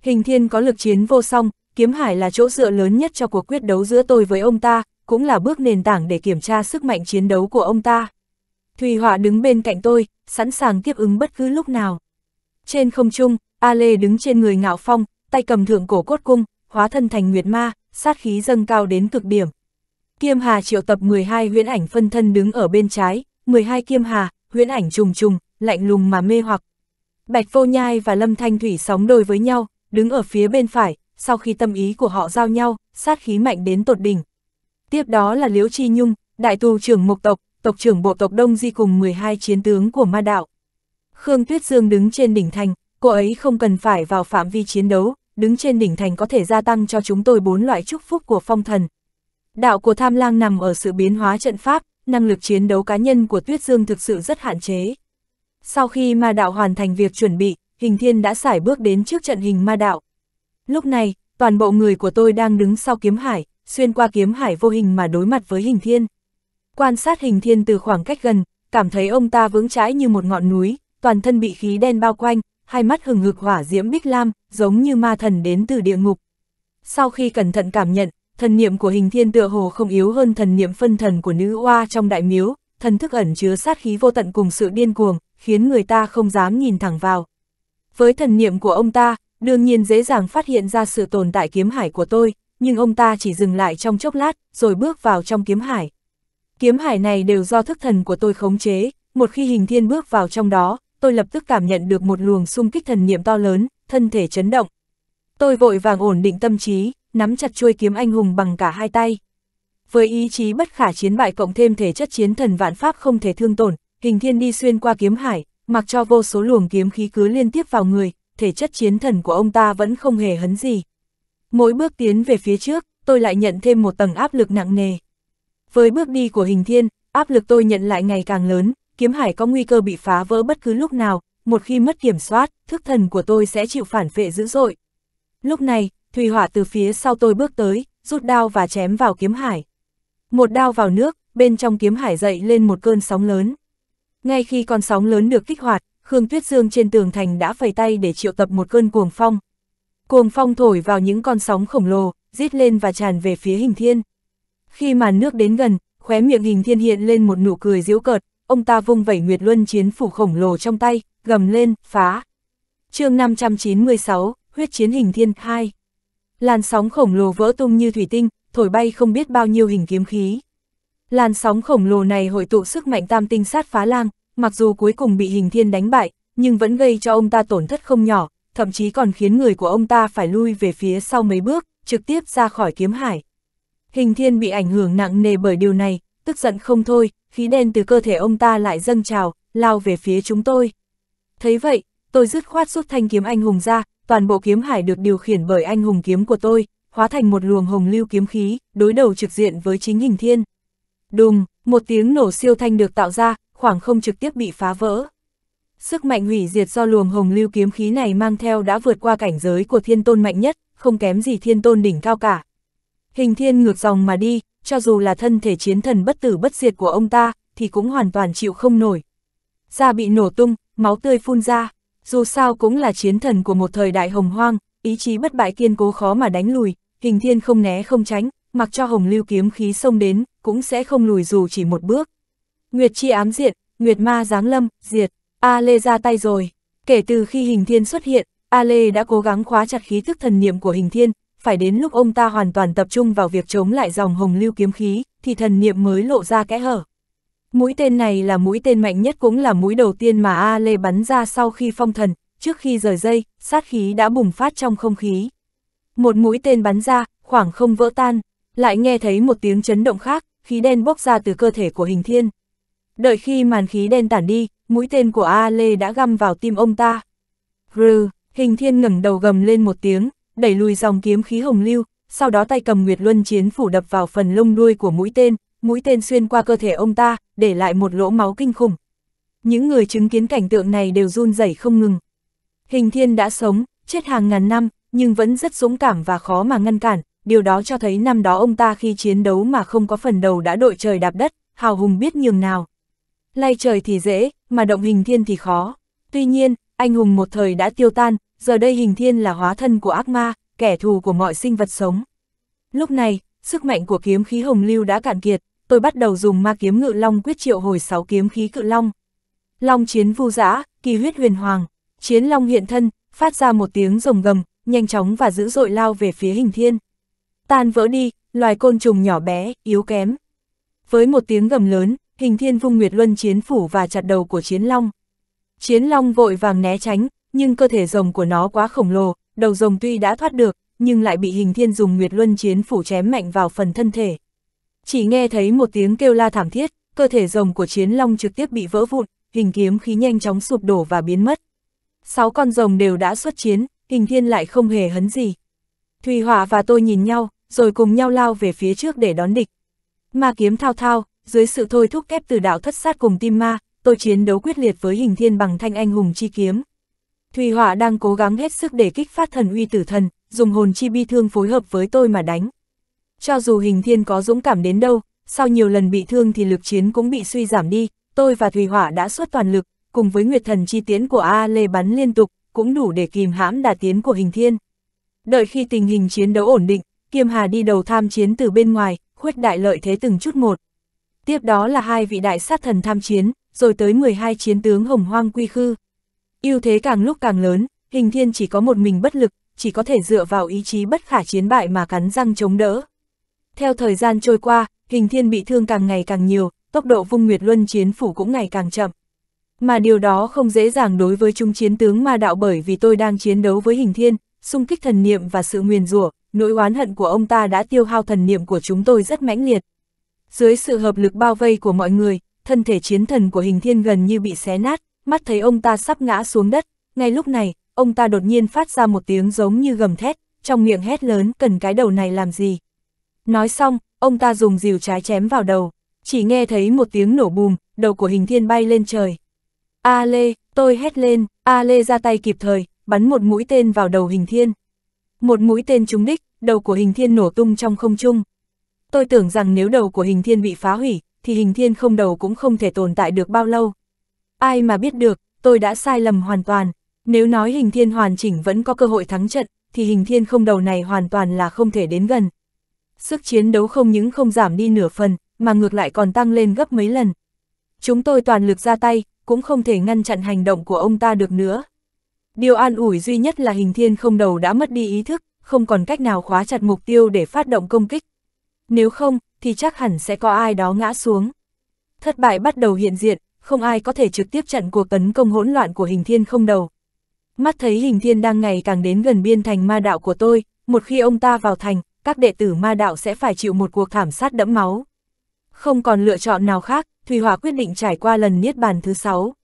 Hình thiên có lực chiến vô song, Kiếm Hải là chỗ dựa lớn nhất cho cuộc quyết đấu giữa tôi với ông ta, cũng là bước nền tảng để kiểm tra sức mạnh chiến đấu của ông ta. Thùy Họa đứng bên cạnh tôi, sẵn sàng tiếp ứng bất cứ lúc nào. Trên không trung, A Lê đứng trên người ngạo phong, tay cầm thượng cổ cốt cung, hóa thân thành nguyệt ma, sát khí dâng cao đến cực điểm. Kiêm Hà triệu tập 12 huyễn ảnh phân thân đứng ở bên trái, 12 Kiêm Hà, huyễn ảnh trùng trùng, lạnh lùng mà mê hoặc. Bạch Vô Nhai và Lâm Thanh Thủy sóng đôi với nhau, đứng ở phía bên phải, sau khi tâm ý của họ giao nhau, sát khí mạnh đến tột đỉnh. Tiếp đó là Liễu Chi Nhung, đại tù trưởng mộc tộc, tộc trưởng bộ tộc Đông Di cùng 12 chiến tướng của ma đạo. Khương Tuyết Dương đứng trên đỉnh thành, cô ấy không cần phải vào phạm vi chiến đấu, đứng trên đỉnh thành có thể gia tăng cho chúng tôi bốn loại chúc phúc của phong thần. Đạo của tham lang nằm ở sự biến hóa trận pháp, năng lực chiến đấu cá nhân của Tuyết Dương thực sự rất hạn chế. Sau khi ma đạo hoàn thành việc chuẩn bị, hình thiên đã xải bước đến trước trận hình ma đạo. Lúc này, toàn bộ người của tôi đang đứng sau kiếm hải, xuyên qua kiếm hải vô hình mà đối mặt với hình thiên. Quan sát hình thiên từ khoảng cách gần, cảm thấy ông ta vững chãi như một ngọn núi, toàn thân bị khí đen bao quanh, hai mắt hừng hực hỏa diễm bích lam, giống như ma thần đến từ địa ngục. Sau khi cẩn thận cảm nhận, thần niệm của hình thiên tựa hồ không yếu hơn thần niệm phân thần của nữ oa trong đại miếu, thần thức ẩn chứa sát khí vô tận cùng sự điên cuồng, khiến người ta không dám nhìn thẳng vào. Với thần niệm của ông ta, Đương nhiên dễ dàng phát hiện ra sự tồn tại kiếm hải của tôi, nhưng ông ta chỉ dừng lại trong chốc lát, rồi bước vào trong kiếm hải. Kiếm hải này đều do thức thần của tôi khống chế, một khi hình thiên bước vào trong đó, tôi lập tức cảm nhận được một luồng xung kích thần niệm to lớn, thân thể chấn động. Tôi vội vàng ổn định tâm trí, nắm chặt chuôi kiếm anh hùng bằng cả hai tay. Với ý chí bất khả chiến bại cộng thêm thể chất chiến thần vạn pháp không thể thương tổn, hình thiên đi xuyên qua kiếm hải, mặc cho vô số luồng kiếm khí cứ liên tiếp vào người, thể chất chiến thần của ông ta vẫn không hề hấn gì. Mỗi bước tiến về phía trước, tôi lại nhận thêm một tầng áp lực nặng nề. Với bước đi của hình thiên, áp lực tôi nhận lại ngày càng lớn, kiếm hải có nguy cơ bị phá vỡ bất cứ lúc nào, một khi mất kiểm soát, thức thần của tôi sẽ chịu phản phệ dữ dội. Lúc này, Thủy Hỏa từ phía sau tôi bước tới, rút đao và chém vào kiếm hải. Một đao vào nước, bên trong kiếm hải dậy lên một cơn sóng lớn. Ngay khi con sóng lớn được kích hoạt, Khương Tuyết Dương trên tường thành đã phẩy tay để triệu tập một cơn cuồng phong. Cuồng phong thổi vào những con sóng khổng lồ, giết lên và tràn về phía hình thiên. Khi màn nước đến gần, khóe miệng hình thiên hiện lên một nụ cười giễu cợt, ông ta vung vẩy Nguyệt Luân chiến phủ khổng lồ trong tay, gầm lên, phá. chương 596, huyết chiến hình thiên 2. Làn sóng khổng lồ vỡ tung như thủy tinh, thổi bay không biết bao nhiêu hình kiếm khí. Làn sóng khổng lồ này hội tụ sức mạnh tam tinh sát phá lang, mặc dù cuối cùng bị hình thiên đánh bại, nhưng vẫn gây cho ông ta tổn thất không nhỏ, thậm chí còn khiến người của ông ta phải lui về phía sau mấy bước, trực tiếp ra khỏi kiếm hải. Hình thiên bị ảnh hưởng nặng nề bởi điều này, tức giận không thôi, khí đen từ cơ thể ông ta lại dâng trào, lao về phía chúng tôi. Thấy vậy, tôi dứt khoát rút thanh kiếm anh hùng ra, toàn bộ kiếm hải được điều khiển bởi anh hùng kiếm của tôi, hóa thành một luồng hồng lưu kiếm khí, đối đầu trực diện với chính hình thiên. Đùng, một tiếng nổ siêu thanh được tạo ra, khoảng không trực tiếp bị phá vỡ. Sức mạnh hủy diệt do luồng hồng lưu kiếm khí này mang theo đã vượt qua cảnh giới của thiên tôn mạnh nhất, không kém gì thiên tôn đỉnh cao cả. Hình thiên ngược dòng mà đi, cho dù là thân thể chiến thần bất tử bất diệt của ông ta, thì cũng hoàn toàn chịu không nổi. Da bị nổ tung, máu tươi phun ra, dù sao cũng là chiến thần của một thời đại hồng hoang, ý chí bất bại kiên cố khó mà đánh lùi, hình thiên không né không tránh, mặc cho hồng lưu kiếm khí xông đến, cũng sẽ không lùi dù chỉ một bước. Nguyệt chi ám diện, Nguyệt ma giáng lâm, diệt, A Lê ra tay rồi. Kể từ khi hình thiên xuất hiện, A Lê đã cố gắng khóa chặt khí thức thần niệm của hình thiên, phải đến lúc ông ta hoàn toàn tập trung vào việc chống lại dòng hồng lưu kiếm khí, thì thần niệm mới lộ ra kẽ hở. Mũi tên này là mũi tên mạnh nhất cũng là mũi đầu tiên mà A Lê bắn ra sau khi phong thần, trước khi rời dây, sát khí đã bùng phát trong không khí. Một mũi tên bắn ra, khoảng không vỡ tan, lại nghe thấy một tiếng chấn động khác, khí đen bốc ra từ cơ thể của hình thiên. Đợi khi màn khí đen tản đi, mũi tên của A Lê đã găm vào tim ông ta. Rừ, hình thiên ngẩng đầu gầm lên một tiếng, đẩy lùi dòng kiếm khí hồng lưu, sau đó tay cầm Nguyệt Luân Chiến phủ đập vào phần lông đuôi của mũi tên, mũi tên xuyên qua cơ thể ông ta, để lại một lỗ máu kinh khủng. Những người chứng kiến cảnh tượng này đều run rẩy không ngừng. Hình thiên đã sống, chết hàng ngàn năm, nhưng vẫn rất dũng cảm và khó mà ngăn cản, điều đó cho thấy năm đó ông ta khi chiến đấu mà không có phần đầu đã đội trời đạp đất, hào hùng biết nhường nào. Lay trời thì dễ, mà động hình thiên thì khó. Tuy nhiên, anh hùng một thời đã tiêu tan, giờ đây hình thiên là hóa thân của ác ma, kẻ thù của mọi sinh vật sống. Lúc này, sức mạnh của kiếm khí hồng lưu đã cạn kiệt, tôi bắt đầu dùng ma kiếm ngự long quyết triệu hồi sáu kiếm khí cự long. Long chiến vu dã, kỳ huyết huyền hoàng, chiến long hiện thân, phát ra một tiếng rồng gầm, nhanh chóng và dữ dội lao về phía hình thiên. Tan vỡ đi, loài côn trùng nhỏ bé, yếu kém. Với một tiếng gầm lớn, hình thiên vung Nguyệt Luân chiến phủ và chặt đầu của chiến long. Chiến long vội vàng né tránh, nhưng cơ thể rồng của nó quá khổng lồ, đầu rồng tuy đã thoát được, nhưng lại bị hình thiên dùng Nguyệt Luân chiến phủ chém mạnh vào phần thân thể. Chỉ nghe thấy một tiếng kêu la thảm thiết, cơ thể rồng của chiến long trực tiếp bị vỡ vụn, hình kiếm khí nhanh chóng sụp đổ và biến mất. Sáu con rồng đều đã xuất chiến, hình thiên lại không hề hấn gì. Thùy Hỏa và tôi nhìn nhau, rồi cùng nhau lao về phía trước để đón địch. Ma kiếm thao thao, dưới sự thôi thúc kép từ đạo thất sát cùng tim ma, tôi chiến đấu quyết liệt với hình thiên bằng thanh anh hùng chi kiếm. Thùy Họa đang cố gắng hết sức để kích phát thần uy tử thần, dùng hồn chi bi thương phối hợp với tôi mà đánh. Cho dù hình thiên có dũng cảm đến đâu, sau nhiều lần bị thương thì lực chiến cũng bị suy giảm đi, tôi và Thùy Họa đã xuất toàn lực, cùng với nguyệt thần chi tiến của A Lê bắn liên tục, cũng đủ để kìm hãm đà tiến của hình thiên. Đợi khi tình hình chiến đấu ổn định, Kiêm Hà đi đầu tham chiến từ bên ngoài, khuếch đại lợi thế từng chút một, tiếp đó là hai vị đại sát thần tham chiến, rồi tới 12 chiến tướng hồng hoang quy khư. ưu thế càng lúc càng lớn, hình thiên chỉ có một mình bất lực, chỉ có thể dựa vào ý chí bất khả chiến bại mà cắn răng chống đỡ. Theo thời gian trôi qua, hình thiên bị thương càng ngày càng nhiều, tốc độ vung nguyệt luân chiến phủ cũng ngày càng chậm. Mà điều đó không dễ dàng đối với trung chiến tướng ma đạo bởi vì tôi đang chiến đấu với hình thiên, xung kích thần niệm và sự nguyền rủa nỗi oán hận của ông ta đã tiêu hao thần niệm của chúng tôi rất mãnh liệt. Dưới sự hợp lực bao vây của mọi người, thân thể chiến thần của hình thiên gần như bị xé nát, mắt thấy ông ta sắp ngã xuống đất, ngay lúc này, ông ta đột nhiên phát ra một tiếng giống như gầm thét, trong miệng hét lớn cần cái đầu này làm gì. Nói xong, ông ta dùng rìu trái chém vào đầu, chỉ nghe thấy một tiếng nổ bùm, đầu của hình thiên bay lên trời. A Lê, tôi hét lên, A Lê ra tay kịp thời, bắn một mũi tên vào đầu hình thiên. Một mũi tên trúng đích, đầu của hình thiên nổ tung trong không trung. Tôi tưởng rằng nếu đầu của hình thiên bị phá hủy, thì hình thiên không đầu cũng không thể tồn tại được bao lâu. Ai mà biết được, tôi đã sai lầm hoàn toàn. Nếu nói hình thiên hoàn chỉnh vẫn có cơ hội thắng trận, thì hình thiên không đầu này hoàn toàn là không thể đến gần. Sức chiến đấu không những không giảm đi nửa phần, mà ngược lại còn tăng lên gấp mấy lần. Chúng tôi toàn lực ra tay, cũng không thể ngăn chặn hành động của ông ta được nữa. Điều an ủi duy nhất là hình thiên không đầu đã mất đi ý thức, không còn cách nào khóa chặt mục tiêu để phát động công kích nếu không, thì chắc hẳn sẽ có ai đó ngã xuống. Thất bại bắt đầu hiện diện, không ai có thể trực tiếp chặn cuộc tấn công hỗn loạn của hình thiên không đầu. Mắt thấy hình thiên đang ngày càng đến gần biên thành ma đạo của tôi, một khi ông ta vào thành, các đệ tử ma đạo sẽ phải chịu một cuộc thảm sát đẫm máu. Không còn lựa chọn nào khác, Thùy Hòa quyết định trải qua lần niết bàn thứ 6.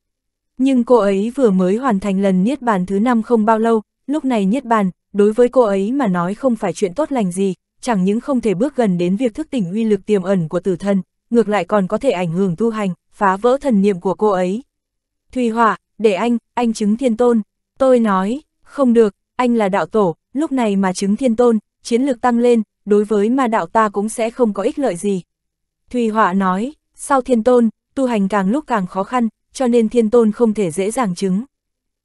Nhưng cô ấy vừa mới hoàn thành lần niết bàn thứ 5 không bao lâu, lúc này niết bàn, đối với cô ấy mà nói không phải chuyện tốt lành gì, chẳng những không thể bước gần đến việc thức tỉnh uy lực tiềm ẩn của tử thần, ngược lại còn có thể ảnh hưởng tu hành, phá vỡ thần niệm của cô ấy. Thùy Hòa, để anh, anh chứng thiên tôn. Tôi nói, không được, anh là đạo tổ, lúc này mà chứng thiên tôn, chiến lược tăng lên, đối với ma đạo ta cũng sẽ không có ích lợi gì. Thùy Hòa nói, sau thiên tôn, tu hành càng lúc càng khó khăn, cho nên thiên tôn không thể dễ dàng chứng.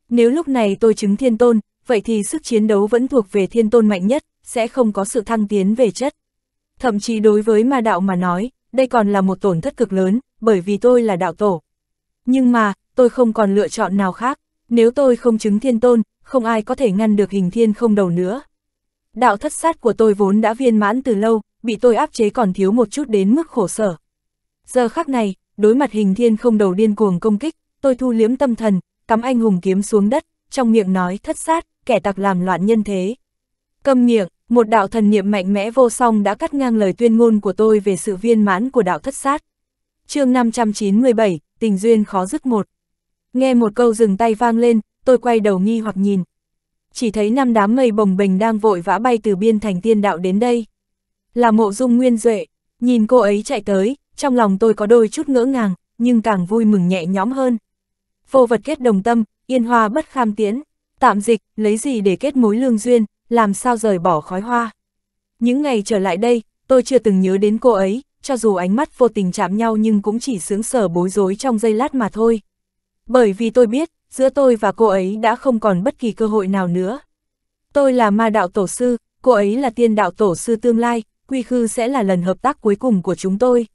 Nếu lúc này tôi chứng thiên tôn, vậy thì sức chiến đấu vẫn thuộc về thiên tôn mạnh nhất, sẽ không có sự thăng tiến về chất. Thậm chí đối với ma đạo mà nói, đây còn là một tổn thất cực lớn, bởi vì tôi là đạo tổ. Nhưng mà, tôi không còn lựa chọn nào khác, nếu tôi không chứng thiên tôn, không ai có thể ngăn được hình thiên không đầu nữa. Đạo thất sát của tôi vốn đã viên mãn từ lâu, bị tôi áp chế còn thiếu một chút đến mức khổ sở. Giờ khắc này, đối mặt hình thiên không đầu điên cuồng công kích, tôi thu liếm tâm thần, cắm anh hùng kiếm xuống đất, trong miệng nói thất sát, kẻ tặc làm loạn nhân thế. Câm miệng, một đạo thần niệm mạnh mẽ vô song đã cắt ngang lời tuyên ngôn của tôi về sự viên mãn của đạo thất sát. chương 597, tình duyên khó dứt một. Nghe một câu dừng tay vang lên, tôi quay đầu nghi hoặc nhìn. Chỉ thấy năm đám mây bồng bềnh đang vội vã bay từ biên thành tiên đạo đến đây. Là mộ dung nguyên duệ, nhìn cô ấy chạy tới, trong lòng tôi có đôi chút ngỡ ngàng, nhưng càng vui mừng nhẹ nhõm hơn. Vô vật kết đồng tâm, yên hoa bất kham tiến, tạm dịch, lấy gì để kết mối lương duyên, làm sao rời bỏ khói hoa. Những ngày trở lại đây, tôi chưa từng nhớ đến cô ấy, cho dù ánh mắt vô tình chạm nhau nhưng cũng chỉ sướng sở bối rối trong giây lát mà thôi. Bởi vì tôi biết, giữa tôi và cô ấy đã không còn bất kỳ cơ hội nào nữa. Tôi là ma đạo tổ sư, cô ấy là tiên đạo tổ sư tương lai, quy khư sẽ là lần hợp tác cuối cùng của chúng tôi.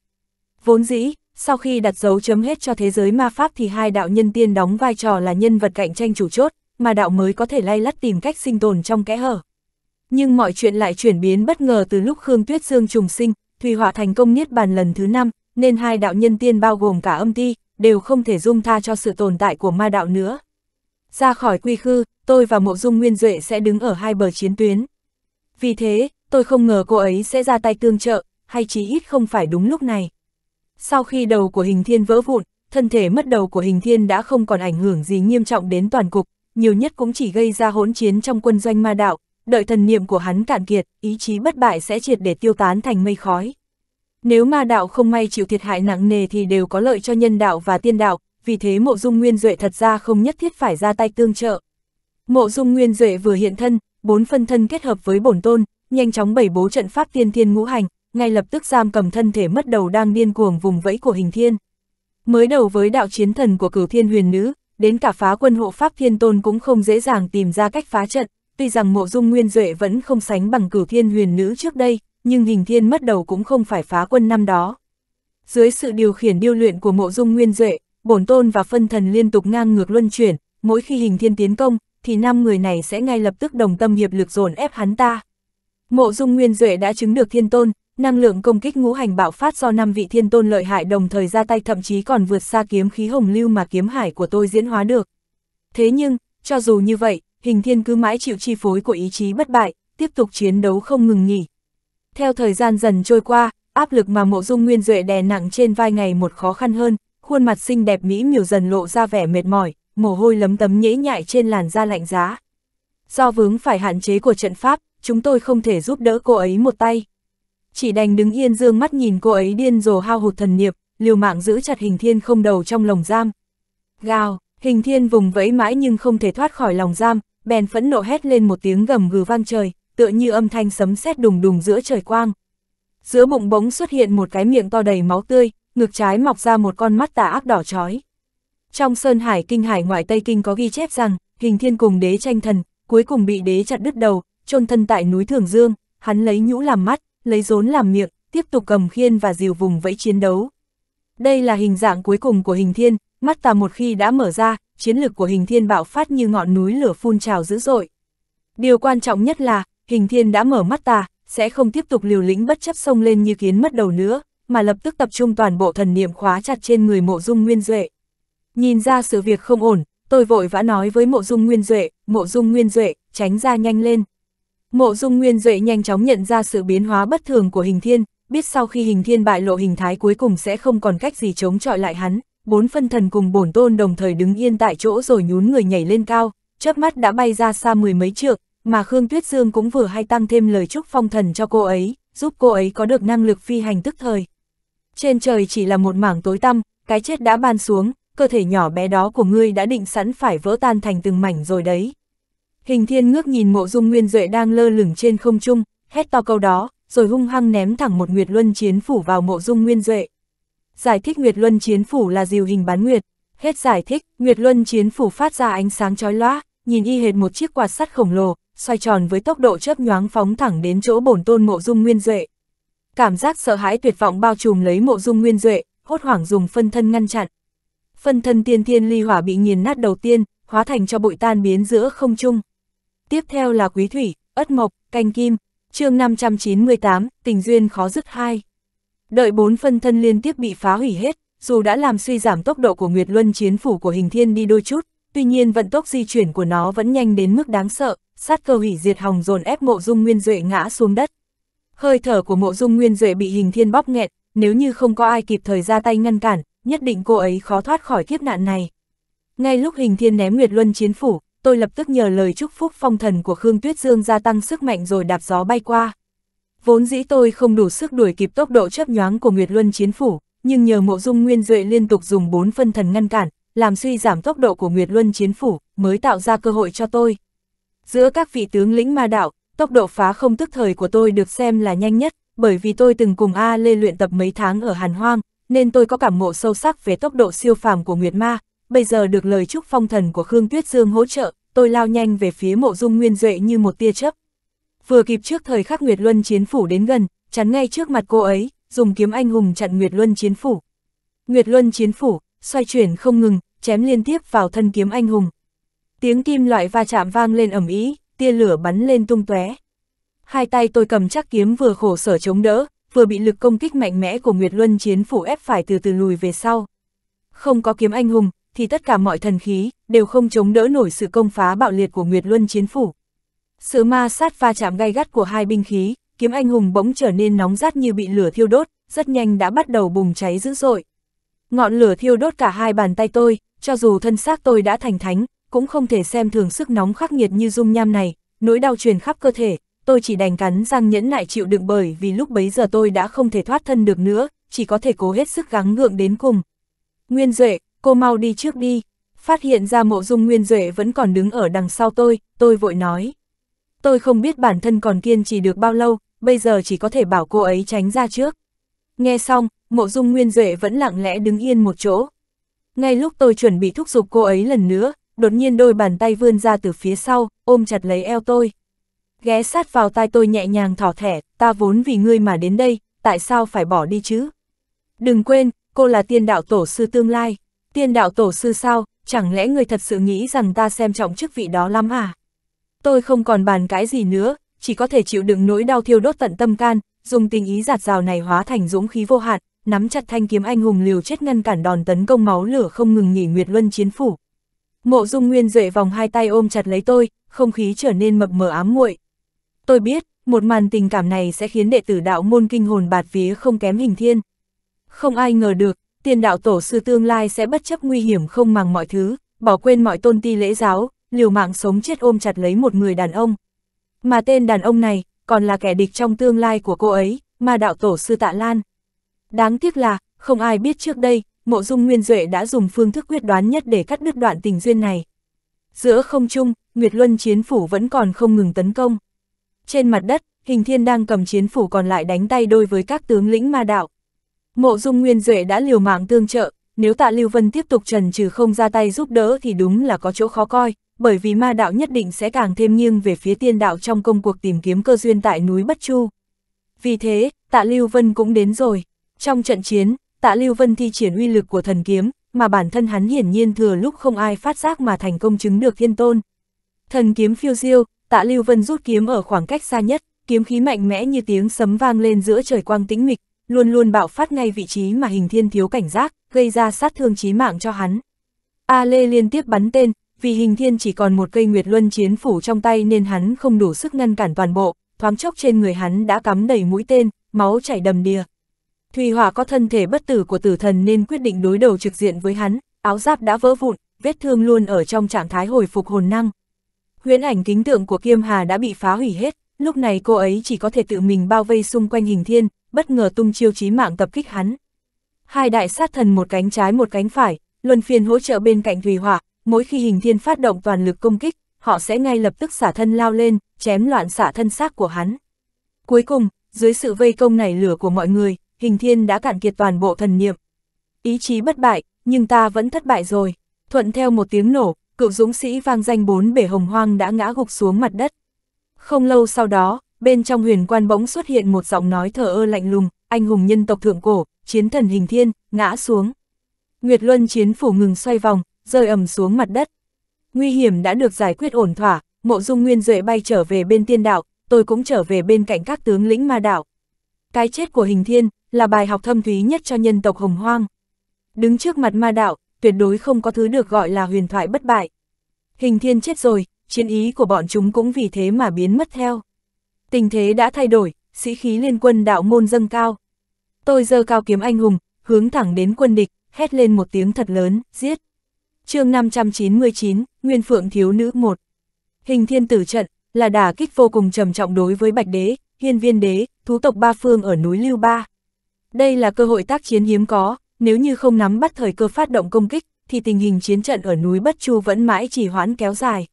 Vốn dĩ, sau khi đặt dấu chấm hết cho thế giới ma pháp thì hai đạo nhân tiên đóng vai trò là nhân vật cạnh tranh chủ chốt, mà đạo mới có thể lay lắt tìm cách sinh tồn trong kẽ hở. Nhưng mọi chuyện lại chuyển biến bất ngờ từ lúc Khương Tuyết Dương trùng sinh, Thùy Hỏa thành công niết bàn lần thứ năm, nên hai đạo nhân tiên bao gồm cả âm ti, đều không thể dung tha cho sự tồn tại của ma đạo nữa. Ra khỏi quy khư, tôi và Mộ Dung Nguyên Duệ sẽ đứng ở hai bờ chiến tuyến. Vì thế, tôi không ngờ cô ấy sẽ ra tay tương trợ, hay chí ít không phải đúng lúc này. Sau khi đầu của hình thiên vỡ vụn, thân thể mất đầu của hình thiên đã không còn ảnh hưởng gì nghiêm trọng đến toàn cục, nhiều nhất cũng chỉ gây ra hỗn chiến trong quân doanh ma đạo, đợi thần niệm của hắn cạn kiệt, ý chí bất bại sẽ triệt để tiêu tán thành mây khói. Nếu ma đạo không may chịu thiệt hại nặng nề thì đều có lợi cho nhân đạo và tiên đạo, vì thế mộ dung nguyên duệ thật ra không nhất thiết phải ra tay tương trợ. Mộ dung nguyên duệ vừa hiện thân, bốn phân thân kết hợp với bổn tôn, nhanh chóng bày bố trận pháp tiên thiên ngũ hành, ngay lập tức giam cầm thân thể mất đầu đang điên cuồng vùng vẫy của hình thiên. Mới đầu với đạo chiến thần của cửu thiên huyền nữ, đến cả phá quân hộ Pháp Thiên Tôn cũng không dễ dàng tìm ra cách phá trận, tuy rằng mộ dung nguyên duệ vẫn không sánh bằng cửu thiên huyền nữ trước đây, nhưng hình thiên mất đầu cũng không phải phá quân năm đó. Dưới sự điều khiển điêu luyện của mộ dung nguyên duệ, bổn tôn và phân thần liên tục ngang ngược luân chuyển, mỗi khi hình thiên tiến công, thì năm người này sẽ ngay lập tức đồng tâm hiệp lực dồn ép hắn ta. Mộ dung nguyên duệ đã chứng được thiên tôn, năng lượng công kích ngũ hành bạo phát do năm vị thiên tôn lợi hại đồng thời ra tay thậm chí còn vượt xa kiếm khí hồng lưu mà kiếm hải của tôi diễn hóa được. Thế nhưng, cho dù như vậy, hình thiên cứ mãi chịu chi phối của ý chí bất bại, tiếp tục chiến đấu không ngừng nghỉ. Theo thời gian dần trôi qua, áp lực mà mộ dung nguyên duệ đè nặng trên vai ngày một khó khăn hơn, khuôn mặt xinh đẹp mỹ miều dần lộ ra vẻ mệt mỏi, mồ hôi lấm tấm nhễ nhại trên làn da lạnh giá. Do vướng phải hạn chế của trận pháp, chúng tôi không thể giúp đỡ cô ấy một tay chỉ đành đứng yên dương mắt nhìn cô ấy điên rồ hao hụt thần niệm, liều mạng giữ chặt hình thiên không đầu trong lồng giam. Gào, hình thiên vùng vẫy mãi nhưng không thể thoát khỏi lòng giam, bèn phẫn nộ hét lên một tiếng gầm gừ vang trời, tựa như âm thanh sấm sét đùng đùng giữa trời quang. Giữa bụng bỗng xuất hiện một cái miệng to đầy máu tươi, ngực trái mọc ra một con mắt tà ác đỏ chói. Trong Sơn Hải Kinh Hải ngoại Tây Kinh có ghi chép rằng, hình thiên cùng đế tranh thần, cuối cùng bị đế chặt đứt đầu, chôn thân tại núi Thường Dương, hắn lấy nhũ làm mắt, lấy rốn làm miệng, tiếp tục cầm khiên và dìu vùng vẫy chiến đấu. Đây là hình dạng cuối cùng của hình thiên, mắt tà một khi đã mở ra, chiến lực của hình thiên bạo phát như ngọn núi lửa phun trào dữ dội. Điều quan trọng nhất là, hình thiên đã mở mắt tà, sẽ không tiếp tục liều lĩnh bất chấp sông lên như kiến mất đầu nữa, mà lập tức tập trung toàn bộ thần niệm khóa chặt trên người mộ dung nguyên duệ. Nhìn ra sự việc không ổn, tôi vội vã nói với mộ dung nguyên duệ, mộ dung nguyên duệ, tránh ra nhanh lên. Mộ Dung Nguyên Duệ nhanh chóng nhận ra sự biến hóa bất thường của hình thiên, biết sau khi hình thiên bại lộ hình thái cuối cùng sẽ không còn cách gì chống chọi lại hắn, bốn phân thần cùng bổn tôn đồng thời đứng yên tại chỗ rồi nhún người nhảy lên cao, chớp mắt đã bay ra xa mười mấy trượng, mà Khương Tuyết Dương cũng vừa hay tăng thêm lời chúc phong thần cho cô ấy, giúp cô ấy có được năng lực phi hành tức thời. Trên trời chỉ là một mảng tối tăm, cái chết đã ban xuống, cơ thể nhỏ bé đó của ngươi đã định sẵn phải vỡ tan thành từng mảnh rồi đấy. Hình thiên ngước nhìn mộ dung nguyên duệ đang lơ lửng trên không trung, hét to câu đó, rồi hung hăng ném thẳng một Nguyệt Luân Chiến Phủ vào mộ dung nguyên duệ. Giải thích Nguyệt Luân Chiến Phủ là diều hình bán Nguyệt. Hết giải thích, Nguyệt Luân Chiến Phủ phát ra ánh sáng chói lóa, nhìn y hệt một chiếc quạt sắt khổng lồ, xoay tròn với tốc độ chớp nhoáng phóng thẳng đến chỗ bổn tôn mộ dung nguyên duệ. Cảm giác sợ hãi tuyệt vọng bao trùm lấy mộ dung nguyên duệ, hốt hoảng dùng phân thân ngăn chặn. Phân thân tiên thiên ly hỏa bị nghiền nát đầu tiên, hóa thành cho bụi tan biến giữa không trung tiếp theo là quý thủy, ất mộc, canh kim, chương 598, tình duyên khó dứt hai. Đợi bốn phân thân liên tiếp bị phá hủy hết, dù đã làm suy giảm tốc độ của Nguyệt Luân chiến phủ của hình thiên đi đôi chút, tuy nhiên vận tốc di chuyển của nó vẫn nhanh đến mức đáng sợ, sát cơ hủy diệt hồng dồn ép mộ dung nguyên duệ ngã xuống đất. Hơi thở của mộ dung nguyên duệ bị hình thiên bóp nghẹt, nếu như không có ai kịp thời ra tay ngăn cản, nhất định cô ấy khó thoát khỏi kiếp nạn này. Ngay lúc hình thiên ném Nguyệt Luân chiến phủ, tôi lập tức nhờ lời chúc phúc phong thần của Khương Tuyết Dương gia tăng sức mạnh rồi đạp gió bay qua. Vốn dĩ tôi không đủ sức đuổi kịp tốc độ chấp nhoáng của Nguyệt Luân chiến phủ, nhưng nhờ mộ dung nguyên duệ liên tục dùng bốn phân thần ngăn cản, làm suy giảm tốc độ của Nguyệt Luân chiến phủ, mới tạo ra cơ hội cho tôi. Giữa các vị tướng lĩnh ma đạo, tốc độ phá không tức thời của tôi được xem là nhanh nhất, bởi vì tôi từng cùng A Lê luyện tập mấy tháng ở Hàn Hoang, nên tôi có cảm ngộ sâu sắc về tốc độ siêu phàm của Nguyệt Ma, bây giờ được lời chúc phong thần của Khương Tuyết Dương hỗ trợ, tôi lao nhanh về phía mộ dung nguyên duệ như một tia chớp. Vừa kịp trước thời khắc Nguyệt Luân chiến phủ đến gần, chắn ngay trước mặt cô ấy, dùng kiếm anh hùng chặn Nguyệt Luân chiến phủ. Nguyệt Luân chiến phủ, xoay chuyển không ngừng, chém liên tiếp vào thân kiếm anh hùng. Tiếng kim loại va chạm vang lên ầm ĩ, tia lửa bắn lên tung tóe. Hai tay tôi cầm chắc kiếm vừa khổ sở chống đỡ, vừa bị lực công kích mạnh mẽ của Nguyệt Luân chiến phủ ép phải từ từ lùi về sau. Không có kiếm anh hùng, thì tất cả mọi thần khí đều không chống đỡ nổi sự công phá bạo liệt của Nguyệt Luân Chiến Phủ. Sự ma sát pha chạm gay gắt của hai binh khí, kiếm anh hùng bỗng trở nên nóng rát như bị lửa thiêu đốt, rất nhanh đã bắt đầu bùng cháy dữ dội. Ngọn lửa thiêu đốt cả hai bàn tay tôi, cho dù thân xác tôi đã thành thánh, cũng không thể xem thường sức nóng khắc nghiệt như dung nham này, nỗi đau truyền khắp cơ thể, tôi chỉ đành cắn răng nhẫn nại chịu đựng bởi vì lúc bấy giờ tôi đã không thể thoát thân được nữa, chỉ có thể cố hết sức gắng ngượng đến cùng. Nguyên Duệ, cô mau đi trước đi. Phát hiện ra mộ dung nguyên duệ vẫn còn đứng ở đằng sau tôi, tôi vội nói. Tôi không biết bản thân còn kiên trì được bao lâu, bây giờ chỉ có thể bảo cô ấy tránh ra trước. Nghe xong, mộ dung nguyên duệ vẫn lặng lẽ đứng yên một chỗ. Ngay lúc tôi chuẩn bị thúc giục cô ấy lần nữa, đột nhiên đôi bàn tay vươn ra từ phía sau, ôm chặt lấy eo tôi. Ghé sát vào tai tôi nhẹ nhàng thỏ thẻ, ta vốn vì ngươi mà đến đây, tại sao phải bỏ đi chứ? Đừng quên, cô là tiên đạo tổ sư tương lai. Tiên đạo tổ sư sao, chẳng lẽ người thật sự nghĩ rằng ta xem trọng chức vị đó lắm à? Tôi không còn bàn cái gì nữa, chỉ có thể chịu đựng nỗi đau thiêu đốt tận tâm can, dùng tình ý giạt rào này hóa thành dũng khí vô hạn, nắm chặt thanh kiếm anh hùng liều chết ngăn cản đòn tấn công máu lửa không ngừng nghỉ Nguyệt Luân chiến phủ. Mộ Dung Nguyên Duệ vòng hai tay ôm chặt lấy tôi, không khí trở nên mập mờ ám muội. Tôi biết, một màn tình cảm này sẽ khiến đệ tử đạo môn kinh hồn bạt vía không kém hình thiên. Không ai ngờ được, tiền đạo tổ sư tương lai sẽ bất chấp nguy hiểm không màng mọi thứ, bỏ quên mọi tôn ti lễ giáo, liều mạng sống chết ôm chặt lấy một người đàn ông. Mà tên đàn ông này, còn là kẻ địch trong tương lai của cô ấy, mà đạo tổ sư tạ lan. Đáng tiếc là, không ai biết trước đây, mộ dung nguyên duệ đã dùng phương thức quyết đoán nhất để cắt đứt đoạn tình duyên này. Giữa không trung, Nguyệt Luân chiến phủ vẫn còn không ngừng tấn công. Trên mặt đất, Hình Thiên đang cầm chiến phủ còn lại đánh tay đôi với các tướng lĩnh ma đạo. Mộ dung nguyên duệ đã liều mạng tương trợ, nếu tạ Lưu Vân tiếp tục trần trừ không ra tay giúp đỡ thì đúng là có chỗ khó coi, bởi vì ma đạo nhất định sẽ càng thêm nghiêng về phía tiên đạo trong công cuộc tìm kiếm cơ duyên tại núi Bất Chu. Vì thế, tạ Lưu Vân cũng đến rồi. Trong trận chiến, tạ Lưu Vân thi triển uy lực của thần kiếm, mà bản thân hắn hiển nhiên thừa lúc không ai phát giác mà thành công chứng được thiên tôn. Thần kiếm phiêu diêu, tạ Lưu Vân rút kiếm ở khoảng cách xa nhất, kiếm khí mạnh mẽ như tiếng sấm vang lên giữa trời quang tĩnh mịch, luôn luôn bạo phát ngay vị trí mà hình thiên thiếu cảnh giác, gây ra sát thương chí mạng cho hắn. A Lê liên tiếp bắn tên, vì hình thiên chỉ còn một cây nguyệt luân chiến phủ trong tay nên hắn không đủ sức ngăn cản toàn bộ, thoáng chốc trên người hắn đã cắm đầy mũi tên, máu chảy đầm đìa. Thùy Hỏa có thân thể bất tử của tử thần nên quyết định đối đầu trực diện với hắn, áo giáp đã vỡ vụn, vết thương luôn ở trong trạng thái hồi phục hồn năng. Huyễn ảnh kính tượng của Kiêm Hà đã bị phá hủy hết, lúc này cô ấy chỉ có thể tự mình bao vây xung quanh hình thiên, bất ngờ tung chiêu chí mạng tập kích hắn. Hai đại sát thần một cánh trái một cánh phải, luân phiên hỗ trợ bên cạnh thủy hỏa, mỗi khi hình thiên phát động toàn lực công kích, họ sẽ ngay lập tức xả thân lao lên, chém loạn xả thân xác của hắn. Cuối cùng, dưới sự vây công này lửa của mọi người, hình thiên đã cạn kiệt toàn bộ thần niệm. Ý chí bất bại, nhưng ta vẫn thất bại rồi. Thuận theo một tiếng nổ, cựu dũng sĩ vang danh bốn bể hồng hoang đã ngã gục xuống mặt đất. Không lâu sau đó, bên trong huyền quan bỗng xuất hiện một giọng nói thờ ơ lạnh lùng, anh hùng nhân tộc thượng cổ, chiến thần hình thiên, ngã xuống. Nguyệt Luân chiến phủ ngừng xoay vòng, rơi ầm xuống mặt đất. Nguy hiểm đã được giải quyết ổn thỏa, mộ dung nguyên duệ bay trở về bên tiên đạo, tôi cũng trở về bên cạnh các tướng lĩnh ma đạo. Cái chết của hình thiên là bài học thâm thúy nhất cho nhân tộc hồng hoang. Đứng trước mặt ma đạo, tuyệt đối không có thứ được gọi là huyền thoại bất bại. Hình thiên chết rồi, chiến ý của bọn chúng cũng vì thế mà biến mất theo. Tình thế đã thay đổi, sĩ khí liên quân đạo môn dâng cao. Tôi giơ cao kiếm anh hùng, hướng thẳng đến quân địch, hét lên một tiếng thật lớn, giết. chương 599, Nguyên Phượng Thiếu Nữ 1 Hình thiên tử trận, là đả kích vô cùng trầm trọng đối với Bạch Đế, Hiên Viên Đế, thú tộc Ba Phương ở núi Lưu Ba. Đây là cơ hội tác chiến hiếm có, nếu như không nắm bắt thời cơ phát động công kích, thì tình hình chiến trận ở núi Bất Chu vẫn mãi trì hoãn kéo dài.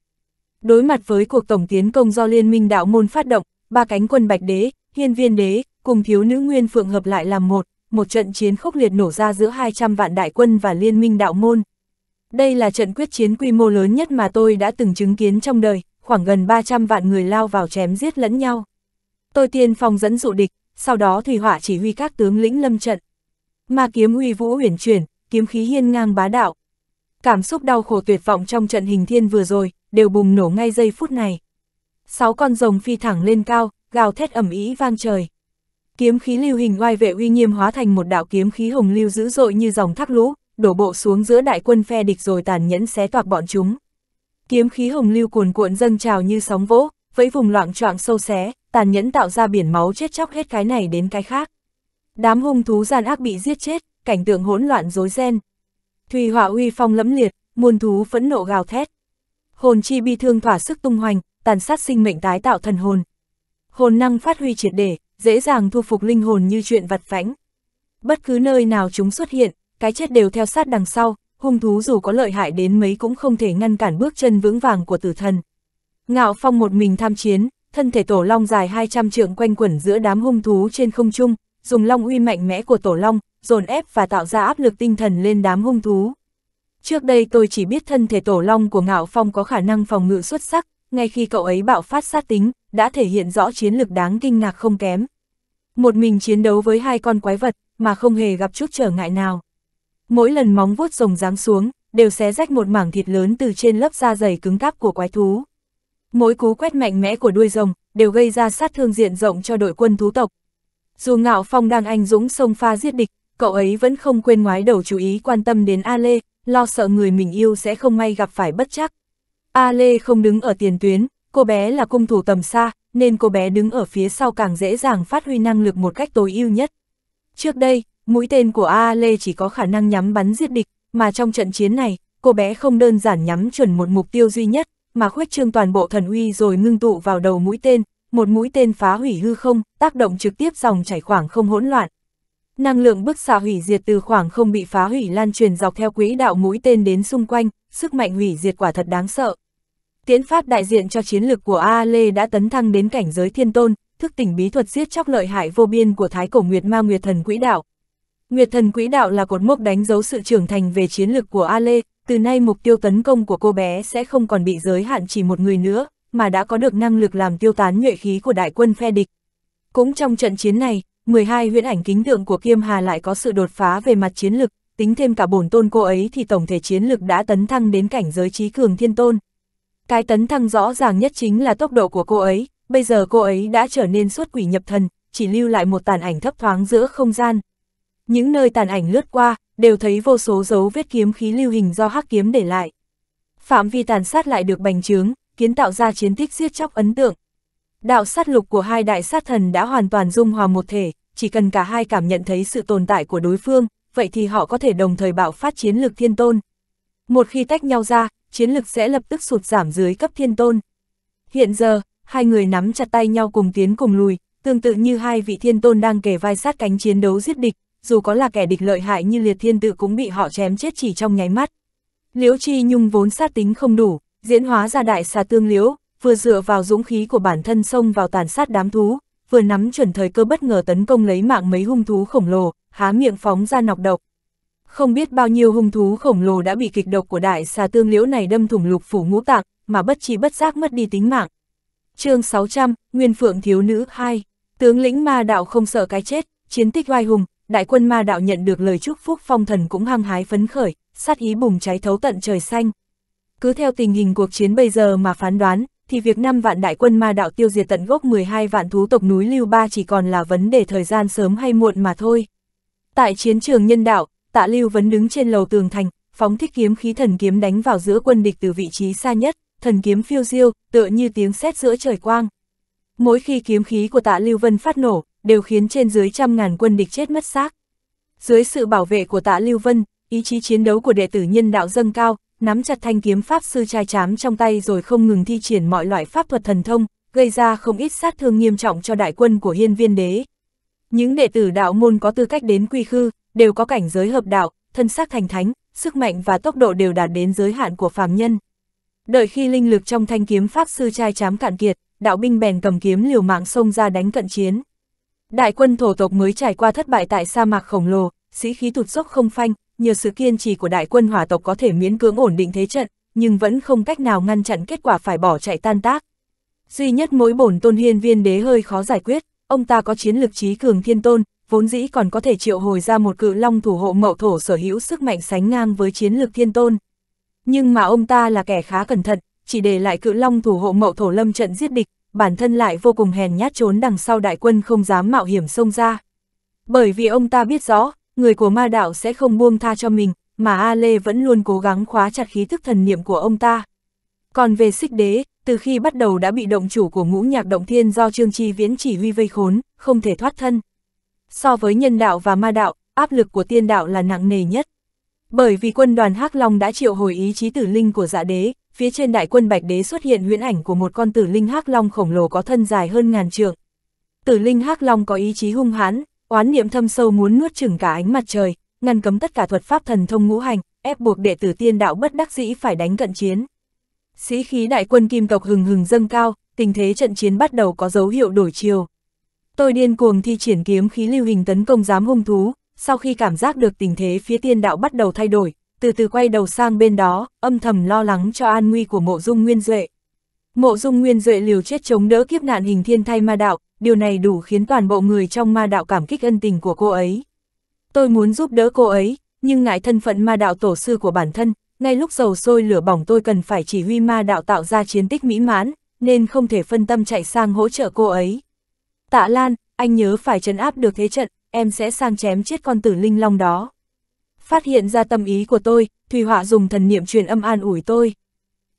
Đối mặt với cuộc tổng tiến công do Liên minh Đạo Môn phát động, ba cánh quân bạch đế, hiên viên đế, cùng thiếu nữ nguyên phượng hợp lại làm một, một trận chiến khốc liệt nổ ra giữa 200 vạn đại quân và liên minh đạo môn. Đây là trận quyết chiến quy mô lớn nhất mà tôi đã từng chứng kiến trong đời, khoảng gần 300 vạn người lao vào chém giết lẫn nhau. Tôi tiên phong dẫn dụ địch, sau đó Thủy Hỏa chỉ huy các tướng lĩnh lâm trận. Ma kiếm uy vũ huyền chuyển, kiếm khí hiên ngang bá đạo. Cảm xúc đau khổ tuyệt vọng trong trận hình thiên vừa rồi, đều bùng nổ ngay giây phút này sáu con rồng phi thẳng lên cao, gào thét ẩm ý vang trời. Kiếm khí lưu hình oai vệ uy nghiêm hóa thành một đạo kiếm khí hồng lưu dữ dội như dòng thác lũ, đổ bộ xuống giữa đại quân phe địch rồi tàn nhẫn xé toạc bọn chúng. Kiếm khí hồng lưu cuồn cuộn dâng trào như sóng vỗ, vẫy vùng loạn choạng sâu xé, tàn nhẫn tạo ra biển máu chết chóc hết cái này đến cái khác. Đám hung thú gian ác bị giết chết, cảnh tượng hỗn loạn rối ren. Thùy hỏa uy phong lẫm liệt, muôn thú phẫn nộ gào thét. Hồn chi bi thương thỏa sức tung hoành, tàn sát sinh mệnh tái tạo thần hồn. Hồn năng phát huy triệt để, dễ dàng thu phục linh hồn như chuyện vặt vãnh. Bất cứ nơi nào chúng xuất hiện, cái chết đều theo sát đằng sau, hung thú dù có lợi hại đến mấy cũng không thể ngăn cản bước chân vững vàng của tử thần. Ngạo Phong một mình tham chiến, thân thể tổ long dài 200 trượng quanh quẩn giữa đám hung thú trên không trung, dùng long uy mạnh mẽ của tổ long, dồn ép và tạo ra áp lực tinh thần lên đám hung thú. Trước đây tôi chỉ biết thân thể tổ long của Ngạo Phong có khả năng phòng ngự xuất sắc, ngay khi cậu ấy bạo phát sát tính, đã thể hiện rõ chiến lực đáng kinh ngạc không kém. Một mình chiến đấu với hai con quái vật, mà không hề gặp chút trở ngại nào. Mỗi lần móng vuốt rồng giáng xuống, đều xé rách một mảng thịt lớn từ trên lớp da dày cứng cáp của quái thú. Mỗi cú quét mạnh mẽ của đuôi rồng, đều gây ra sát thương diện rộng cho đội quân thú tộc. Dù ngạo phong đang anh dũng sông pha giết địch, cậu ấy vẫn không quên ngoái đầu chú ý quan tâm đến A Lê, lo sợ người mình yêu sẽ không may gặp phải bất chắc. A Lê không đứng ở tiền tuyến, cô bé là cung thủ tầm xa, nên cô bé đứng ở phía sau càng dễ dàng phát huy năng lực một cách tối ưu nhất. Trước đây, mũi tên của A Lê chỉ có khả năng nhắm bắn giết địch, mà trong trận chiến này, cô bé không đơn giản nhắm chuẩn một mục tiêu duy nhất, mà khuếch trương toàn bộ thần uy rồi ngưng tụ vào đầu mũi tên, một mũi tên phá hủy hư không, tác động trực tiếp dòng chảy khoảng không hỗn loạn. Năng lượng bức xạ hủy diệt từ khoảng không bị phá hủy lan truyền dọc theo quỹ đạo mũi tên đến xung quanh, sức mạnh hủy diệt quả thật đáng sợ. Tiễn pháp đại diện cho chiến lược của A Lê đã tấn thăng đến cảnh giới thiên tôn, thức tỉnh bí thuật giết chóc lợi hại vô biên của Thái Cổ Nguyệt Ma Nguyệt Thần Quỹ Đạo. Nguyệt Thần Quỹ Đạo là cột mốc đánh dấu sự trưởng thành về chiến lược của A Lê, từ nay mục tiêu tấn công của cô bé sẽ không còn bị giới hạn chỉ một người nữa, mà đã có được năng lực làm tiêu tán nhuệ khí của đại quân phe địch. Cũng trong trận chiến này, 12 huyễn ảnh kính tượng của Kiêm Hà lại có sự đột phá về mặt chiến lược tính thêm cả bổn tôn cô ấy thì tổng thể chiến lực đã tấn thăng đến cảnh giới trí cường thiên tôn. Cái tấn thăng rõ ràng nhất chính là tốc độ của cô ấy, bây giờ cô ấy đã trở nên xuất quỷ nhập thần, chỉ lưu lại một tàn ảnh thấp thoáng giữa không gian. Những nơi tàn ảnh lướt qua, đều thấy vô số dấu vết kiếm khí lưu hình do hắc kiếm để lại. Phạm vi tàn sát lại được bành trướng, kiến tạo ra chiến tích giết chóc ấn tượng. Đạo sát lục của hai đại sát thần đã hoàn toàn dung hòa một thể, chỉ cần cả hai cảm nhận thấy sự tồn tại của đối phương, vậy thì họ có thể đồng thời bạo phát chiến lược thiên tôn. Một khi tách nhau ra, chiến lực sẽ lập tức sụt giảm dưới cấp thiên tôn. Hiện giờ, hai người nắm chặt tay nhau cùng tiến cùng lùi, tương tự như hai vị thiên tôn đang kề vai sát cánh chiến đấu giết địch, dù có là kẻ địch lợi hại như liệt thiên tự cũng bị họ chém chết chỉ trong nháy mắt. Liễu Chi Nhung vốn sát tính không đủ, diễn hóa ra đại xà tương liễu, vừa dựa vào dũng khí của bản thân xông vào tàn sát đám thú, vừa nắm chuẩn thời cơ bất ngờ tấn công lấy mạng mấy hung thú khổng lồ, há miệng phóng ra nọc độc. Không biết bao nhiêu hung thú khổng lồ đã bị kịch độc của đại xà tương liễu này đâm thủng lục phủ ngũ tạng, mà bất chi bất giác mất đi tính mạng. chương 600, Nguyên Phượng Thiếu Nữ 2, tướng lĩnh ma đạo không sợ cái chết, chiến tích oai hùng, đại quân ma đạo nhận được lời chúc phúc phong thần cũng hăng hái phấn khởi, sát ý bùng cháy thấu tận trời xanh. Cứ theo tình hình cuộc chiến bây giờ mà phán đoán, thì việc năm vạn đại quân ma đạo tiêu diệt tận gốc 12 vạn thú tộc núi Lưu Ba chỉ còn là vấn đề thời gian sớm hay muộn mà thôi. Tại chiến trường nhân đạo, tạ Lưu Vấn đứng trên lầu tường thành, phóng thích kiếm khí thần kiếm đánh vào giữa quân địch từ vị trí xa nhất, thần kiếm phiêu diêu, tựa như tiếng sét giữa trời quang. Mỗi khi kiếm khí của tạ Lưu Vân phát nổ, đều khiến trên dưới trăm ngàn quân địch chết mất xác. Dưới sự bảo vệ của tạ Lưu Vân, ý chí chiến đấu của đệ tử nhân đạo dâng cao, nắm chặt thanh kiếm pháp sư trai chám trong tay rồi không ngừng thi triển mọi loại pháp thuật thần thông, gây ra không ít sát thương nghiêm trọng cho đại quân của hiên viên đế, những đệ tử đạo môn có tư cách đến quy khư, đều có cảnh giới hợp đạo, thân xác thành thánh, sức mạnh và tốc độ đều đạt đến giới hạn của phàm nhân. Đợi khi linh lực trong thanh kiếm pháp sư trai chám cạn kiệt, đạo binh bèn cầm kiếm liều mạng xông ra đánh cận chiến. Đại quân thổ tộc mới trải qua thất bại tại sa mạc khổng lồ, sĩ khí tụt dốc không phanh, nhờ sự kiên trì của đại quân hỏa tộc có thể miễn cưỡng ổn định thế trận, nhưng vẫn không cách nào ngăn chặn kết quả phải bỏ chạy tan tác. Duy nhất mỗi bổn tôn hiên viên đế hơi khó giải quyết, ông ta có chiến lực trí cường thiên tôn, vốn dĩ còn có thể triệu hồi ra một cự long thủ hộ mậu thổ sở hữu sức mạnh sánh ngang với chiến lực thiên tôn. Nhưng mà ông ta là kẻ khá cẩn thận, chỉ để lại cự long thủ hộ mậu thổ lâm trận giết địch, bản thân lại vô cùng hèn nhát trốn đằng sau đại quân không dám mạo hiểm xông ra. Bởi vì ông ta biết rõ, người của ma đạo sẽ không buông tha cho mình, mà A Lê vẫn luôn cố gắng khóa chặt khí thức thần niệm của ông ta. Còn về xích đế, từ khi bắt đầu đã bị động chủ của ngũ nhạc động thiên do Trương Chi Viễn chỉ huy vây khốn, không thể thoát thân. So với nhân đạo và ma đạo, áp lực của tiên đạo là nặng nề nhất. Bởi vì quân đoàn hắc Long đã triệu hồi ý chí tử linh của dạ đế, phía trên đại quân bạch đế xuất hiện huyễn ảnh của một con tử linh hắc Long khổng lồ có thân dài hơn ngàn trượng. Tử linh hắc Long có ý chí hung hãn, oán niệm thâm sâu muốn nuốt chửng cả ánh mặt trời, ngăn cấm tất cả thuật pháp thần thông ngũ hành, ép buộc đệ tử tiên đạo bất đắc dĩ phải đánh cận chiến. Sĩ khí đại quân kim tộc hừng hừng dâng cao, tình thế trận chiến bắt đầu có dấu hiệu đổi chiều. Tôi điên cuồng thi triển kiếm khí lưu hình tấn công giám hung thú, sau khi cảm giác được tình thế phía tiên đạo bắt đầu thay đổi, từ từ quay đầu sang bên đó, âm thầm lo lắng cho an nguy của mộ dung nguyên duệ. Mộ dung nguyên duệ liều chết chống đỡ kiếp nạn hình thiên thay ma đạo, điều này đủ khiến toàn bộ người trong ma đạo cảm kích ân tình của cô ấy. Tôi muốn giúp đỡ cô ấy, nhưng ngại thân phận ma đạo tổ sư của bản thân, ngay lúc dầu sôi lửa bỏng tôi cần phải chỉ huy ma đạo tạo ra chiến tích mỹ mãn, nên không thể phân tâm chạy sang hỗ trợ cô ấy. Tạ Lan, anh nhớ phải trấn áp được thế trận, em sẽ sang chém chết con tử linh long đó. Phát hiện ra tâm ý của tôi, Thùy Họa dùng thần niệm truyền âm an ủi tôi.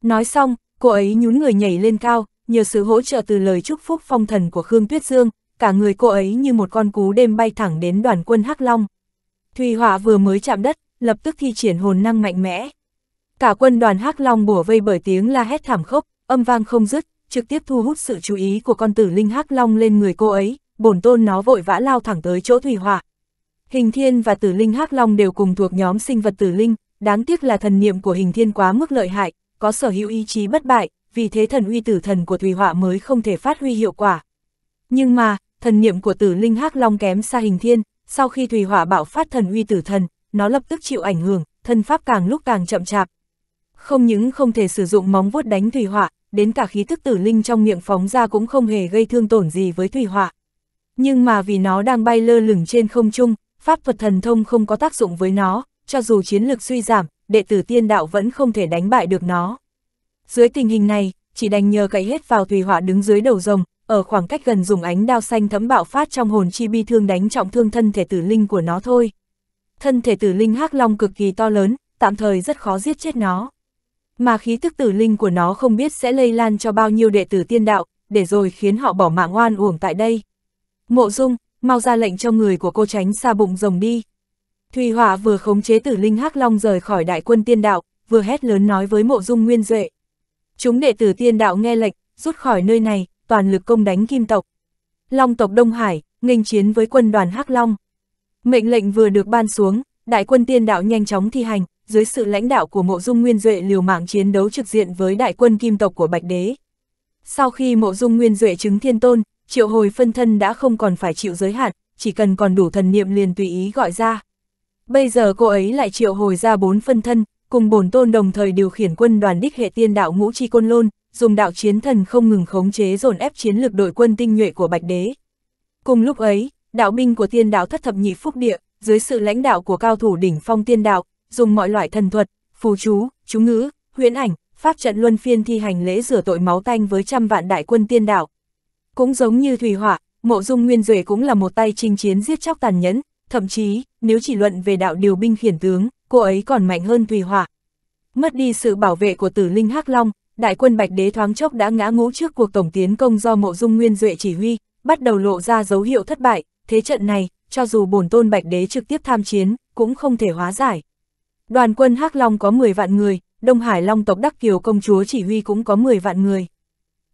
Nói xong, cô ấy nhún người nhảy lên cao, nhờ sự hỗ trợ từ lời chúc phúc phong thần của Khương Tuyết Dương, cả người cô ấy như một con cú đêm bay thẳng đến đoàn quân Hắc Long. Thùy Họa vừa mới chạm đất, lập tức thi triển hồn năng mạnh mẽ. Cả quân đoàn hắc Long bùa vây bởi tiếng la hét thảm khốc, âm vang không dứt, trực tiếp thu hút sự chú ý của con tử linh hắc Long lên người cô ấy, bổn tôn nó vội vã lao thẳng tới chỗ thủy hỏa. Hình thiên và tử linh hắc Long đều cùng thuộc nhóm sinh vật tử linh, đáng tiếc là thần niệm của hình thiên quá mức lợi hại, có sở hữu ý chí bất bại, vì thế thần uy tử thần của thủy hỏa mới không thể phát huy hiệu quả. Nhưng mà, thần niệm của tử linh hắc Long kém xa hình thiên, sau khi thủy hỏa bạo phát thần uy tử thần, nó lập tức chịu ảnh hưởng, thân pháp càng lúc càng chậm chạp, không những không thể sử dụng móng vuốt đánh thủy họa, đến cả khí thức tử linh trong miệng phóng ra cũng không hề gây thương tổn gì với thủy họa. Nhưng mà vì nó đang bay lơ lửng trên không trung, pháp thuật thần thông không có tác dụng với nó, cho dù chiến lực suy giảm, đệ tử tiên đạo vẫn không thể đánh bại được nó. Dưới tình hình này, chỉ đành nhờ cậy hết vào thủy họa đứng dưới đầu rồng, ở khoảng cách gần dùng ánh đao xanh thấm bạo phát trong hồn chi bi thương đánh trọng thương thân thể tử linh của nó thôi. Thân thể tử linh hắc long cực kỳ to lớn, tạm thời rất khó giết chết nó mà khí thức tử linh của nó không biết sẽ lây lan cho bao nhiêu đệ tử tiên đạo, để rồi khiến họ bỏ mạng oan uổng tại đây. Mộ Dung, mau ra lệnh cho người của cô tránh xa bụng rồng đi. Thùy Hỏa vừa khống chế tử linh hắc long rời khỏi đại quân tiên đạo, vừa hét lớn nói với Mộ Dung Nguyên Duệ. Chúng đệ tử tiên đạo nghe lệnh, rút khỏi nơi này, toàn lực công đánh kim tộc. Long tộc Đông Hải, nghênh chiến với quân đoàn hắc long. Mệnh lệnh vừa được ban xuống, đại quân tiên đạo nhanh chóng thi hành, dưới sự lãnh đạo của Mộ Dung Nguyên Duệ liều mạng chiến đấu trực diện với đại quân kim tộc của Bạch Đế. Sau khi Mộ Dung Nguyên Duệ chứng thiên tôn, triệu hồi phân thân đã không còn phải chịu giới hạn, chỉ cần còn đủ thần niệm liền tùy ý gọi ra. Bây giờ cô ấy lại triệu hồi ra bốn phân thân, cùng bổn tôn đồng thời điều khiển quân đoàn đích hệ tiên đạo ngũ chi côn lôn, dùng đạo chiến thần không ngừng khống chế dồn ép chiến lược đội quân tinh nhuệ của Bạch Đế. Cùng lúc ấy, đạo binh của tiên đạo thất thập nhị phúc địa, dưới sự lãnh đạo của cao thủ đỉnh phong tiên đạo, dùng mọi loại thần thuật, phù chú, chú ngữ, huyễn ảnh, pháp trận luân phiên thi hành lễ rửa tội máu tanh với trăm vạn đại quân tiên đạo. Cũng giống như Thủy Hỏa, Mộ Dung Nguyên Duệ cũng là một tay chinh chiến giết chóc tàn nhẫn, thậm chí, nếu chỉ luận về đạo điều binh khiển tướng, cô ấy còn mạnh hơn Thủy Hỏa. Mất đi sự bảo vệ của Tử Linh Hắc Long, đại quân Bạch Đế thoáng chốc đã ngã ngũ trước cuộc tổng tiến công do Mộ Dung Nguyên Duệ chỉ huy, bắt đầu lộ ra dấu hiệu thất bại, thế trận này, cho dù bổn tôn Bạch Đế trực tiếp tham chiến, cũng không thể hóa giải. Đoàn quân Hắc Long có 10 vạn người, Đông Hải Long tộc Đắc Kiều công chúa chỉ huy cũng có 10 vạn người.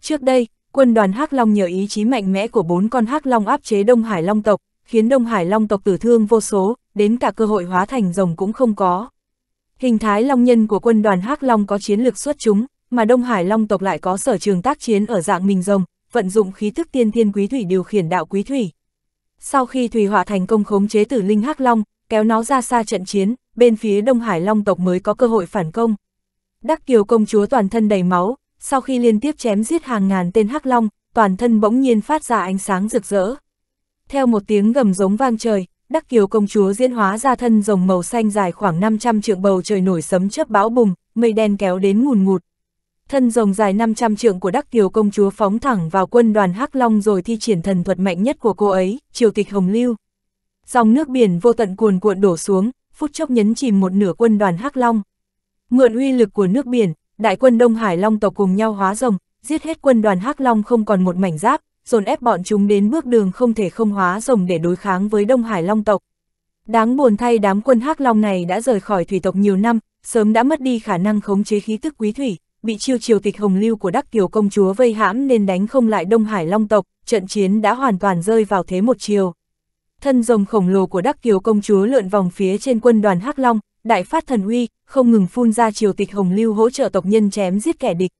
Trước đây, quân đoàn Hắc Long nhờ ý chí mạnh mẽ của bốn con Hắc Long áp chế Đông Hải Long tộc, khiến Đông Hải Long tộc tử thương vô số, đến cả cơ hội hóa thành rồng cũng không có. Hình thái long nhân của quân đoàn Hắc Long có chiến lược xuất chúng, mà Đông Hải Long tộc lại có sở trường tác chiến ở dạng mình rồng, vận dụng khí thức tiên thiên quý thủy điều khiển đạo quý thủy. Sau khi thủy hỏa thành công khống chế tử linh Hắc Long, kéo nó ra xa trận chiến, bên phía Đông Hải Long tộc mới có cơ hội phản công. Đắc Kiều công chúa toàn thân đầy máu, sau khi liên tiếp chém giết hàng ngàn tên Hắc Long, toàn thân bỗng nhiên phát ra ánh sáng rực rỡ. Theo một tiếng gầm giống vang trời, Đắc Kiều công chúa diễn hóa ra thân rồng màu xanh dài khoảng 500 trượng bầu trời nổi sấm chớp bão bùng, mây đen kéo đến ngùn ngụt. Thân rồng dài 500 trượng của Đắc Kiều công chúa phóng thẳng vào quân đoàn Hắc Long rồi thi triển thần thuật mạnh nhất của cô ấy, Triều Tịch Hồng Lưu dòng nước biển vô tận cuồn cuộn đổ xuống, phút chốc nhấn chìm một nửa quân đoàn Hắc Long. Mượn uy lực của nước biển, đại quân Đông Hải Long tộc cùng nhau hóa rồng, giết hết quân đoàn Hắc Long không còn một mảnh giáp, dồn ép bọn chúng đến bước đường không thể không hóa rồng để đối kháng với Đông Hải Long tộc. Đáng buồn thay đám quân Hắc Long này đã rời khỏi thủy tộc nhiều năm, sớm đã mất đi khả năng khống chế khí tức quý thủy, bị chiêu triều tịch hồng lưu của Đắc Kiều công chúa vây hãm nên đánh không lại Đông Hải Long tộc, trận chiến đã hoàn toàn rơi vào thế một chiều. Thân rồng khổng lồ của Đắc Kiều công chúa lượn vòng phía trên quân đoàn Hắc Long, đại phát thần uy, không ngừng phun ra triều tịch hồng lưu hỗ trợ tộc nhân chém giết kẻ địch.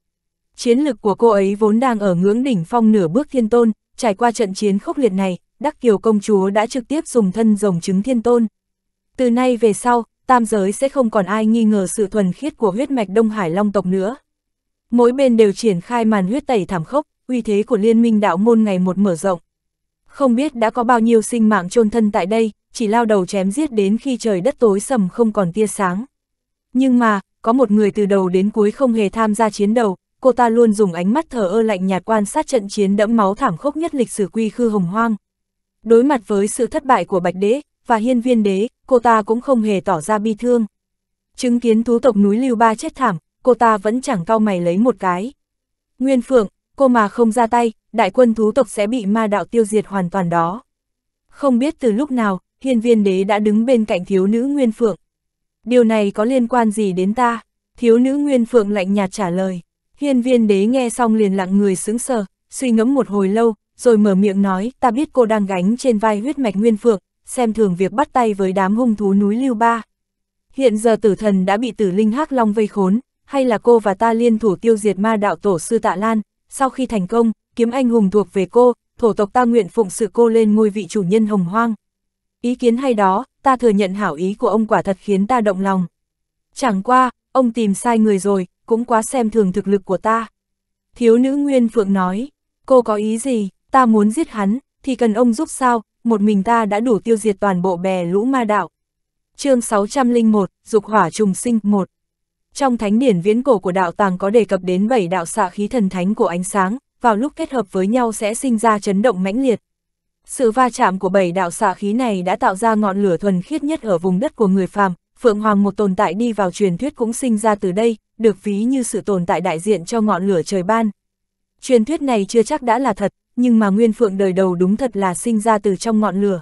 Chiến lực của cô ấy vốn đang ở ngưỡng đỉnh phong nửa bước thiên tôn, trải qua trận chiến khốc liệt này, Đắc Kiều công chúa đã trực tiếp dùng thân rồng chứng thiên tôn. Từ nay về sau, tam giới sẽ không còn ai nghi ngờ sự thuần khiết của huyết mạch Đông Hải Long tộc nữa. Mỗi bên đều triển khai màn huyết tẩy thảm khốc, uy thế của liên minh đạo môn ngày một mở rộng, không biết đã có bao nhiêu sinh mạng chôn thân tại đây, chỉ lao đầu chém giết đến khi trời đất tối sầm không còn tia sáng. Nhưng mà, có một người từ đầu đến cuối không hề tham gia chiến đầu, cô ta luôn dùng ánh mắt thờ ơ lạnh nhạt quan sát trận chiến đẫm máu thảm khốc nhất lịch sử quy khư hồng hoang. Đối mặt với sự thất bại của Bạch Đế và Hiên Viên Đế, cô ta cũng không hề tỏ ra bi thương. Chứng kiến thú tộc núi Lưu Ba chết thảm, cô ta vẫn chẳng cau mày lấy một cái. Nguyên Phượng, cô mà không ra tay, đại quân thú tộc sẽ bị ma đạo tiêu diệt hoàn toàn đó. Không biết từ lúc nào, hiên viên đế đã đứng bên cạnh thiếu nữ Nguyên Phượng. Điều này có liên quan gì đến ta? Thiếu nữ Nguyên Phượng lạnh nhạt trả lời. Hiên viên đế nghe xong liền lặng người sững sờ, suy ngẫm một hồi lâu, rồi mở miệng nói, ta biết cô đang gánh trên vai huyết mạch Nguyên Phượng, xem thường việc bắt tay với đám hung thú núi Lưu Ba. Hiện giờ tử thần đã bị tử linh hắc long vây khốn, hay là cô và ta liên thủ tiêu diệt ma đạo tổ sư Tạ Lan, sau khi thành công, kiếm anh hùng thuộc về cô, thổ tộc ta nguyện phụng sự cô lên ngôi vị chủ nhân hồng hoang. Ý kiến hay đó, ta thừa nhận hảo ý của ông quả thật khiến ta động lòng. Chẳng qua, ông tìm sai người rồi, cũng quá xem thường thực lực của ta. Thiếu nữ Nguyên Phượng nói, cô có ý gì, ta muốn giết hắn, thì cần ông giúp sao, một mình ta đã đủ tiêu diệt toàn bộ bè lũ ma đạo. chương 601, Dục Hỏa Trùng Sinh 1 trong thánh điển viễn cổ của đạo tàng có đề cập đến bảy đạo xạ khí thần thánh của ánh sáng, vào lúc kết hợp với nhau sẽ sinh ra chấn động mãnh liệt. Sự va chạm của bảy đạo xạ khí này đã tạo ra ngọn lửa thuần khiết nhất ở vùng đất của người phàm, Phượng Hoàng một tồn tại đi vào truyền thuyết cũng sinh ra từ đây, được ví như sự tồn tại đại diện cho ngọn lửa trời ban. Truyền thuyết này chưa chắc đã là thật, nhưng mà Nguyên Phượng đời đầu đúng thật là sinh ra từ trong ngọn lửa.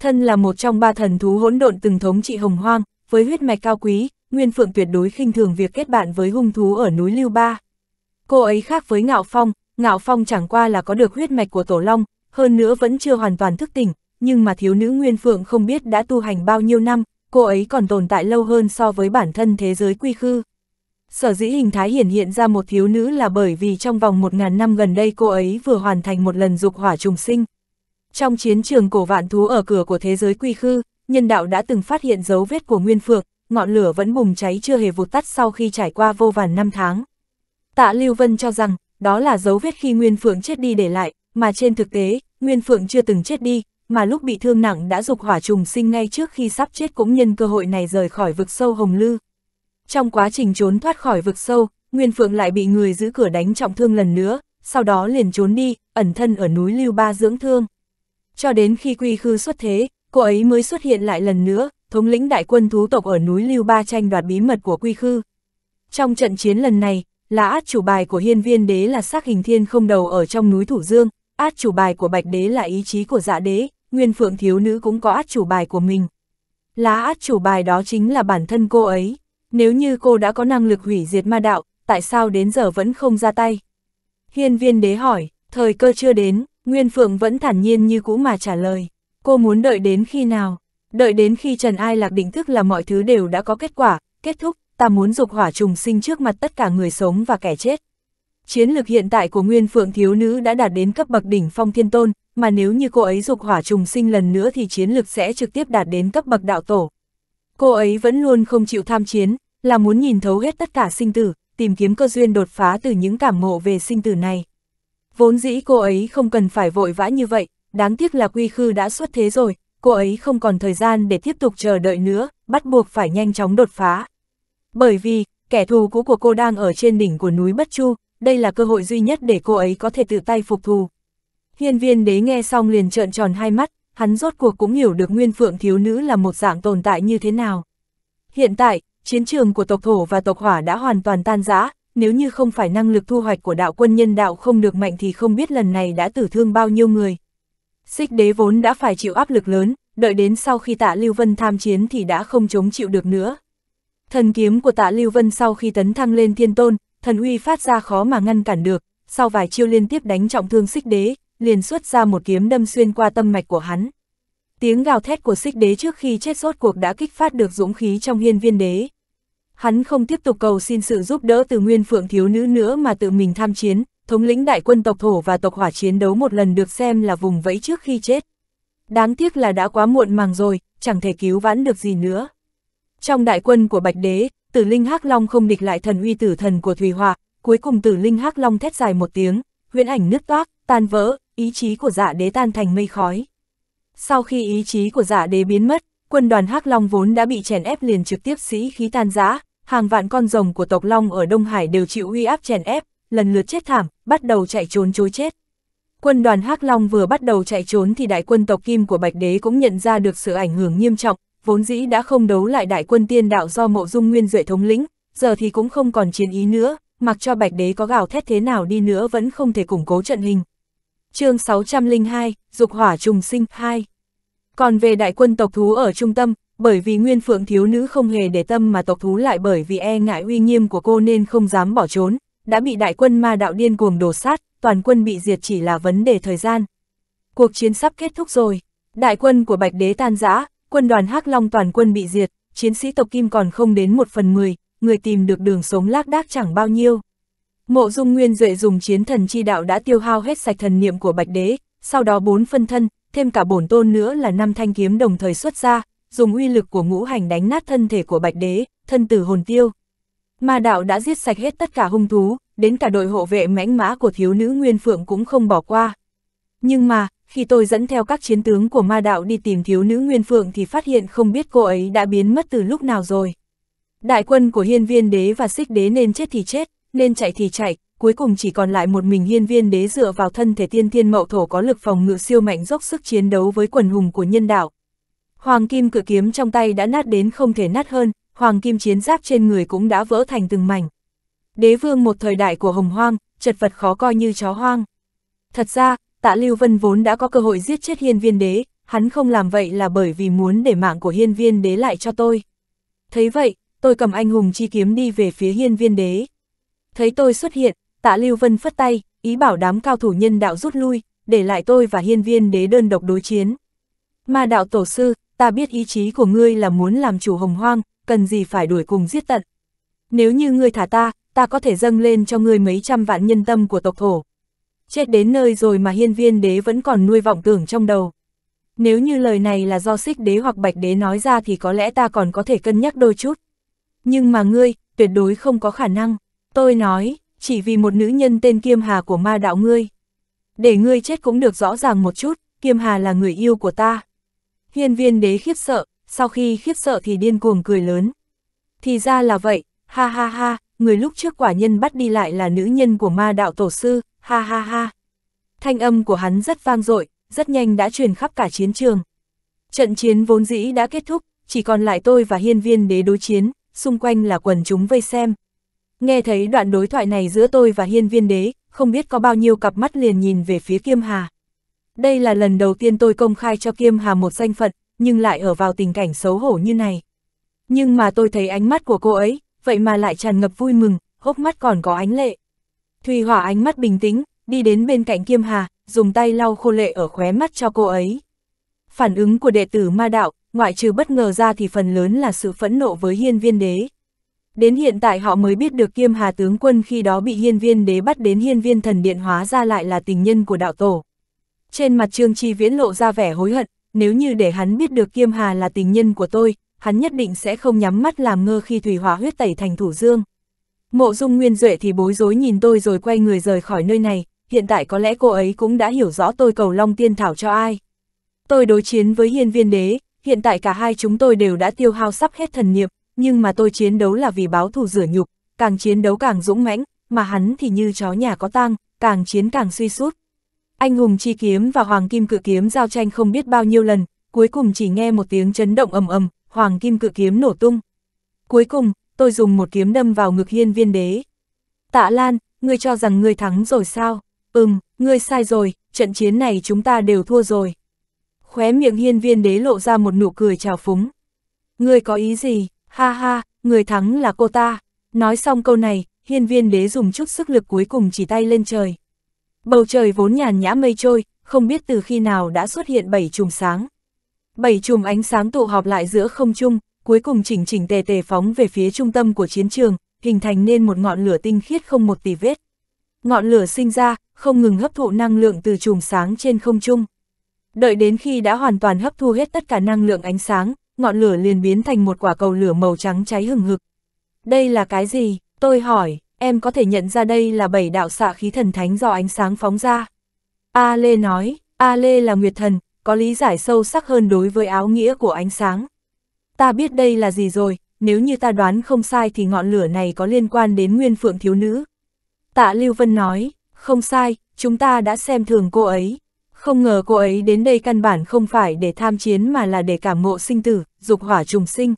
Thân là một trong ba thần thú hỗn độn từng thống trị hồng hoang, với huyết mạch cao quý, Nguyên Phượng tuyệt đối khinh thường việc kết bạn với hung thú ở núi Lưu Ba. Cô ấy khác với Ngạo Phong, Ngạo Phong chẳng qua là có được huyết mạch của Tổ Long, hơn nữa vẫn chưa hoàn toàn thức tỉnh, nhưng mà thiếu nữ Nguyên Phượng không biết đã tu hành bao nhiêu năm, cô ấy còn tồn tại lâu hơn so với bản thân thế giới quy khư. Sở dĩ hình thái hiển hiện ra một thiếu nữ là bởi vì trong vòng một ngàn năm gần đây cô ấy vừa hoàn thành một lần dục hỏa trùng sinh. Trong chiến trường cổ vạn thú ở cửa của thế giới quy khư, nhân đạo đã từng phát hiện dấu vết của Nguyên Phượng, ngọn lửa vẫn bùng cháy chưa hề vụt tắt sau khi trải qua vô vàn năm tháng. Tạ Lưu Vân cho rằng, đó là dấu vết khi Nguyên Phượng chết đi để lại, mà trên thực tế, Nguyên Phượng chưa từng chết đi, mà lúc bị thương nặng đã dục hỏa trùng sinh ngay trước khi sắp chết cũng nhân cơ hội này rời khỏi vực sâu Hồng Lư. Trong quá trình trốn thoát khỏi vực sâu, Nguyên Phượng lại bị người giữ cửa đánh trọng thương lần nữa, sau đó liền trốn đi, ẩn thân ở núi Lưu Ba dưỡng thương. Cho đến khi quy khư xuất thế, cô ấy mới xuất hiện lại lần nữa, thống lĩnh đại quân thú tộc ở núi Lưu Ba tranh đoạt bí mật của quy khư. Trong trận chiến lần này, là át chủ bài của hiên viên đế là sắc hình thiên không đầu ở trong núi Thủ Dương, át chủ bài của bạch đế là ý chí của dạ đế, nguyên phượng thiếu nữ cũng có át chủ bài của mình. Lá át chủ bài đó chính là bản thân cô ấy. Nếu như cô đã có năng lực hủy diệt ma đạo, tại sao đến giờ vẫn không ra tay? Hiên viên đế hỏi, thời cơ chưa đến, Nguyên Phượng vẫn thản nhiên như cũ mà trả lời. Cô muốn đợi đến khi nào? Đợi đến khi Trần Ai Lạc định thức là mọi thứ đều đã có kết quả, kết thúc, ta muốn dục hỏa trùng sinh trước mặt tất cả người sống và kẻ chết. Chiến lực hiện tại của Nguyên Phượng thiếu nữ đã đạt đến cấp bậc đỉnh phong thiên tôn, mà nếu như cô ấy dục hỏa trùng sinh lần nữa thì chiến lực sẽ trực tiếp đạt đến cấp bậc đạo tổ. Cô ấy vẫn luôn không chịu tham chiến, là muốn nhìn thấu hết tất cả sinh tử, tìm kiếm cơ duyên đột phá từ những cảm ngộ về sinh tử này. Vốn dĩ cô ấy không cần phải vội vã như vậy, đáng tiếc là quy khư đã xuất thế rồi, cô ấy không còn thời gian để tiếp tục chờ đợi nữa, bắt buộc phải nhanh chóng đột phá. Bởi vì, kẻ thù cũ của cô đang ở trên đỉnh của núi Bất Chu, đây là cơ hội duy nhất để cô ấy có thể tự tay phục thù. Hiên viên đế nghe xong liền trợn tròn hai mắt, hắn rốt cuộc cũng hiểu được nguyên phượng thiếu nữ là một dạng tồn tại như thế nào. Hiện tại, chiến trường của tộc thổ và tộc hỏa đã hoàn toàn tan rã, nếu như không phải năng lực thu hoạch của đạo quân nhân đạo không được mạnh thì không biết lần này đã tử thương bao nhiêu người. Xích đế vốn đã phải chịu áp lực lớn, đợi đến sau khi tạ Lưu Vân tham chiến thì đã không chống chịu được nữa. Thần kiếm của tạ Lưu Vân sau khi tấn thăng lên thiên tôn, thần uy phát ra khó mà ngăn cản được, sau vài chiêu liên tiếp đánh trọng thương xích đế, liền xuất ra một kiếm đâm xuyên qua tâm mạch của hắn. Tiếng gào thét của xích đế trước khi chết rốt cuộc đã kích phát được dũng khí trong hiên viên đế. Hắn không tiếp tục cầu xin sự giúp đỡ từ nguyên phượng thiếu nữ nữa mà tự mình tham chiến, thống lĩnh đại quân tộc thổ và tộc hỏa chiến đấu một lần được xem là vùng vẫy trước khi chết. Đáng tiếc là đã quá muộn màng rồi, chẳng thể cứu vãn được gì nữa. Trong đại quân của Bạch Đế, Tử Linh Hắc Long không địch lại thần uy tử thần của Thùy Hỏa, cuối cùng Tử Linh Hắc Long thét dài một tiếng, huyễn ảnh nứt toác, tan vỡ, ý chí của Dạ Đế tan thành mây khói. Sau khi ý chí của Dạ Đế biến mất, quân đoàn Hắc Long vốn đã bị chèn ép liền trực tiếp sĩ khí tan rã, hàng vạn con rồng của tộc Long ở Đông Hải đều chịu uy áp chèn ép, lần lượt chết thảm, bắt đầu chạy trốn chối chết. Quân đoàn Hắc Long vừa bắt đầu chạy trốn thì đại quân tộc Kim của Bạch Đế cũng nhận ra được sự ảnh hưởng nghiêm trọng, vốn dĩ đã không đấu lại đại quân tiên đạo do mộ dung nguyên duệ thống lĩnh, giờ thì cũng không còn chiến ý nữa, mặc cho Bạch Đế có gào thét thế nào đi nữa vẫn không thể củng cố trận hình. chương 602, Dục Hỏa Trùng Sinh 2 Còn về đại quân tộc thú ở trung tâm, bởi vì nguyên phượng thiếu nữ không hề để tâm mà tộc thú lại bởi vì e ngại uy nghiêm của cô nên không dám bỏ trốn, đã bị đại quân ma đạo điên cuồng đổ sát, toàn quân bị diệt chỉ là vấn đề thời gian. Cuộc chiến sắp kết thúc rồi, đại quân của Bạch Đế tan rã, quân đoàn hắc Long toàn quân bị diệt, chiến sĩ tộc Kim còn không đến một phần mười, người tìm được đường sống lác đác chẳng bao nhiêu. Mộ Dung Nguyên Duệ dùng chiến thần chi đạo đã tiêu hao hết sạch thần niệm của Bạch Đế, sau đó bốn phân thân, thêm cả bổn tôn nữa là năm thanh kiếm đồng thời xuất ra, dùng uy lực của ngũ hành đánh nát thân thể của Bạch Đế, thân tử hồn tiêu. Ma đạo đã giết sạch hết tất cả hung thú, đến cả đội hộ vệ mãnh mã của thiếu nữ Nguyên Phượng cũng không bỏ qua. Nhưng mà, khi tôi dẫn theo các chiến tướng của ma đạo đi tìm thiếu nữ Nguyên Phượng thì phát hiện không biết cô ấy đã biến mất từ lúc nào rồi. Đại quân của hiên viên đế và xích đế nên chết thì chết, nên chạy thì chạy, cuối cùng chỉ còn lại một mình hiên viên đế dựa vào thân thể tiên thiên mậu thổ có lực phòng ngự siêu mạnh dốc sức chiến đấu với quần hùng của nhân đạo. Hoàng kim cự kiếm trong tay đã nát đến không thể nát hơn, hoàng kim chiến giáp trên người cũng đã vỡ thành từng mảnh. Đế vương một thời đại của hồng hoang, chật vật khó coi như chó hoang. Thật ra, tạ Lưu Vân vốn đã có cơ hội giết chết hiên viên đế, hắn không làm vậy là bởi vì muốn để mạng của hiên viên đế lại cho tôi. Thấy vậy, tôi cầm anh hùng chi kiếm đi về phía hiên viên đế. Thấy tôi xuất hiện, tạ Lưu Vân phất tay, ý bảo đám cao thủ nhân đạo rút lui, để lại tôi và hiên viên đế đơn độc đối chiến. Ma đạo tổ sư, ta biết ý chí của ngươi là muốn làm chủ hồng hoang, cần gì phải đuổi cùng giết tận. Nếu như ngươi thả ta, ta có thể dâng lên cho ngươi mấy trăm vạn nhân tâm của tộc thổ. Chết đến nơi rồi mà hiên viên đế vẫn còn nuôi vọng tưởng trong đầu. Nếu như lời này là do xích đế hoặc bạch đế nói ra thì có lẽ ta còn có thể cân nhắc đôi chút. Nhưng mà ngươi, tuyệt đối không có khả năng. Tôi nói, chỉ vì một nữ nhân tên Kiêm Hà của ma đạo ngươi. Để ngươi chết cũng được rõ ràng một chút, Kiêm Hà là người yêu của ta. Hiên viên đế khiếp sợ, sau khi khiếp sợ thì điên cuồng cười lớn. Thì ra là vậy, ha ha ha, người lúc trước quả nhân bắt đi lại là nữ nhân của ma đạo tổ sư, ha ha ha. Thanh âm của hắn rất vang dội, rất nhanh đã truyền khắp cả chiến trường. Trận chiến vốn dĩ đã kết thúc, chỉ còn lại tôi và hiên viên đế đối chiến, xung quanh là quần chúng vây xem. Nghe thấy đoạn đối thoại này giữa tôi và hiên viên đế, không biết có bao nhiêu cặp mắt liền nhìn về phía Kiêm Hà. Đây là lần đầu tiên tôi công khai cho Kiêm Hà một danh phận, nhưng lại ở vào tình cảnh xấu hổ như này. Nhưng mà tôi thấy ánh mắt của cô ấy, vậy mà lại tràn ngập vui mừng, hốc mắt còn có ánh lệ. Thùy Hỏa ánh mắt bình tĩnh, đi đến bên cạnh Kiêm Hà, dùng tay lau khô lệ ở khóe mắt cho cô ấy. Phản ứng của đệ tử ma đạo, ngoại trừ bất ngờ ra thì phần lớn là sự phẫn nộ với hiên viên đế. Đến hiện tại họ mới biết được Kiêm Hà tướng quân khi đó bị hiên viên đế bắt đến hiên viên thần điện hóa ra lại là tình nhân của đạo tổ. Trên mặt Trương Chi Viễn lộ ra vẻ hối hận, nếu như để hắn biết được Kiêm Hà là tình nhân của tôi, hắn nhất định sẽ không nhắm mắt làm ngơ khi thủy hỏa huyết tẩy thành thủ dương. Mộ dung nguyên duệ thì bối rối nhìn tôi rồi quay người rời khỏi nơi này, hiện tại có lẽ cô ấy cũng đã hiểu rõ tôi cầu long tiên thảo cho ai. Tôi đối chiến với hiên viên đế, hiện tại cả hai chúng tôi đều đã tiêu hao sắp hết thần niệm, nhưng mà tôi chiến đấu là vì báo thù rửa nhục, càng chiến đấu càng dũng mãnh, mà hắn thì như chó nhà có tang, càng chiến càng suy sút. Anh hùng chi kiếm và hoàng kim cự kiếm giao tranh không biết bao nhiêu lần, cuối cùng chỉ nghe một tiếng chấn động ầm ầm, hoàng kim cự kiếm nổ tung. Cuối cùng, tôi dùng một kiếm đâm vào ngực hiên viên đế. Tạ Lan, ngươi cho rằng ngươi thắng rồi sao? Ừm, ngươi sai rồi, trận chiến này chúng ta đều thua rồi. Khóe miệng hiên viên đế lộ ra một nụ cười trào phúng. Ngươi có ý gì? Ha ha, người thắng là cô ta. Nói xong câu này, hiên viên đế dùng chút sức lực cuối cùng chỉ tay lên trời. Bầu trời vốn nhàn nhã mây trôi, không biết từ khi nào đã xuất hiện bảy chùm sáng. Bảy chùm ánh sáng tụ họp lại giữa không trung, cuối cùng chỉnh chỉnh tề tề phóng về phía trung tâm của chiến trường, hình thành nên một ngọn lửa tinh khiết không một tì vết. Ngọn lửa sinh ra, không ngừng hấp thụ năng lượng từ chùm sáng trên không trung. Đợi đến khi đã hoàn toàn hấp thu hết tất cả năng lượng ánh sáng, ngọn lửa liền biến thành một quả cầu lửa màu trắng cháy hừng hực. Đây là cái gì? Tôi hỏi, em có thể nhận ra đây là bảy đạo xạ khí thần thánh do ánh sáng phóng ra. A Lê nói, A Lê là nguyệt thần, có lý giải sâu sắc hơn đối với áo nghĩa của ánh sáng. Ta biết đây là gì rồi, nếu như ta đoán không sai thì ngọn lửa này có liên quan đến nguyên phượng thiếu nữ. Tạ Lưu Vân nói, không sai, chúng ta đã xem thường cô ấy. Không ngờ cô ấy đến đây căn bản không phải để tham chiến mà là để cảm ngộ sinh tử, dục hỏa trùng sinh.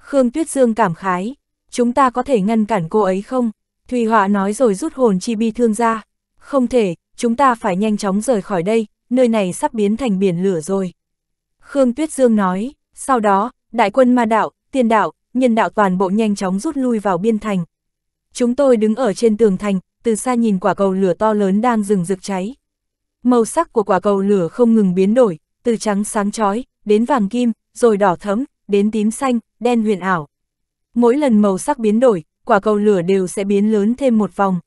Khương Tuyết Dương cảm khái, chúng ta có thể ngăn cản cô ấy không? Thùy Họa nói rồi rút hồn chi bi thương ra. Không thể, chúng ta phải nhanh chóng rời khỏi đây, nơi này sắp biến thành biển lửa rồi. Khương Tuyết Dương nói, sau đó, đại quân ma đạo, tiên đạo, nhân đạo toàn bộ nhanh chóng rút lui vào biên thành. Chúng tôi đứng ở trên tường thành, từ xa nhìn quả cầu lửa to lớn đang rừng rực cháy. Màu sắc của quả cầu lửa không ngừng biến đổi, từ trắng sáng chói đến vàng kim, rồi đỏ thẫm, đến tím xanh, đen huyền ảo. Mỗi lần màu sắc biến đổi, quả cầu lửa đều sẽ biến lớn thêm một vòng.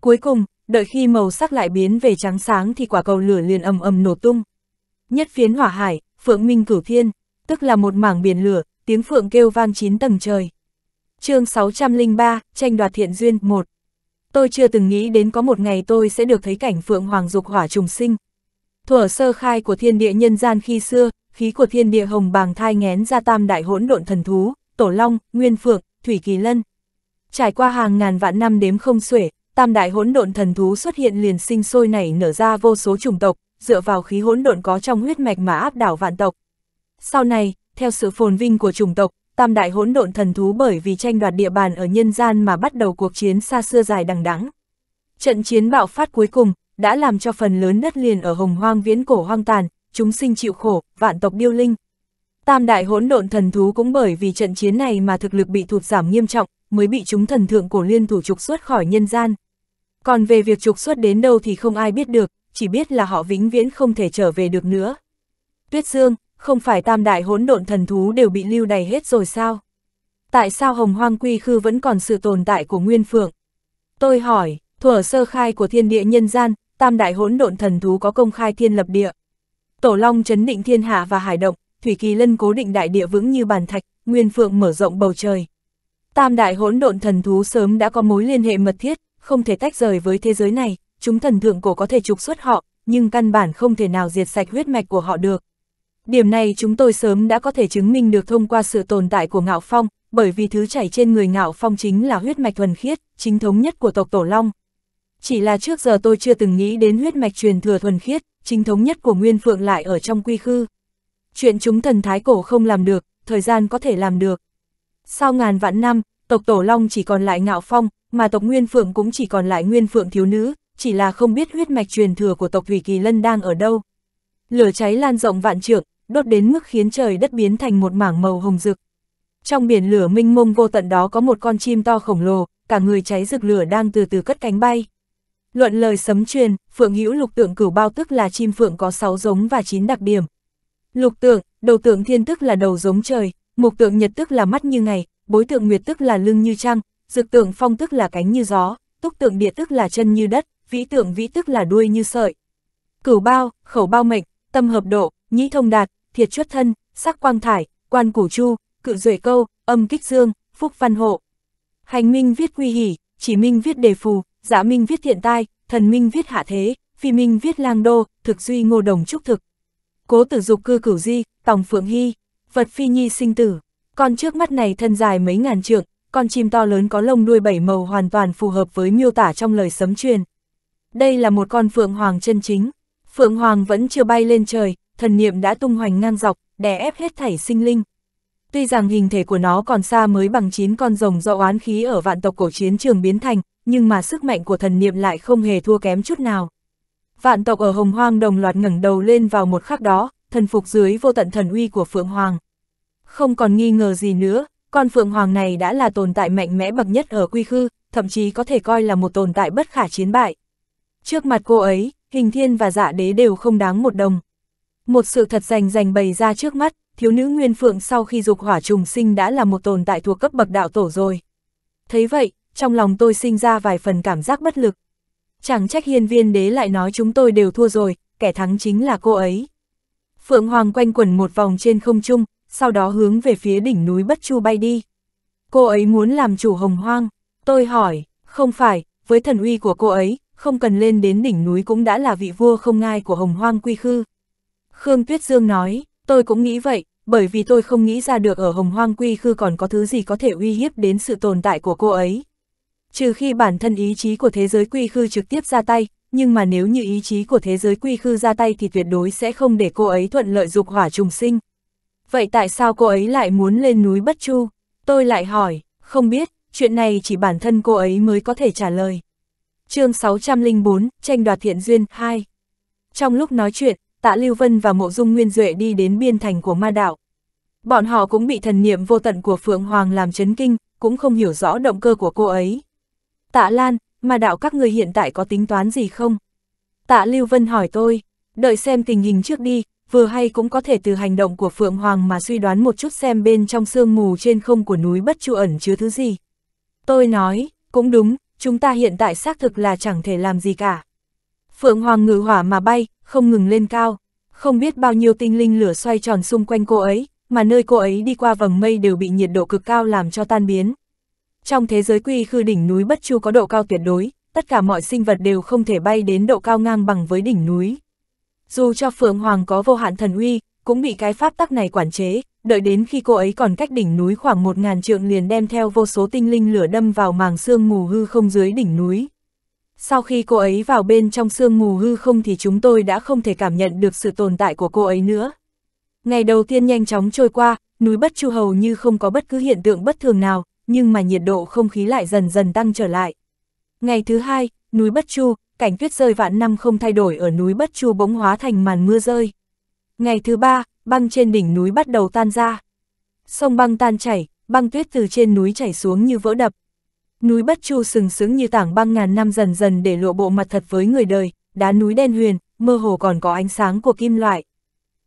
Cuối cùng, đợi khi màu sắc lại biến về trắng sáng thì quả cầu lửa liền ầm ầm nổ tung. Nhất phiến hỏa hải, phượng minh cửu thiên, tức là một mảng biển lửa, tiếng phượng kêu vang chín tầng trời. chương 603, tranh đoạt thiện duyên 1 Tôi chưa từng nghĩ đến có một ngày tôi sẽ được thấy cảnh phượng hoàng dục hỏa trùng sinh. Thuở sơ khai của thiên địa nhân gian khi xưa, khí của thiên địa hồng bàng thai ngén ra tam đại hỗn độn thần thú, tổ long, nguyên phượng, thủy kỳ lân trải qua hàng ngàn vạn năm đếm không xuể, tam đại hỗn độn thần thú xuất hiện liền sinh sôi nảy nở ra vô số chủng tộc, dựa vào khí hỗn độn có trong huyết mạch mà áp đảo vạn tộc. Sau này, theo sự phồn vinh của chủng tộc, tam đại hỗn độn thần thú bởi vì tranh đoạt địa bàn ở nhân gian mà bắt đầu cuộc chiến xa xưa dài đằng đẵng. Trận chiến bạo phát cuối cùng đã làm cho phần lớn đất liền ở Hồng Hoang viễn cổ hoang tàn, chúng sinh chịu khổ, vạn tộc điêu linh. Tam đại hỗn độn thần thú cũng bởi vì trận chiến này mà thực lực bị thụt giảm nghiêm trọng, mới bị chúng thần thượng cổ liên thủ trục xuất khỏi nhân gian. Còn về việc trục xuất đến đâu thì không ai biết được, chỉ biết là họ vĩnh viễn không thể trở về được nữa. Tuyết Dương, không phải tam đại hỗn độn thần thú đều bị lưu đày hết rồi sao? Tại sao hồng hoang quy khư vẫn còn sự tồn tại của Nguyên Phượng? Tôi hỏi, thuở sơ khai của thiên địa nhân gian, tam đại hỗn độn thần thú có công khai thiên lập địa. Tổ Long chấn định thiên hạ và hải động, Thủy Kỳ Lân cố định đại địa vững như bàn thạch, Nguyên Phượng mở rộng bầu trời. Tam đại hỗn độn thần thú sớm đã có mối liên hệ mật thiết, không thể tách rời với thế giới này, chúng thần thượng cổ có thể trục xuất họ, nhưng căn bản không thể nào diệt sạch huyết mạch của họ được. Điểm này chúng tôi sớm đã có thể chứng minh được thông qua sự tồn tại của Ngạo Phong, bởi vì thứ chảy trên người Ngạo Phong chính là huyết mạch thuần khiết, chính thống nhất của tộc Tổ Long. Chỉ là trước giờ tôi chưa từng nghĩ đến huyết mạch truyền thừa thuần khiết, chính thống nhất của Nguyên Phượng lại ở trong quy khư. Chuyện chúng thần thái cổ không làm được, thời gian có thể làm được. Sau ngàn vạn năm, tộc Tổ Long chỉ còn lại Ngạo Phong, mà tộc Nguyên Phượng cũng chỉ còn lại Nguyên Phượng thiếu nữ, chỉ là không biết huyết mạch truyền thừa của tộc Thủy Kỳ Lân đang ở đâu. Lửa cháy lan rộng vạn trượng, đốt đến mức khiến trời đất biến thành một mảng màu hồng rực. Trong biển lửa minh mông vô tận đó có một con chim to khổng lồ, cả người cháy rực lửa đang từ từ cất cánh bay. Luận lời sấm truyền, phượng hữu lục tượng cửu bao tức là chim phượng có 6 giống và 9 đặc điểm. Lục tượng, đầu tượng thiên tức là đầu giống trời, mục tượng nhật tức là mắt như ngày, bối tượng nguyệt tức là lưng như trăng, dược tượng phong tức là cánh như gió, túc tượng địa tức là chân như đất, vĩ tượng vĩ tức là đuôi như sợi. Cửu bao, khẩu bao mệnh, tâm hợp độ, nhĩ thông đạt, thiệt chuất thân, sắc quang thải, quan củ chu, cự duệ câu, âm kích dương, phúc văn hộ. Hành minh viết quy hỉ, chỉ minh viết đề phù, giả minh viết thiện tai, thần minh viết hạ thế, phi minh viết lang đô, thực duy ngô đồng trúc thực. Cố tử dục cư cửu di, tòng phượng hy, vật phi nhi sinh tử. Con trước mắt này thân dài mấy ngàn trượng, con chim to lớn có lông đuôi bảy màu hoàn toàn phù hợp với miêu tả trong lời sấm truyền. Đây là một con phượng hoàng chân chính. Phượng hoàng vẫn chưa bay lên trời, thần niệm đã tung hoành ngang dọc, đè ép hết thảy sinh linh. Tuy rằng hình thể của nó còn xa mới bằng 9 con rồng do oán khí ở vạn tộc cổ chiến trường biến thành, nhưng mà sức mạnh của thần niệm lại không hề thua kém chút nào. Vạn tộc ở Hồng Hoang đồng loạt ngẩng đầu lên vào một khắc đó, thần phục dưới vô tận thần uy của Phượng Hoàng. Không còn nghi ngờ gì nữa, con Phượng Hoàng này đã là tồn tại mạnh mẽ bậc nhất ở quy khư, thậm chí có thể coi là một tồn tại bất khả chiến bại. Trước mặt cô ấy, hình thiên và dạ đế đều không đáng một đồng. Một sự thật rành rành bày ra trước mắt, thiếu nữ Nguyên Phượng sau khi dục hỏa trùng sinh đã là một tồn tại thuộc cấp bậc đạo tổ rồi. Thấy vậy, trong lòng tôi sinh ra vài phần cảm giác bất lực. Chẳng trách hiên viên đế lại nói chúng tôi đều thua rồi, kẻ thắng chính là cô ấy. Phượng Hoàng quanh quẩn một vòng trên không trung, sau đó hướng về phía đỉnh núi Bất Chu bay đi. Cô ấy muốn làm chủ hồng hoang, tôi hỏi, không phải, với thần uy của cô ấy, không cần lên đến đỉnh núi cũng đã là vị vua không ngai của hồng hoang quy khư. Khương Tuyết Dương nói, tôi cũng nghĩ vậy, bởi vì tôi không nghĩ ra được ở hồng hoang quy khư còn có thứ gì có thể uy hiếp đến sự tồn tại của cô ấy. Trừ khi bản thân ý chí của thế giới quy khư trực tiếp ra tay, nhưng mà nếu như ý chí của thế giới quy khư ra tay thì tuyệt đối sẽ không để cô ấy thuận lợi dục hỏa trùng sinh vậy tại sao cô ấy lại muốn lên núi Bất Chu? Tôi lại hỏi, không biết, chuyện này chỉ bản thân cô ấy mới có thể trả lời. chương 604, tranh đoạt thiện duyên 2 Trong lúc nói chuyện, Tạ Lưu Vân và Mộ Dung Nguyên Duệ đi đến biên thành của ma đạo. Bọn họ cũng bị thần niệm vô tận của Phượng Hoàng làm chấn kinh, cũng không hiểu rõ động cơ của cô ấy. Tạ Lan, ma đạo các người hiện tại có tính toán gì không? Tạ Lưu Vân hỏi tôi, đợi xem tình hình trước đi, vừa hay cũng có thể từ hành động của Phượng Hoàng mà suy đoán một chút xem bên trong sương mù trên không của núi bất chu ẩn chứa thứ gì. Tôi nói, cũng đúng, chúng ta hiện tại xác thực là chẳng thể làm gì cả. Phượng Hoàng ngự hỏa mà bay, không ngừng lên cao, không biết bao nhiêu tinh linh lửa xoay tròn xung quanh cô ấy, mà nơi cô ấy đi qua vầng mây đều bị nhiệt độ cực cao làm cho tan biến. Trong thế giới quy khư đỉnh núi Bất Chu có độ cao tuyệt đối, tất cả mọi sinh vật đều không thể bay đến độ cao ngang bằng với đỉnh núi, dù cho Phượng Hoàng có vô hạn thần uy, cũng bị cái pháp tắc này quản chế, đợi đến khi cô ấy còn cách đỉnh núi khoảng một ngàn trượng liền đem theo vô số tinh linh lửa đâm vào màng sương mù hư không dưới đỉnh núi. Sau khi cô ấy vào bên trong sương mù hư không thì chúng tôi đã không thể cảm nhận được sự tồn tại của cô ấy nữa. Ngày đầu tiên nhanh chóng trôi qua, núi Bất Chu hầu như không có bất cứ hiện tượng bất thường nào, nhưng mà nhiệt độ không khí lại dần dần tăng trở lại. Ngày thứ hai, núi Bất Chu, cảnh tuyết rơi vạn năm không thay đổi ở núi Bất Chu bỗng hóa thành màn mưa rơi. Ngày thứ ba, băng trên đỉnh núi bắt đầu tan ra. Sông băng tan chảy, băng tuyết từ trên núi chảy xuống như vỡ đập. Núi Bất Chu sừng sững như tảng băng ngàn năm dần dần để lộ bộ mặt thật với người đời, đá núi đen huyền, mơ hồ còn có ánh sáng của kim loại.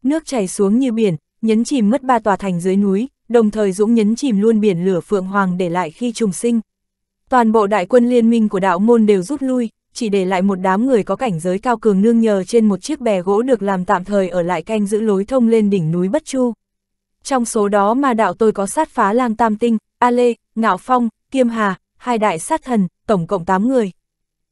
Nước chảy xuống như biển, nhấn chìm mất ba tòa thành dưới núi, đồng thời Dũng nhấn chìm luôn biển lửa Phượng Hoàng để lại khi trùng sinh. Toàn bộ đại quân liên minh của đạo môn đều rút lui, chỉ để lại một đám người có cảnh giới cao cường nương nhờ trên một chiếc bè gỗ được làm tạm thời ở lại canh giữ lối thông lên đỉnh núi Bất Chu. Trong số đó mà đạo tôi có sát phá lang tam tinh, A Lê, Ngạo Phong, Kiêm Hà, hai đại sát thần, tổng cộng 8 người.